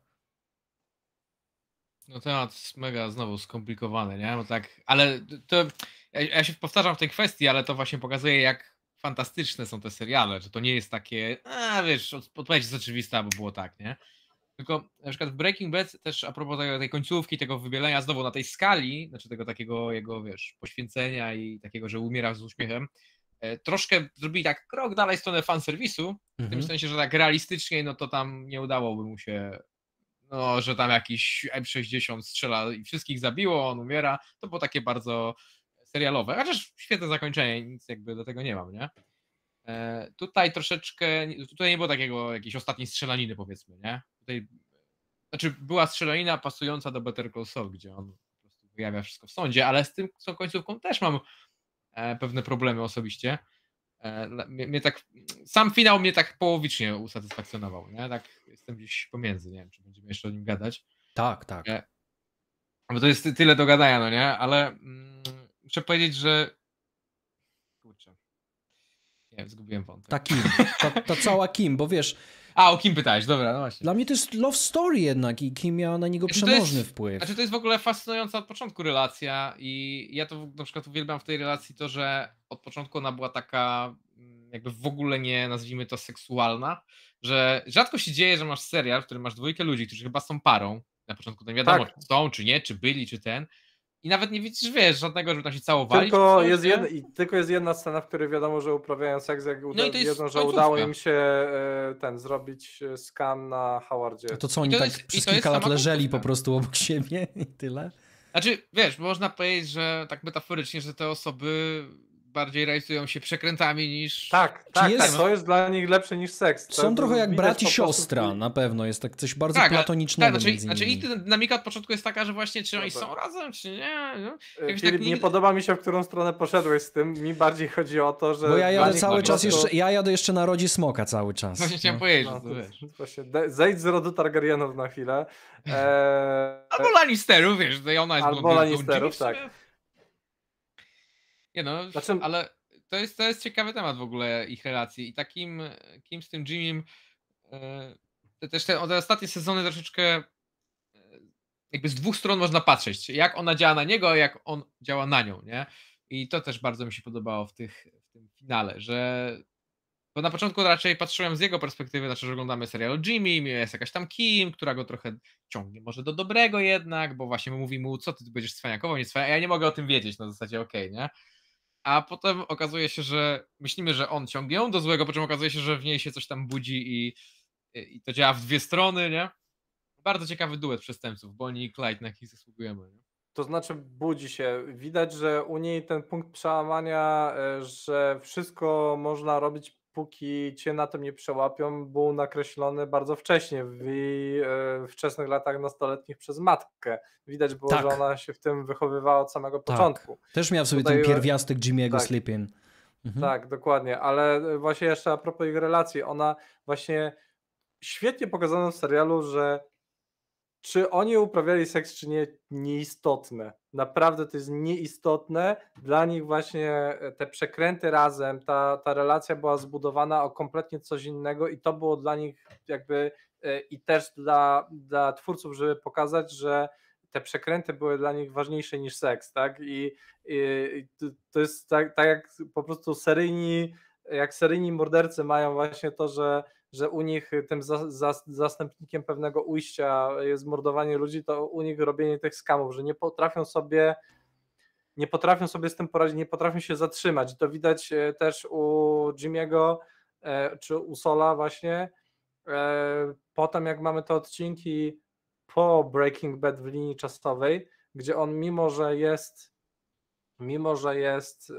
No temat jest mega znowu skomplikowany, nie? No tak, ale to ja, ja, się powtarzam w tej kwestii, ale to właśnie pokazuje, jak fantastyczne są te seriale, że to nie jest takie, a wiesz, odpowiedź jest oczywista, bo było tak, nie? Tylko na przykład w Breaking Bad też a propos tej końcówki, tego wybielenia znowu na tej skali, znaczy tego takiego jego, wiesz, poświęcenia i takiego, że umiera z uśmiechem, e, troszkę zrobili tak krok dalej w stronę fanserwisu, mhm. w tym mhm. sensie, że tak realistycznie, no to tam nie udałoby mu się, no, że tam jakiś M60 strzela i wszystkich zabiło, on umiera, to było takie bardzo serialowe, chociaż świetne zakończenie, nic jakby do tego nie mam, nie? E, tutaj troszeczkę, tutaj nie było takiego jakiejś ostatniej strzelaniny powiedzmy, nie? tutaj, znaczy była strzelanina pasująca do Better Call Saul, gdzie on po prostu wyjawia wszystko w sądzie, ale z tym z tą końcówką też mam e, pewne problemy osobiście. E, mnie, mnie, tak, sam finał mnie tak połowicznie usatysfakcjonował, nie? Tak jestem gdzieś pomiędzy, nie wiem, czy będziemy jeszcze o nim gadać. Tak, tak. E, bo to jest tyle do gadania, no nie? Ale mm, muszę powiedzieć, że kurczę, nie wiem, zgubiłem wątek. Ta Kim, ta cała Kim, bo wiesz, a, o kim pytałeś, dobra, no właśnie. Dla mnie to jest love story jednak i kim miała na niego znaczy, przemożny jest, wpływ. Znaczy to jest w ogóle fascynująca od początku relacja i ja to na przykład uwielbiam w tej relacji to, że od początku ona była taka mm, jakby w ogóle nie, nazwijmy to seksualna, że rzadko się dzieje, że masz serial, w którym masz dwójkę ludzi, którzy chyba są parą, na początku nie wiadomo, tak. czy są, czy nie, czy byli, czy ten, i nawet nie widzisz, wiesz, żadnego, żeby tam się całowali. Tylko, jest, jed... tylko jest jedna scena, w której wiadomo, że uprawiają seks, jak uda... no wiedzą, że udało im się e, ten zrobić e, skan na Howardzie. A to co, oni to tak jest, tak przez kilka lat leżeli po prostu obok siebie i tyle? Znaczy, wiesz, można powiedzieć, że tak metaforycznie, że te osoby bardziej realizują się przekrętami niż. Tak, tak, jest... tak, to jest dla nich lepsze niż seks. To Są trochę jak brat i siostra, na pewno jest tak coś bardzo tak, platonicznego. Tak, znaczy, znaczy ich dynamika od początku jest taka, że właśnie czy oni są razem, czy nie. No. E, Filip, tak nie podoba mi się, w którą stronę poszedłeś z tym. Mi bardziej chodzi o to, że. Bo ja jadę cały czas to... jeszcze. Ja jadę jeszcze na rodzi smoka cały czas. Właśnie no. chciałem powiedzieć. No, to, to się... zejdź z rodu Targaryenów na chwilę. Eee... Albo Lannisterów, wiesz, że ona jest Albo Lannisterów, tak. Nie no, znaczy... ale to jest, to jest ciekawy temat w ogóle ich relacji i takim kim z tym Jimim e, też te, te ostatnie sezony troszeczkę e, jakby z dwóch stron można patrzeć, jak ona działa na niego, a jak on działa na nią, nie? I to też bardzo mi się podobało w, tych, w tym finale, że bo na początku raczej patrzyłem z jego perspektywy, znaczy, że oglądamy serial o Jimmy, jest jakaś tam Kim, która go trochę ciągnie może do dobrego jednak, bo właśnie mówi mu, co ty, ty będziesz cwaniakował, nie a ja nie mogę o tym wiedzieć, na zasadzie okej, okay, nie? a potem okazuje się, że myślimy, że on ciągnie ją do złego, po czym okazuje się, że w niej się coś tam budzi i, i to działa w dwie strony, nie? Bardzo ciekawy duet przestępców, Bonnie i Clyde, na jakich zasługujemy. Nie? To znaczy budzi się. Widać, że u niej ten punkt przełamania, e, że wszystko można robić póki cię na tym nie przełapią, był nakreślony bardzo wcześnie, w jej wczesnych latach nastoletnich przez matkę. Widać było, tak. że ona się w tym wychowywała od samego tak. początku. Też miał w sobie Tutaj... ten pierwiastek Jimmy'ego tak. Sleeping. Mhm. Tak, dokładnie, ale e, właśnie jeszcze a propos ich relacji, ona właśnie świetnie pokazano w serialu, że czy oni uprawiali seks, czy nie, nieistotne. Naprawdę to jest nieistotne. Dla nich właśnie e, te przekręty razem, ta, ta relacja była zbudowana o kompletnie coś innego i to było dla nich jakby e, i też dla, dla twórców, żeby pokazać, że te przekręty były dla nich ważniejsze niż seks, tak? I, i to jest tak, tak jak po prostu seryjni, jak seryjni mordercy mają właśnie to, że że u nich y, tym za, za, zastępnikiem pewnego ujścia jest mordowanie ludzi, to u nich robienie tych skamów, że nie potrafią sobie nie potrafią sobie z tym poradzić, nie potrafią się zatrzymać. To widać e, też u Jimiego e, czy u Sola właśnie. E, potem jak mamy te odcinki po Breaking Bad w linii czasowej, gdzie on mimo, że jest mimo, że jest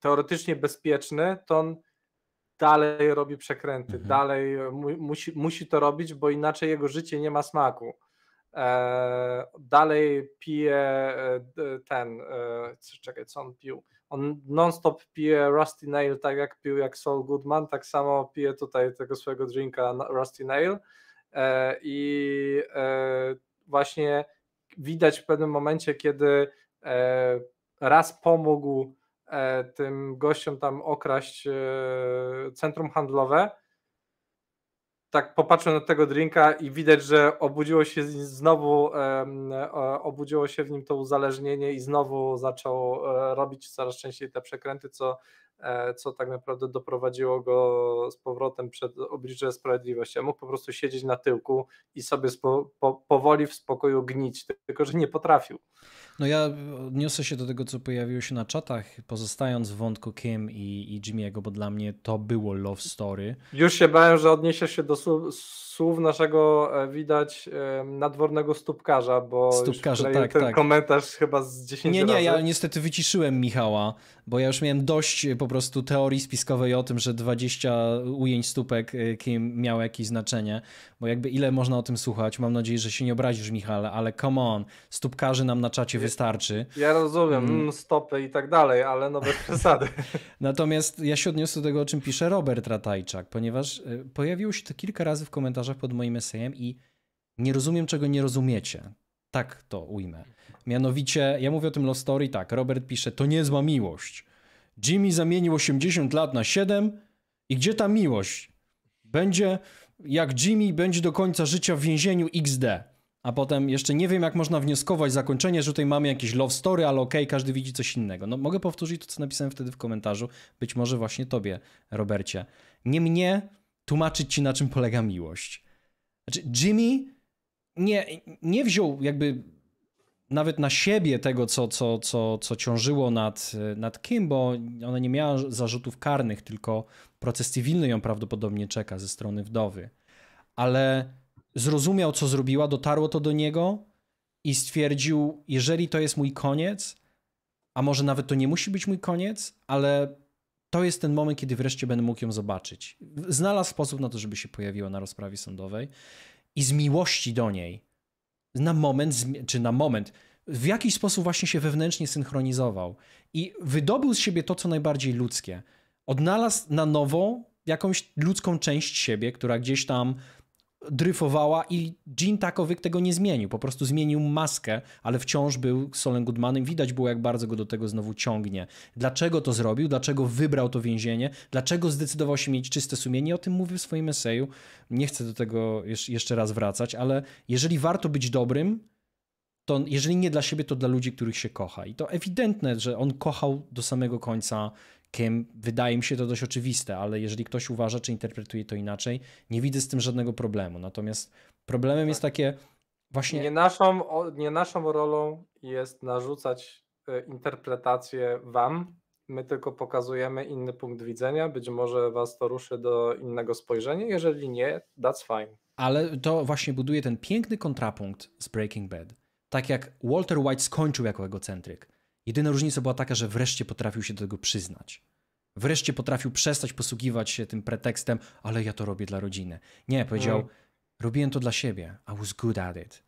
teoretycznie bezpieczny, to on dalej robi przekręty, mhm. dalej mu, musi, musi to robić, bo inaczej jego życie nie ma smaku. E, dalej pije e, ten, e, czekaj, co on pił? On non-stop pije Rusty Nail, tak jak pił jak Saul Goodman, tak samo pije tutaj tego swojego drinka Rusty Nail e, i e, właśnie widać w pewnym momencie, kiedy e, raz pomógł E, tym gościom tam okraść e, centrum handlowe. Tak popatrzył na tego drinka i widać, że obudziło się znowu obudziło się w nim to uzależnienie i znowu zaczął e, robić coraz częściej te przekręty, co, co tak naprawdę doprowadziło go z powrotem przed oblicze sprawiedliwości. A mógł po prostu siedzieć na tyłku i sobie spo, po, powoli w spokoju gnić, tylko że nie potrafił. No ja odniosę się do tego, co pojawiło się na czatach, pozostając w wątku Kim i, i Jimmy'ego, bo dla mnie to było love story. Już się bałem, że odniesiesz się do słów, słów naszego e, widać nadwornego stópkarza, bo stópkarza, tak, ten tak. komentarz chyba z 10 Nie, nie, ja niestety wyciszyłem Michała, bo ja już miałem dość e, po prostu teorii spiskowej o tym, że 20 ujęć stópek e, Kim miało jakieś znaczenie, bo jakby ile można o tym słuchać, mam nadzieję, że się nie obrazisz Michale, ale come on, stópkarzy nam na czacie wystarczy. Ja rozumiem, mm. mm. stopy i tak dalej, ale no bez przesady. Natomiast ja się odniosę do tego, o czym pisze Robert Ratajczak, ponieważ e, pojawiło się to kilka razy w komentarzach pod moim esejem i nie rozumiem, czego nie rozumiecie. Tak to ujmę. Mianowicie, ja mówię o tym Lost Story, tak, Robert pisze, to niezła miłość. Jimmy zamienił 80 lat na 7 i gdzie ta miłość? Będzie jak Jimmy będzie do końca życia w więzieniu XD a potem jeszcze nie wiem, jak można wnioskować zakończenie, że tutaj mamy jakieś love story, ale okej, okay, każdy widzi coś innego. No mogę powtórzyć to, co napisałem wtedy w komentarzu, być może właśnie tobie, Robercie. Nie mnie tłumaczyć ci, na czym polega miłość. Znaczy, Jimmy nie, nie wziął jakby nawet na siebie tego, co, co, co, co ciążyło nad, nad kim, bo ona nie miała zarzutów karnych, tylko proces cywilny ją prawdopodobnie czeka ze strony wdowy. Ale zrozumiał, co zrobiła, dotarło to do niego i stwierdził, jeżeli to jest mój koniec, a może nawet to nie musi być mój koniec, ale to jest ten moment, kiedy wreszcie będę mógł ją zobaczyć. Znalazł sposób na to, żeby się pojawiła na rozprawie sądowej i z miłości do niej na moment, czy na moment, w jakiś sposób właśnie się wewnętrznie synchronizował i wydobył z siebie to, co najbardziej ludzkie. Odnalazł na nowo jakąś ludzką część siebie, która gdzieś tam dryfowała i Gene Takovic tego nie zmienił. Po prostu zmienił maskę, ale wciąż był Solem Goodmanem. Widać było, jak bardzo go do tego znowu ciągnie. Dlaczego to zrobił? Dlaczego wybrał to więzienie? Dlaczego zdecydował się mieć czyste sumienie? O tym mówię w swoim eseju. Nie chcę do tego jeszcze raz wracać, ale jeżeli warto być dobrym, to jeżeli nie dla siebie, to dla ludzi, których się kocha. I to ewidentne, że on kochał do samego końca Wydaje mi się to dość oczywiste, ale jeżeli ktoś uważa czy interpretuje to inaczej, nie widzę z tym żadnego problemu. Natomiast problemem tak. jest takie właśnie. Nie naszą, nie naszą rolą jest narzucać e, interpretację wam. My tylko pokazujemy inny punkt widzenia. Być może was to ruszy do innego spojrzenia. Jeżeli nie, that's fine. Ale to właśnie buduje ten piękny kontrapunkt z Breaking Bad. Tak jak Walter White skończył jako egocentryk Jedyna różnica była taka, że wreszcie potrafił się do tego przyznać. Wreszcie potrafił przestać posługiwać się tym pretekstem, ale ja to robię dla rodziny. Nie, powiedział, mm. robiłem to dla siebie. I was good at it.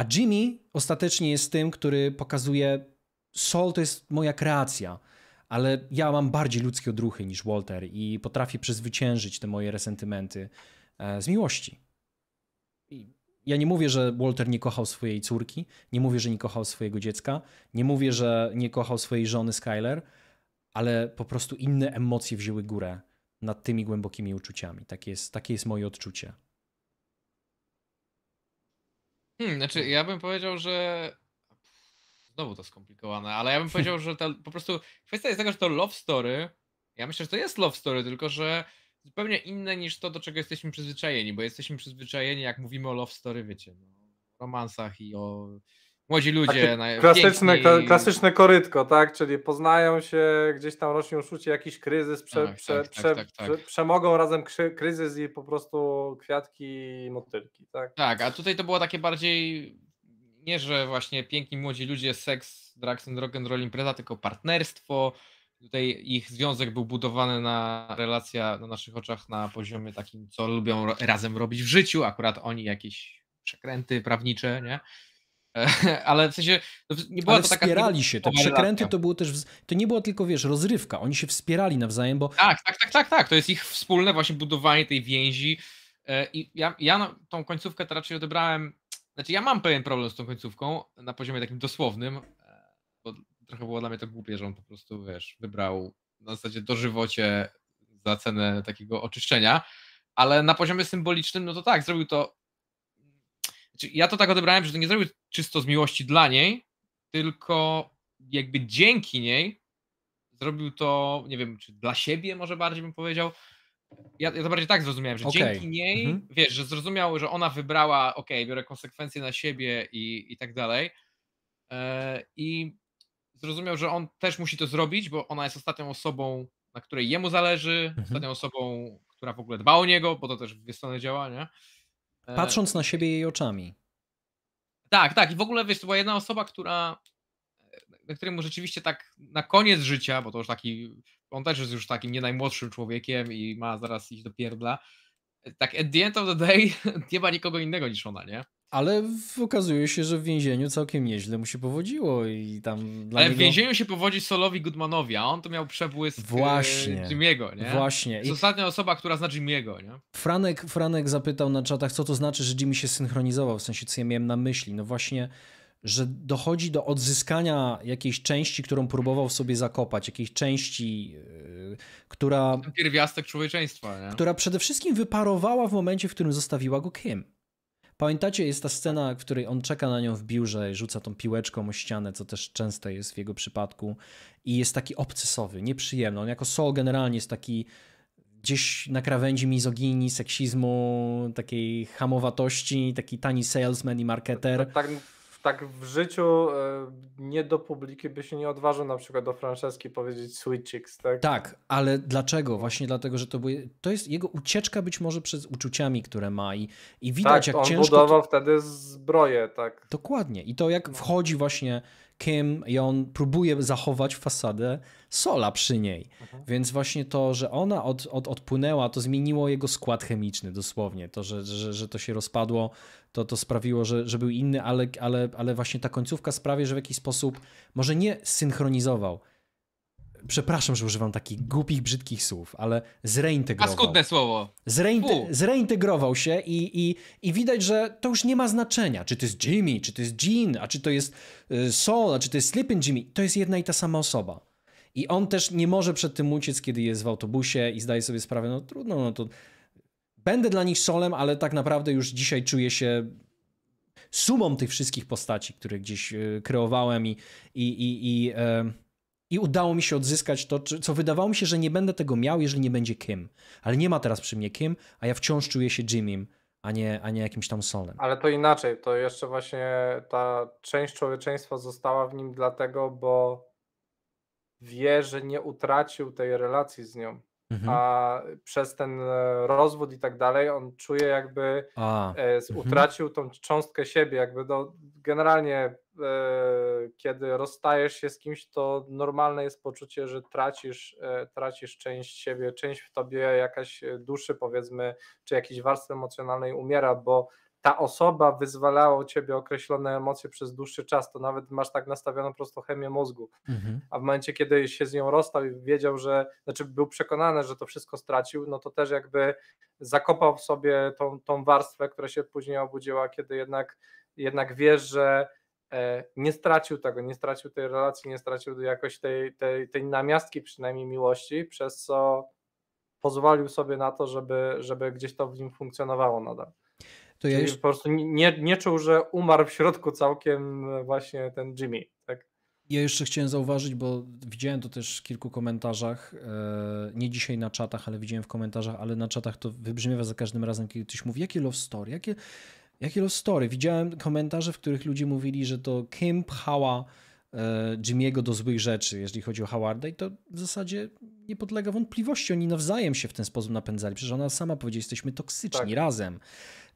A Jimmy ostatecznie jest tym, który pokazuje, Sol to jest moja kreacja, ale ja mam bardziej ludzkie odruchy niż Walter i potrafię przezwyciężyć te moje resentymenty e, z miłości. I ja nie mówię, że Walter nie kochał swojej córki, nie mówię, że nie kochał swojego dziecka, nie mówię, że nie kochał swojej żony Skyler, ale po prostu inne emocje wzięły górę nad tymi głębokimi uczuciami. Takie jest, takie jest moje odczucie. Hmm, znaczy, ja bym powiedział, że. Znowu to skomplikowane, ale ja bym powiedział, że ta, po prostu kwestia jest taka, że to love story. Ja myślę, że to jest love story, tylko że zupełnie inne niż to, do czego jesteśmy przyzwyczajeni, bo jesteśmy przyzwyczajeni, jak mówimy o love story, wiecie, no, o romansach i o młodzi tak, ludzie. Na, klasyczne, piękni... klasyczne korytko, tak? Czyli poznają się, gdzieś tam rośnie uczucie, jakiś kryzys, prze, tak, prze, tak, prze, tak, tak prze tak. przemogą razem kryzys i po prostu kwiatki i motylki, tak? Tak, a tutaj to było takie bardziej nie, że właśnie piękni młodzi ludzie, seks, drugs and rock and roll, impreza, tylko partnerstwo, Tutaj ich związek był budowany na relacja na naszych oczach na poziomie takim, co lubią razem robić w życiu. Akurat oni jakieś przekręty prawnicze, nie? ale w sensie no nie była ale to taka wspierali się, te przekręty to było też, to nie było tylko, wiesz, rozrywka, oni się wspierali nawzajem, bo... Tak, tak, tak, tak, tak, to jest ich wspólne właśnie budowanie tej więzi e, i ja, ja no, tą końcówkę to raczej odebrałem, znaczy ja mam pewien problem z tą końcówką na poziomie takim dosłownym, trochę było dla mnie to głupie, że on po prostu, wiesz, wybrał na zasadzie dożywocie za cenę takiego oczyszczenia, ale na poziomie symbolicznym, no to tak, zrobił to. Znaczy, ja to tak odebrałem, że to nie zrobił czysto z miłości dla niej, tylko jakby dzięki niej zrobił to, nie wiem, czy dla siebie może bardziej bym powiedział. Ja, ja to bardziej tak zrozumiałem, że okay. dzięki niej, mhm. wiesz, że zrozumiał, że ona wybrała, ok, biorę konsekwencje na siebie i, i tak dalej. E, I zrozumiał, że on też musi to zrobić, bo ona jest ostatnią osobą, na której jemu zależy, mhm. ostatnią osobą, która w ogóle dba o niego, bo to też w dwie strony działa, nie? E, Patrząc na siebie jej oczami. Tak, tak. I w ogóle wiesz, to była jedna osoba, która e, na mu rzeczywiście tak na koniec życia, bo to już taki, on też jest już takim nie najmłodszym człowiekiem i ma zaraz iść do pierdla, e, tak at the end of the day nie ma nikogo innego niż ona, nie? Ale okazuje się, że w więzieniu całkiem nieźle mu się powodziło i tam. Ale niego... w więzieniu się powodzi Solowi Goodmanowi, a on to miał przebłysk e, Właśnie. Jimiego, nie? Właśnie. I... ostatnia osoba, która zna Jimiego, nie? Franek, Franek zapytał na czatach, co to znaczy, że Jimmy się synchronizował, w sensie co ja miałem na myśli. No właśnie, że dochodzi do odzyskania jakiejś części, którą próbował sobie zakopać, jakiejś części, e, która. Pierwiastek człowieczeństwa, nie? Która przede wszystkim wyparowała w momencie, w którym zostawiła go Kim. Pamiętacie, jest ta scena, w której on czeka na nią w biurze i rzuca tą piłeczką o ścianę, co też często jest w jego przypadku. I jest taki obcesowy, nieprzyjemny. On jako sol generalnie jest taki gdzieś na krawędzi mizoginii, seksizmu, takiej hamowatości, taki tani salesman i marketer. Tak, tak tak w życiu e, nie do publiki by się nie odważył na przykład do Franceski powiedzieć Sweet Chicks, tak? Tak, ale dlaczego? Właśnie dlatego, że to, były, to jest jego ucieczka być może przez uczuciami, które ma i, i widać tak, jak on ciężko... on budował to... wtedy zbroję, tak? Dokładnie i to jak no. wchodzi właśnie Kim i on próbuje zachować fasadę Sola przy niej. Mhm. Więc właśnie to, że ona od, od, odpłynęła, to zmieniło jego skład chemiczny dosłownie. To, że, że, że to się rozpadło, to, to sprawiło, że, że był inny, ale, ale, ale właśnie ta końcówka sprawia, że w jakiś sposób może nie synchronizował, przepraszam, że używam takich głupich, brzydkich słów, ale zreintegrował. Paskudne słowo. Zreinte, zreintegrował się i, i, i widać, że to już nie ma znaczenia, czy to jest Jimmy, czy to jest Jean, a czy to jest y, Soul, a czy to jest Slippin' Jimmy. To jest jedna i ta sama osoba. I on też nie może przed tym uciec, kiedy jest w autobusie i zdaje sobie sprawę, no trudno, no to będę dla nich solem, ale tak naprawdę już dzisiaj czuję się sumą tych wszystkich postaci, które gdzieś y, kreowałem i, i, i, i i udało mi się odzyskać to, co wydawało mi się, że nie będę tego miał, jeżeli nie będzie Kim. Ale nie ma teraz przy mnie Kim, a ja wciąż czuję się Jimim, a nie, a nie jakimś tam Sonem. Ale to inaczej, to jeszcze właśnie ta część człowieczeństwa została w nim dlatego, bo wie, że nie utracił tej relacji z nią. Mhm. A przez ten e, rozwód i tak dalej, on czuje jakby a, e, mhm. utracił tą cząstkę siebie, jakby do, generalnie E, kiedy rozstajesz się z kimś, to normalne jest poczucie, że tracisz, e, tracisz część siebie, część w tobie jakaś e, duszy, powiedzmy, czy jakiejś warstwy emocjonalnej umiera, bo ta osoba wyzwalała u ciebie określone emocje przez dłuższy czas, to nawet masz tak nastawioną prosto chemię mózgu. Mhm. A w momencie, kiedy się z nią rozstał i wiedział, że, znaczy był przekonany, że to wszystko stracił, no to też jakby zakopał w sobie tą, tą warstwę, która się później obudziła, kiedy jednak, jednak wiesz, że E, nie stracił tego, nie stracił tej relacji, nie stracił jakoś tej, tej, tej namiastki przynajmniej miłości, przez co pozwolił sobie na to, żeby, żeby gdzieś to w nim funkcjonowało nadal. To ja już... po prostu nie, nie czuł, że umarł w środku całkiem właśnie ten Jimmy. Tak? Ja jeszcze chciałem zauważyć, bo widziałem to też w kilku komentarzach, e, nie dzisiaj na czatach, ale widziałem w komentarzach, ale na czatach to wybrzmiewa za każdym razem, kiedy ktoś mówi, jakie love story, jakie Jakie los story? Widziałem komentarze, w których ludzie mówili, że to Kim pchała e, Jimmy'ego do złych rzeczy, jeżeli chodzi o Howarda i to w zasadzie nie podlega wątpliwości. Oni nawzajem się w ten sposób napędzali. Przecież ona sama powiedziała, jesteśmy toksyczni tak. razem.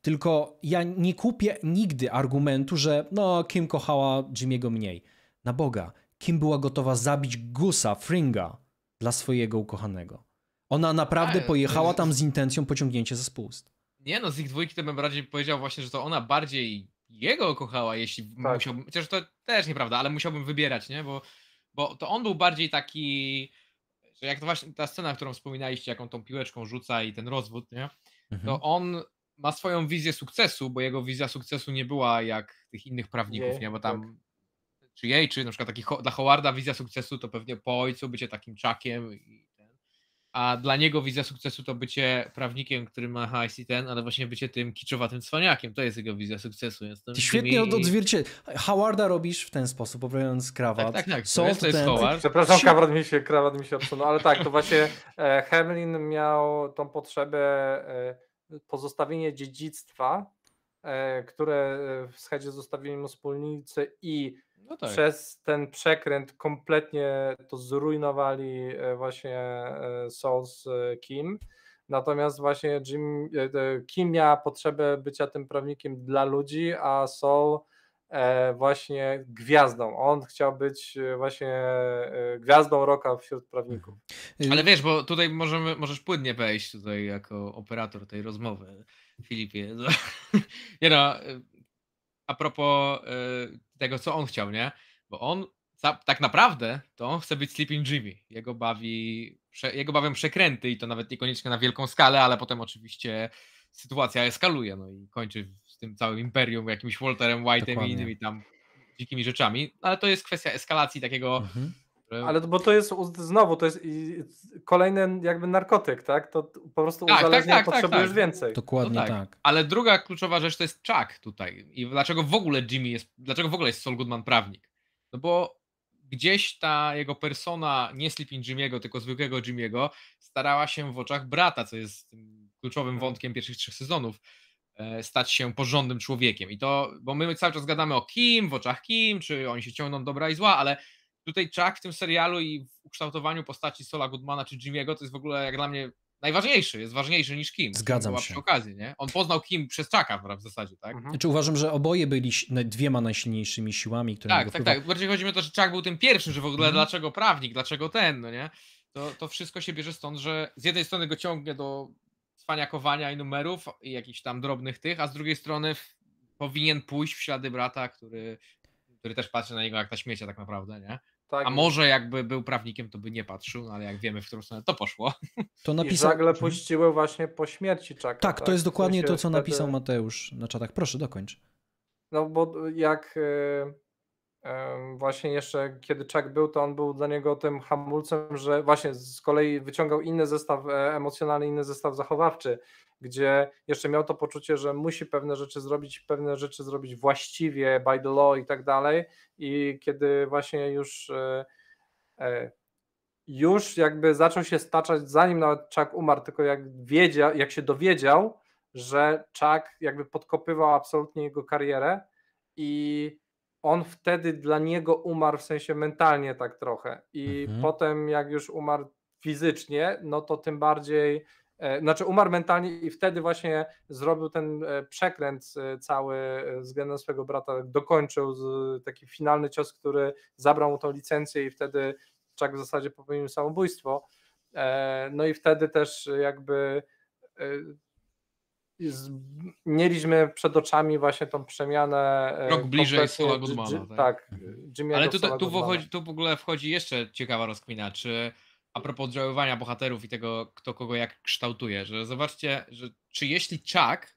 Tylko ja nie kupię nigdy argumentu, że no, Kim kochała Jimmy'ego mniej. Na Boga, Kim była gotowa zabić Gusa, Fringa dla swojego ukochanego. Ona naprawdę pojechała tam z intencją pociągnięcia ze spust. Nie no, z ich dwójki to bym raczej powiedział właśnie, że to ona bardziej jego kochała, jeśli tak. musiałbym, chociaż to też nieprawda, ale musiałbym wybierać, nie? Bo, bo to on był bardziej taki, że jak to właśnie ta scena, którą wspominaliście, jaką tą piłeczką rzuca i ten rozwód, nie? Mhm. To on ma swoją wizję sukcesu, bo jego wizja sukcesu nie była jak tych innych prawników, nie? nie? Bo tam tak czy jej, czy na przykład taki, dla Howarda wizja sukcesu to pewnie po ojcu bycie takim czakiem i a dla niego wizja sukcesu to bycie prawnikiem, który ma hajs i ten, ale właśnie bycie tym kiczowatym cwaniakiem, to jest jego wizja sukcesu. Ty świetnie i... Howarda robisz w ten sposób, poprawiając krawat. Tak, tak, tak. Soft, to jest, to jest Howard. Przepraszam, krawat mi się, krawat mi się odsunął, ale tak, to właśnie e, Hemlin miał tą potrzebę e, pozostawienia dziedzictwa, e, które w schedzie zostawili mu wspólnicy i no tak. przez ten przekręt kompletnie to zrujnowali e, właśnie e, Soul z e, Kim. Natomiast właśnie Jim, Kim miała potrzebę bycia tym prawnikiem dla ludzi, a Soul właśnie gwiazdą. On chciał być właśnie gwiazdą roka wśród prawników. Y, Ale wiesz, bo tutaj możemy, możesz płynnie wejść tutaj jako operator tej rozmowy, Filipie. Nie no, a propos y, tego, co on chciał, nie? Bo on tak naprawdę to on chce być Sleeping Jimmy. Jego bawi, jego bawią przekręty i to nawet niekoniecznie na wielką skalę, ale potem oczywiście sytuacja eskaluje, no i kończy z tym całym imperium, jakimś Walterem White'em Dokładnie. i innymi tam dzikimi rzeczami, no, ale to jest kwestia eskalacji takiego mhm ale bo to jest znowu, to jest kolejny jakby narkotyk, tak? To po prostu tak, tak uzależnia tak, tak, potrzebujesz tak, więcej. Dokładnie no tak. tak. Ale druga kluczowa rzecz to jest Chuck tutaj. I dlaczego w ogóle Jimmy jest, dlaczego w ogóle jest Sol Goodman prawnik? No bo gdzieś ta jego persona, nie Sleeping Jimmy'ego, tylko zwykłego Jimmy'ego, starała się w oczach brata, co jest kluczowym wątkiem pierwszych trzech sezonów, e, stać się porządnym człowiekiem. I to, bo my cały czas gadamy o kim, w oczach kim, czy oni się ciągną dobra i zła, ale tutaj Chuck w tym serialu i w ukształtowaniu postaci Sola Goodmana czy Jimmy'ego to jest w ogóle jak dla mnie najważniejszy, jest ważniejszy niż Kim. Zgadzam się. Przy okazji, nie? On poznał Kim przez Chucka w zasadzie, tak? Mhm. Znaczy uważam, że oboje byli dwiema najsilniejszymi siłami, które Tak, tak, wpływa... tak. Bardziej chodzi mi o to, że Chuck był tym pierwszym, że w ogóle mhm. dlaczego prawnik, dlaczego ten, no nie? To, to wszystko się bierze stąd, że z jednej strony go ciągnie do cwaniakowania i numerów i jakichś tam drobnych tych, a z drugiej strony powinien pójść w ślady brata, który, który też patrzy na niego jak na śmiecie tak naprawdę, nie? Tak. A może jakby był prawnikiem, to by nie patrzył, no ale jak wiemy, w którą stronę to poszło. To napisał... I nagle puściły właśnie po śmierci Czaka. Tak, tak, to jest dokładnie to, co wtedy... napisał Mateusz na czatach. Proszę, dokończ. No bo jak yy, yy, właśnie jeszcze kiedy Czak był, to on był dla niego tym hamulcem, że właśnie z kolei wyciągał inny zestaw e, emocjonalny, inny zestaw zachowawczy, gdzie jeszcze miał to poczucie, że musi pewne rzeczy zrobić, pewne rzeczy zrobić właściwie, by the law i tak dalej. I kiedy właśnie już e, e, już jakby zaczął się staczać, zanim nawet Chuck umarł, tylko jak wiedział, jak się dowiedział, że Chuck jakby podkopywał absolutnie jego karierę i on wtedy dla niego umarł w sensie mentalnie tak trochę i mhm. potem jak już umarł fizycznie, no to tym bardziej E, znaczy umarł mentalnie i wtedy właśnie zrobił ten e, przekręt e, cały względem swojego brata, dokończył taki finalny cios, który zabrał mu tą licencję i wtedy Chuck tak w zasadzie popełnił samobójstwo. No i wtedy też jakby mieliśmy przed oczami właśnie tą przemianę. Rok bliżej Sola Goodmana. Tak, tak Jimmy'ego Ale tu, tu, wchodzi, tu w ogóle wchodzi jeszcze ciekawa rozkmina, czy a propos oddziaływania bohaterów i tego, kto kogo jak kształtuje, że zobaczcie, że czy jeśli Chuck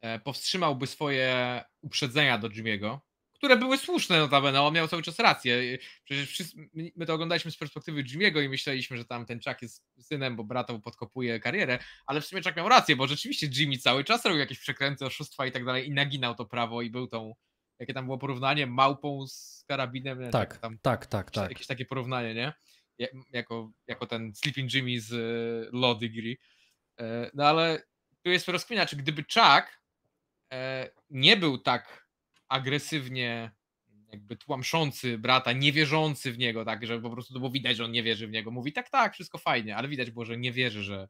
e, powstrzymałby swoje uprzedzenia do Jimmy'ego, które były słuszne notabene, on miał cały czas rację. Przecież wszyscy, my to oglądaliśmy z perspektywy Jimmy'ego i myśleliśmy, że tam ten Chuck jest synem, bo brata mu podkopuje karierę, ale w sumie Chuck miał rację, bo rzeczywiście Jimmy cały czas robił jakieś przekręty, oszustwa i tak dalej i naginał to prawo i był tą, jakie tam było porównanie, małpą z karabinem. Tak, tak, tam, tak, tak, tak. Jakieś takie porównanie, nie? jako, jako ten Sleeping Jimmy z e, Lodigri. E, no ale tu jest rozkmina, czy gdyby Chuck e, nie był tak agresywnie jakby tłamszący brata, niewierzący w niego, tak, że po prostu to było widać, że on nie wierzy w niego. Mówi tak, tak, wszystko fajnie, ale widać było, że nie wierzy, że,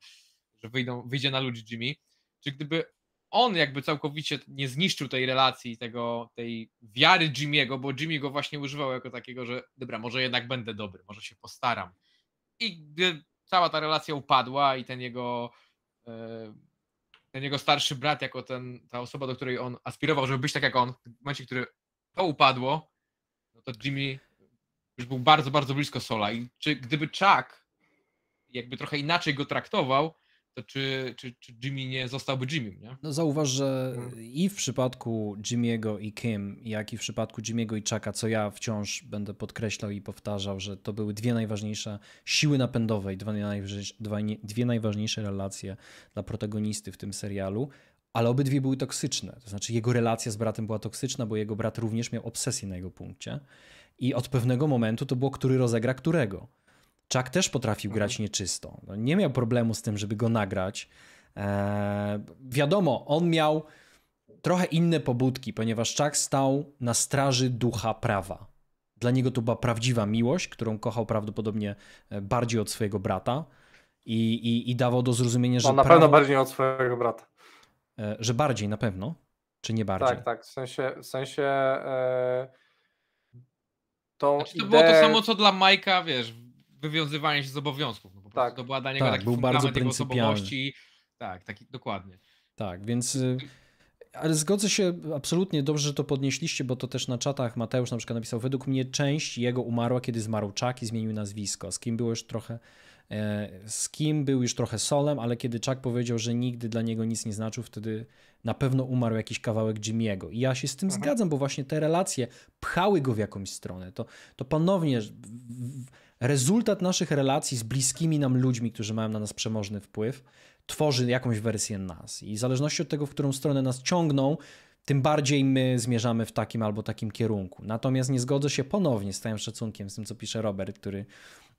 że wyjdą, wyjdzie na ludzi Jimmy. Czy gdyby on jakby całkowicie nie zniszczył tej relacji, tego, tej wiary Jimiego, bo Jimmy go właśnie używał jako takiego, że dobra, może jednak będę dobry, może się postaram. I gdy cała ta relacja upadła i ten jego e, ten jego starszy brat, jako ten, ta osoba, do której on aspirował, żeby być tak jak on, w momencie, który to upadło, no to Jimmy już był bardzo, bardzo blisko Sola. I czy gdyby Chuck jakby trochę inaczej go traktował, to czy, czy, czy Jimmy nie zostałby Jimmym, nie? No zauważ, że hmm. i w przypadku Jimmy'ego i Kim, jak i w przypadku Jimmy'ego i Chucka, co ja wciąż będę podkreślał i powtarzał, że to były dwie najważniejsze siły napędowe i dwa najważniejsze, dwie najważniejsze relacje dla protagonisty w tym serialu, ale obydwie były toksyczne. To znaczy jego relacja z bratem była toksyczna, bo jego brat również miał obsesję na jego punkcie i od pewnego momentu to było, który rozegra którego. Chuck też potrafił grać mhm. nieczysto. No, nie miał problemu z tym, żeby go nagrać. Eee, wiadomo, on miał trochę inne pobudki, ponieważ Chuck stał na straży ducha prawa. Dla niego to była prawdziwa miłość, którą kochał prawdopodobnie e, bardziej od swojego brata i, i, i dawał do zrozumienia, że. On no, na prawo, pewno bardziej od swojego brata. E, że bardziej na pewno, czy nie bardziej? Tak, tak. W sensie. W sensie e, tą znaczy, to ideę... było to samo co dla Majka, wiesz, wywiązywanie się z obowiązków. No, po tak. To była dla niego tak, taki był bardzo pryncypialny. Tak, taki, dokładnie. Tak, więc... Y, ale zgodzę się absolutnie dobrze, że to podnieśliście, bo to też na czatach Mateusz na przykład napisał, według mnie część jego umarła, kiedy zmarł Czak i zmienił nazwisko, z kim było już trochę e, z kim był już trochę solem, ale kiedy Chuck powiedział, że nigdy dla niego nic nie znaczył, wtedy na pewno umarł jakiś kawałek Jimmy'ego. I ja się z tym mhm. zgadzam, bo właśnie te relacje pchały go w jakąś stronę. To, to ponownie w, w, rezultat naszych relacji z bliskimi nam ludźmi, którzy mają na nas przemożny wpływ, tworzy jakąś wersję nas. I w zależności od tego, w którą stronę nas ciągną, tym bardziej my zmierzamy w takim albo takim kierunku. Natomiast nie zgodzę się ponownie z całym szacunkiem z tym, co pisze Robert, który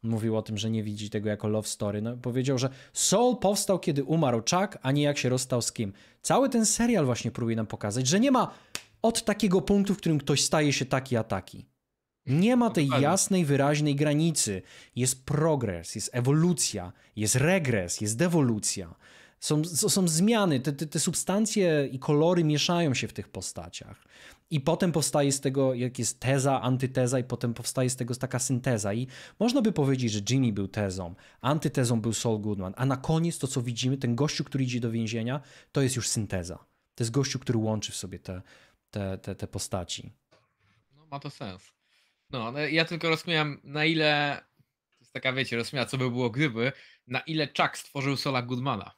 mówił o tym, że nie widzi tego jako love story. No, powiedział, że Soul powstał, kiedy umarł Chuck, a nie jak się rozstał z kim. Cały ten serial właśnie próbuje nam pokazać, że nie ma od takiego punktu, w którym ktoś staje się taki a taki. Nie ma tej jasnej, wyraźnej granicy. Jest progres, jest ewolucja, jest regres, jest dewolucja. Są, są zmiany, te, te, te substancje i kolory mieszają się w tych postaciach. I potem powstaje z tego, jak jest teza, antyteza, i potem powstaje z tego taka synteza. I można by powiedzieć, że Jimmy był tezą, antytezą był Saul Goodman, a na koniec to, co widzimy, ten gościu, który idzie do więzienia, to jest już synteza. To jest gościu, który łączy w sobie te, te, te, te postaci. No ma to sens. No, no, ja tylko rozumiem, na ile. To jest taka, wiecie, rozumiem, co by było gdyby, na ile Chuck stworzył Sola Goodmana.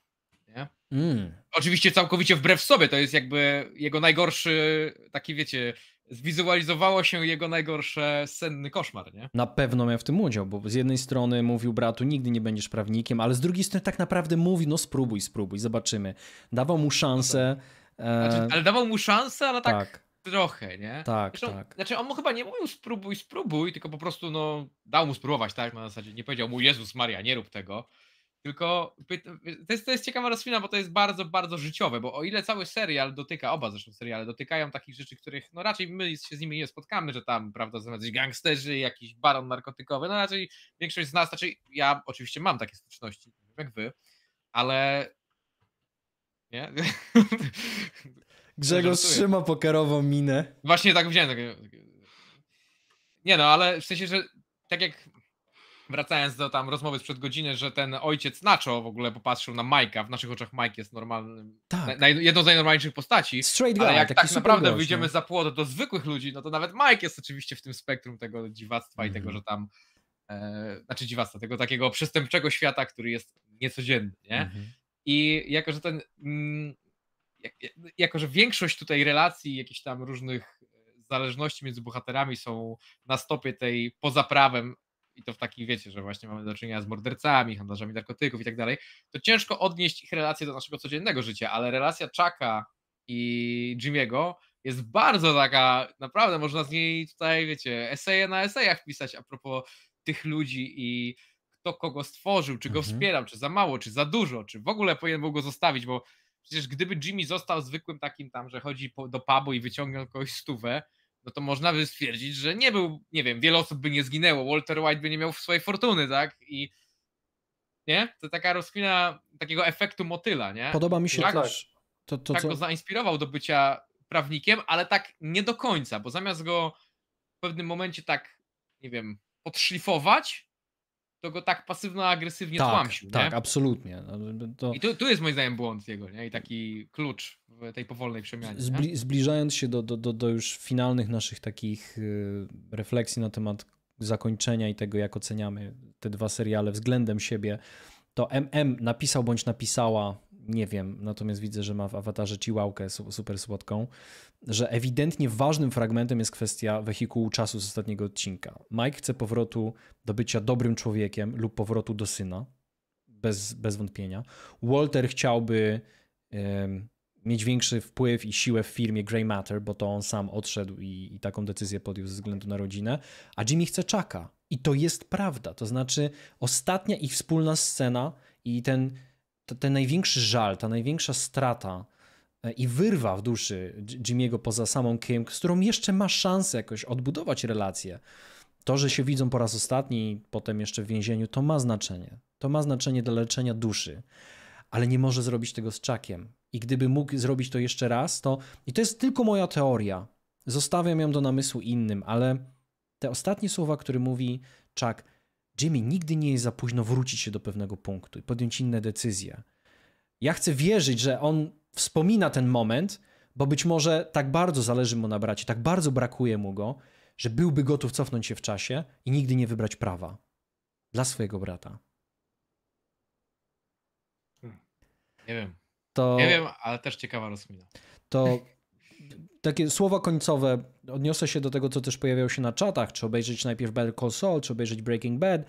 Nie? Mm. Oczywiście całkowicie wbrew sobie, to jest jakby jego najgorszy, taki wiecie, zwizualizowało się jego najgorsze senny koszmar, nie? Na pewno miał w tym udział, bo z jednej strony mówił bratu, nigdy nie będziesz prawnikiem, ale z drugiej strony tak naprawdę mówi, no spróbuj, spróbuj, zobaczymy. Dawał mu szansę. No tak. znaczy, e, ale dawał mu szansę, ale tak. tak Trochę, nie? Tak, Zresztą, tak. Znaczy on mu chyba nie mówił spróbuj, spróbuj, tylko po prostu no dał mu spróbować, tak? Na zasadzie nie powiedział mu Jezus Maria, nie rób tego. Tylko to jest, to jest ciekawa rozwina, bo to jest bardzo, bardzo życiowe, bo o ile cały serial dotyka, oba zresztą seriale dotykają takich rzeczy, których no raczej my się z nimi nie spotkamy, że tam, prawda, zamiast jacyś gangsterzy, jakiś baron narkotykowy, no raczej większość z nas, znaczy ja oczywiście mam takie styczności, jak wy, ale nie? Grzegorz trzyma pokerową minę. Właśnie tak wziąłem. Takie... Nie no, ale w sensie, że tak jak wracając do tam rozmowy sprzed godziny, że ten ojciec Nacho w ogóle popatrzył na Majka, w naszych oczach Mike jest normalnym, tak. na, jedną z najnormalniejszych postaci, Straight guy, ale jak tak naprawdę gość, wyjdziemy za płot do zwykłych ludzi, no to nawet Mike jest oczywiście w tym spektrum tego dziwactwa mm. i mhm. tego, że tam, e, znaczy dziwactwa, tego takiego przestępczego świata, który jest niecodzienny, nie? Mm -hmm. I jako, że ten mm, jako że większość tutaj relacji, jakichś tam różnych e, zależności między bohaterami są na stopie tej poza prawem i to w takiej wiecie, że właśnie mamy do czynienia z mordercami, handlarzami narkotyków i tak dalej, to ciężko odnieść ich relacje do naszego codziennego życia, ale relacja Chucka i Jimmy'ego jest bardzo taka, naprawdę można z niej tutaj, wiecie, eseje na esejach pisać a propos tych ludzi i kto kogo stworzył, czy go mhm. wspierał, czy za mało, czy za dużo, czy w ogóle powinien był go zostawić, bo Przecież gdyby Jimmy został zwykłym takim tam, że chodzi do pubu i wyciągnął kogoś stówę, no to można by stwierdzić, że nie był, nie wiem, wiele osób by nie zginęło, Walter White by nie miał swojej fortuny, tak? I nie? To taka rozkwina takiego efektu motyla, nie? Podoba mi się tak, też. To, to, tak co? go zainspirował do bycia prawnikiem, ale tak nie do końca, bo zamiast go w pewnym momencie tak, nie wiem, podszlifować, to go tak pasywno-agresywnie tak, tłamsił. Tak, nie? absolutnie. No, no, no, to... I tu, tu jest moim zdaniem błąd jego nie? i taki klucz w tej powolnej przemianie. Zbli zbliżając się do, do, do, do już finalnych naszych takich y, refleksji na temat zakończenia i tego, jak oceniamy te dwa seriale względem siebie, to MM napisał bądź napisała, nie wiem, natomiast widzę, że ma w awatarze ciłałkę super słodką że ewidentnie ważnym fragmentem jest kwestia wehikułu czasu z ostatniego odcinka. Mike chce powrotu do bycia dobrym człowiekiem lub powrotu do syna, bez, bez wątpienia. Walter chciałby y, mieć większy wpływ i siłę w firmie Grey Matter, bo to on sam odszedł i, i taką decyzję podjął ze względu na rodzinę, a Jimmy chce czaka. I to jest prawda. To znaczy, ostatnia ich wspólna scena i ten, to, ten największy żal, ta największa strata i wyrwa w duszy Jimmy'ego poza samą Kim, z którą jeszcze ma szansę jakoś odbudować relacje. To, że się widzą po raz ostatni i potem jeszcze w więzieniu, to ma znaczenie. To ma znaczenie dla leczenia duszy, ale nie może zrobić tego z Czakiem. I gdyby mógł zrobić to jeszcze raz, to. I to jest tylko moja teoria. Zostawiam ją do namysłu innym, ale te ostatnie słowa, które mówi Czak, Jimmy, nigdy nie jest za późno wrócić się do pewnego punktu i podjąć inne decyzje. Ja chcę wierzyć, że on wspomina ten moment, bo być może tak bardzo zależy mu na bracie, tak bardzo brakuje mu go, że byłby gotów cofnąć się w czasie i nigdy nie wybrać prawa dla swojego brata. Hmm. Nie wiem. To, nie wiem, ale też ciekawa rozmina. To takie słowa końcowe, odniosę się do tego, co też pojawiało się na czatach, czy obejrzeć najpierw Better Call Saul, czy obejrzeć Breaking Bad,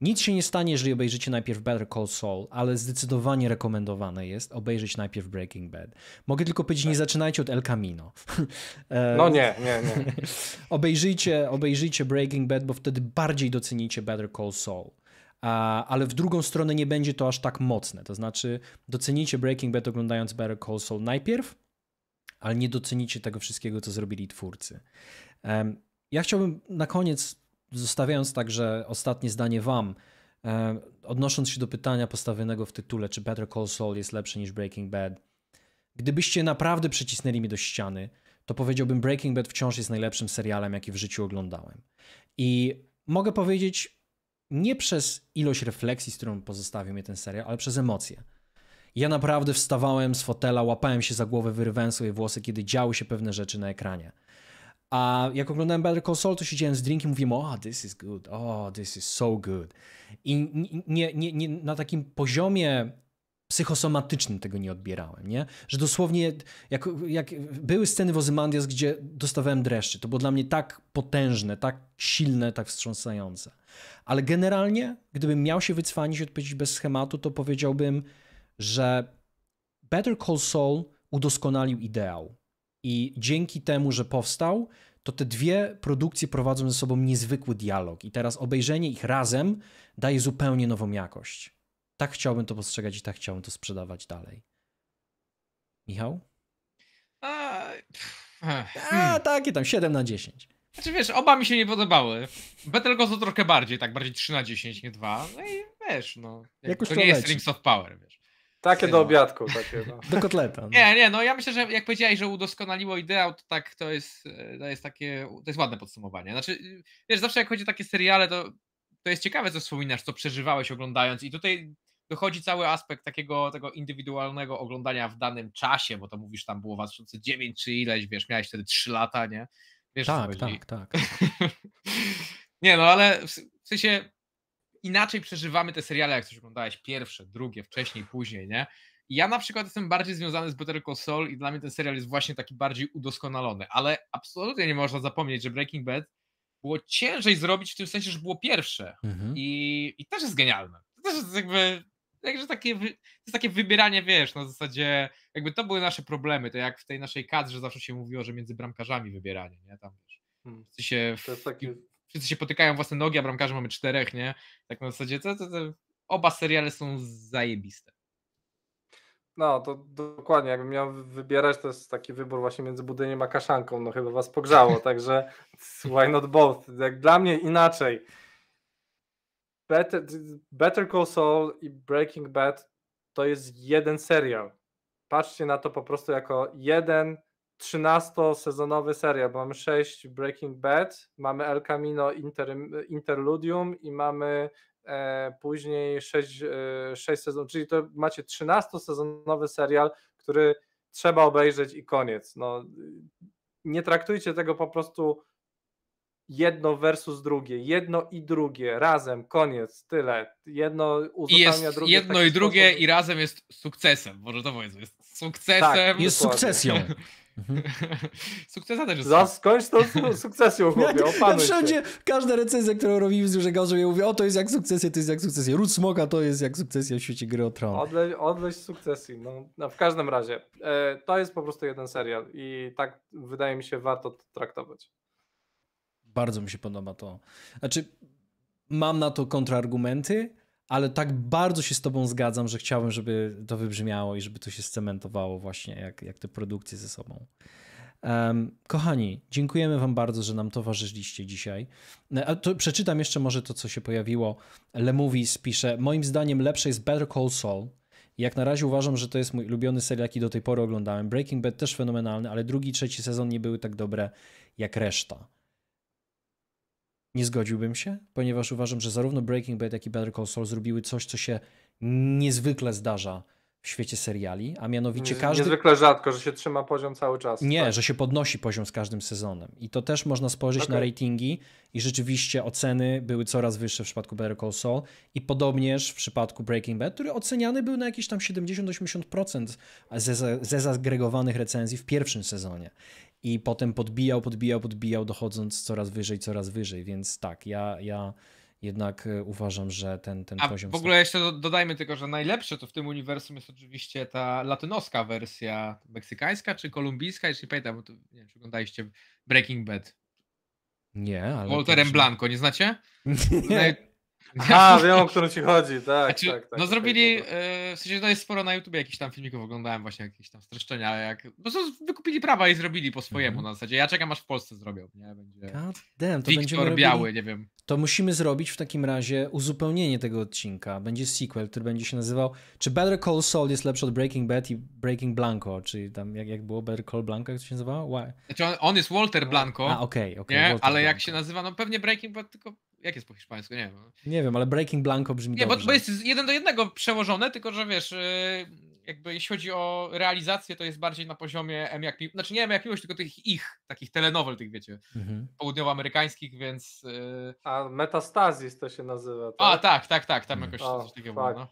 nic się nie stanie, jeżeli obejrzycie najpierw Better Call Saul, ale zdecydowanie rekomendowane jest obejrzeć najpierw Breaking Bad. Mogę tylko powiedzieć, nie tak. zaczynajcie od El Camino. E, no nie, nie, nie. obejrzyjcie, obejrzyjcie Breaking Bad, bo wtedy bardziej docenicie Better Call Saul. Ale w drugą stronę nie będzie to aż tak mocne. To znaczy, docenicie Breaking Bad oglądając Better Call Saul najpierw, ale nie docenicie tego wszystkiego, co zrobili twórcy. Ja chciałbym na koniec zostawiając także ostatnie zdanie Wam, e, odnosząc się do pytania postawionego w tytule, czy Better Call Saul jest lepszy niż Breaking Bad, gdybyście naprawdę przycisnęli mi do ściany, to powiedziałbym Breaking Bad wciąż jest najlepszym serialem, jaki w życiu oglądałem. I mogę powiedzieć nie przez ilość refleksji, z którą pozostawił mnie ten serial, ale przez emocje. Ja naprawdę wstawałem z fotela, łapałem się za głowę, wyrywałem sobie włosy, kiedy działy się pewne rzeczy na ekranie. A jak oglądałem Better Call Saul, to siedziałem z drinkiem i mówiłem, oh, this is good, oh, this is so good. I nie, nie, nie, na takim poziomie psychosomatycznym tego nie odbierałem, nie? Że dosłownie, jak, jak były sceny w Ozymandias, gdzie dostawałem dreszczy, to było dla mnie tak potężne, tak silne, tak wstrząsające. Ale generalnie, gdybym miał się wycwanić i odpowiedzieć bez schematu, to powiedziałbym, że Better Call Saul udoskonalił ideał. I dzięki temu, że powstał, to te dwie produkcje prowadzą ze sobą niezwykły dialog. I teraz obejrzenie ich razem daje zupełnie nową jakość. Tak chciałbym to postrzegać i tak chciałbym to sprzedawać dalej. Michał? A, A hmm. takie tam 7 na 10. Znaczy wiesz, oba mi się nie podobały. to trochę bardziej, tak bardziej 3 na 10, nie 2. No i wiesz, no. Jak to, to nie leci. jest Rings of Power, wiesz. Takie do obiadku, takie. No. Do kotleta. No. Nie, nie, no ja myślę, że jak powiedziałeś, że udoskonaliło ideał, to tak to jest, e, to jest takie, to jest ładne podsumowanie. Znaczy, e, wiesz, zawsze jak chodzi o takie seriale, to, to jest ciekawe, co wspominasz, co przeżywałeś oglądając i tutaj dochodzi cały aspekt takiego tego indywidualnego oglądania w danym czasie, bo to mówisz, tam było was 2009 czy ileś, wiesz, miałeś wtedy 3 lata, nie? Wiesz, tak, tak, tak, tak, tak. nie, no ale w sensie inaczej przeżywamy te seriale, jak coś oglądałeś pierwsze, drugie, wcześniej, później, nie? ja na przykład jestem bardziej związany z Better Call Saul i dla mnie ten serial jest właśnie taki bardziej udoskonalony, ale absolutnie nie można zapomnieć, że Breaking Bad było ciężej zrobić w tym sensie, że było pierwsze mhm. I, i też jest genialne. To też jest jakby jakże takie, to jest takie wybieranie, wiesz, na zasadzie, jakby to były nasze problemy, to jak w tej naszej kadrze zawsze się mówiło, że między bramkarzami wybieranie, nie? Tam wiesz, hmm. w sensie... To jest taki wszyscy się potykają własne nogi, a bramkarzy mamy czterech, nie? Tak na zasadzie, to, to, to oba seriale są zajebiste. No, to dokładnie. Jakbym miał wybierać, to jest taki wybór właśnie między budyniem a kaszanką. No chyba was pogrzało, także why not both? Jak dla mnie inaczej. Better, Better Call Saul i Breaking Bad to jest jeden serial. Patrzcie na to po prostu jako jeden 13-sezonowy serial, bo mamy 6 Breaking Bad, mamy El Camino Inter, Interludium i mamy e, później 6, e, 6 sezonów, czyli to macie 13-sezonowy serial, który trzeba obejrzeć i koniec. No, nie traktujcie tego po prostu jedno versus drugie, jedno i drugie, razem, koniec, tyle. Jedno uzupełnia drugie. Jedno i drugie sposób. i razem jest sukcesem, może to powiedzmy, jest tak, sukcesem. Tak, jest sukcesją. Mhm. Sukcesa też jest. Za, to tą sukcesją, chłopie, opanuj Wszędzie, się. każda recenzja, którą robimy z Gazem, ja mówię, o to jest jak sukcesja, to jest jak sukcesja. Ród Smoka to jest jak sukcesja w świecie gry o tron. Odle, sukcesji, no. no. W każdym razie, e, to jest po prostu jeden serial i tak wydaje mi się warto to traktować. Bardzo mi się podoba to. Znaczy, mam na to kontrargumenty, ale tak bardzo się z tobą zgadzam, że chciałbym, żeby to wybrzmiało i żeby to się scementowało właśnie jak, jak te produkcje ze sobą. Um, kochani, dziękujemy Wam bardzo, że nam towarzyszyliście dzisiaj. E, a to przeczytam jeszcze może to, co się pojawiło. Lemovies pisze, moim zdaniem lepsze jest Better Call Saul. Jak na razie uważam, że to jest mój ulubiony serial, jaki do tej pory oglądałem. Breaking Bad też fenomenalny, ale drugi i trzeci sezon nie były tak dobre jak reszta. Nie zgodziłbym się, ponieważ uważam, że zarówno Breaking Bad, jak i Better Call Saul zrobiły coś, co się niezwykle zdarza w świecie seriali, a mianowicie każdy... Niezwykle rzadko, że się trzyma poziom cały czas. Nie, tak? że się podnosi poziom z każdym sezonem. I to też można spojrzeć okay. na ratingi i rzeczywiście oceny były coraz wyższe w przypadku Better Call Saul i podobnież w przypadku Breaking Bad, który oceniany był na jakieś tam 70-80% ze, ze zagregowanych recenzji w pierwszym sezonie i potem podbijał, podbijał, podbijał, dochodząc coraz wyżej, coraz wyżej, więc tak, ja, ja jednak e, uważam, że ten, ten A poziom... w ogóle jeszcze dodajmy tylko, że najlepsze to w tym uniwersum jest oczywiście ta latynoska wersja, meksykańska czy kolumbijska, jeśli pamiętam, bo to, nie wiem, czy oglądaliście Breaking Bad. Nie, ale... Walterem Blanco, nie znacie? Nie. A, wiem, o którą ci chodzi, tak. Znaczy, tak, tak no tak, zrobili, tak, e, w sensie no jest sporo na YouTube jakichś tam filmików, oglądałem właśnie jakieś tam streszczenia, jak no co wykupili prawa i zrobili po swojemu mm-hmm. na zasadzie. Ja czekam aż w Polsce zrobią, nie? Będzie God damn, to Wiktor Biały, nie wiem. To musimy zrobić w takim razie uzupełnienie tego odcinka. Będzie sequel, który będzie się nazywał czy Better Call Saul jest lepszy od Breaking Bad i Breaking Blanco, czyli tam jak, jak było Better Call Blanco, jak to się nazywało? Why? Znaczy on, on jest Walter no. Blanco, A, okej, okay, nie? ale Blanco. jak się nazywa, no pewnie Breaking Bad, tylko jak jest po hiszpańsku? Nie wiem. Nie wiem, ale Breaking Blanco brzmi Nie, bo, bo jest jeden do jednego przełożone, tylko że wiesz, y, jakby jeśli chodzi o realizację, to jest bardziej na poziomie M jak miłość, znaczy nie M jak miłość, tylko tych ich, takich telenowel, tych wiecie, mhm. południowoamerykańskich, więc... Y, A Metastazis to się nazywa, tak? A, tak, tak, tak, tak tam mm. jakoś o, coś takiego było, no.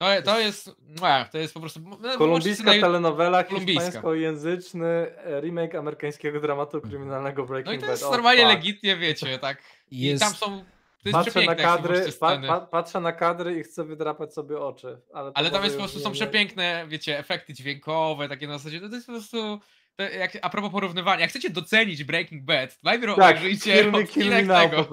No, to jest, no, to jest po prostu... No, no, kolumbijska telenowela, hiszpańskojęzyczny remake amerykańskiego dramatu kryminalnego Breaking Bad. No i to jest Bad. normalnie o, legitnie, wiecie, tak jest... I tam są patrzę na kadry, pa, pa, patrzę na kadry i chcę wydrapać sobie oczy. Ale, ale tam jest po prostu są przepiękne, wiecie, efekty dźwiękowe, takie na zasadzie, no to jest po prostu jak, a propos porównywania, jak chcecie docenić Breaking Bad, najpierw tak, obejrzyjcie na kill tego.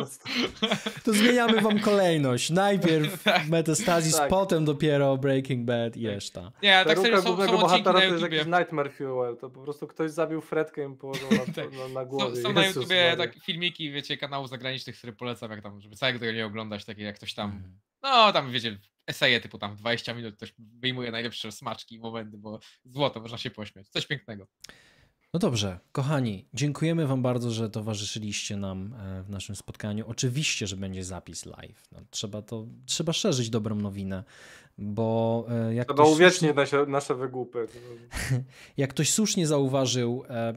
To zmieniamy wam kolejność. Najpierw tak. Metastasis, tak. potem dopiero Breaking Bad i reszta. Nie, tak Peruka serio, są, są bohatera to jest jakiś Nightmare Fuel, to po prostu ktoś zabił fretkę i położył na, tak. na, na głowie. Są, są na YouTubie tak, filmiki, wiecie, kanałów zagranicznych, które polecam, jak tam, żeby całego tego nie oglądać, takie jak ktoś tam, mhm. no tam wiecie, eseje typu tam 20 minut, ktoś wyjmuje najlepsze smaczki i momenty, bo złoto, można się pośmiać. Coś pięknego. No dobrze, kochani, dziękujemy Wam bardzo, że towarzyszyliście nam e, w naszym spotkaniu. Oczywiście, że będzie zapis live. No, trzeba to, trzeba szerzyć dobrą nowinę, bo e, jak trzeba ktoś uwiecznić nasze, nasze wygłupy. jak ktoś słusznie zauważył, e,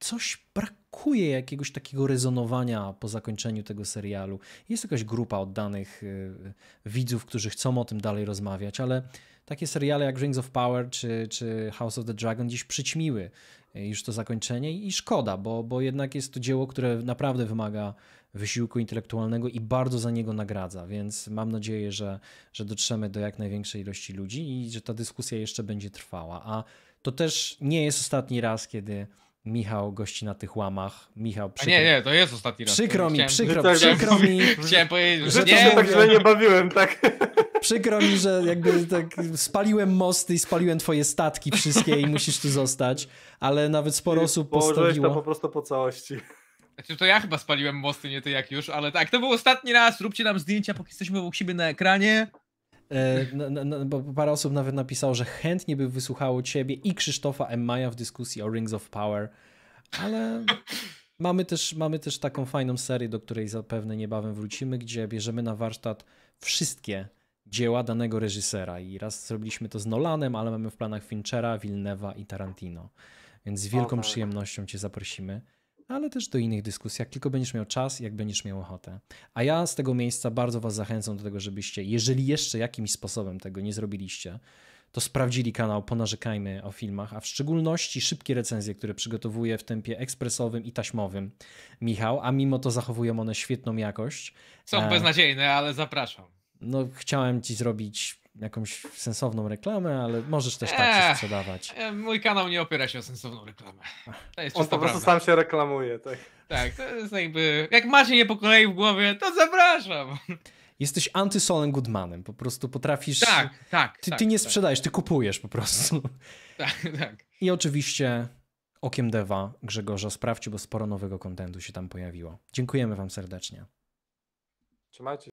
coś brakuje jakiegoś takiego rezonowania po zakończeniu tego serialu. Jest jakaś grupa oddanych widzów, którzy chcą o tym dalej rozmawiać, ale takie seriale jak Rings of Power czy, czy House of the Dragon dziś przyćmiły e, już to zakończenie i szkoda, bo, bo jednak jest to dzieło, które naprawdę wymaga wysiłku intelektualnego i bardzo za niego nagradza, więc mam nadzieję, że, że dotrzemy do jak największej ilości ludzi i że ta dyskusja jeszcze będzie trwała. A to też nie jest ostatni raz, kiedy Michał gości na tych łamach. Michał, przykro... A nie, nie, to jest ostatni raz. Przykro mi, chciałem... przykro, przykro mi. Chciałem powiedzieć, że, że nie. tak źle nie bawiłem, tak? przykro mi, że jakby tak spaliłem mosty i spaliłem twoje statki wszystkie i musisz tu zostać, ale nawet sporo I osób postawiło... to po prostu po całości. Znaczy, to ja chyba spaliłem mosty, nie ty jak już, ale tak, to był ostatni raz, róbcie nam zdjęcia, póki jesteśmy obok siebie na ekranie. E, no, no, no, bo parę osób nawet napisało, że chętnie by wysłuchało ciebie i Krzysztofa M. Maja w dyskusji o Rings of Power, ale mamy też, mamy też taką fajną serię, do której zapewne niebawem wrócimy, gdzie bierzemy na warsztat wszystkie dzieła danego reżysera. I raz zrobiliśmy to z Nolanem, ale mamy w planach Finchera, Wilnewa i Tarantino. Więc z wielką tak. przyjemnością Cię zaprosimy, ale też do innych dyskusji, jak tylko będziesz miał czas, jak będziesz miał ochotę. A ja z tego miejsca bardzo Was zachęcam do tego, żebyście, jeżeli jeszcze jakimś sposobem tego nie zrobiliście, to sprawdzili kanał Ponarzekajmy o filmach, a w szczególności szybkie recenzje, które przygotowuje w tempie ekspresowym i taśmowym Michał, a mimo to zachowują one świetną jakość. Są e, beznadziejne, ale zapraszam no chciałem ci zrobić jakąś sensowną reklamę, ale możesz też tak się sprzedawać. E, mój kanał nie opiera się o sensowną reklamę. To jest On po prostu sam się reklamuje, tak? Tak, to jest jakby, jak masz nie po kolei w głowie, to zapraszam. Jesteś antysolem Goodmanem, po prostu potrafisz... Tak, tak. Ty, tak, ty nie tak. sprzedajesz, ty kupujesz po prostu. Tak, tak. I oczywiście okiem dewa Grzegorza sprawdźcie, bo sporo nowego kontentu się tam pojawiło. Dziękujemy wam serdecznie. Trzymajcie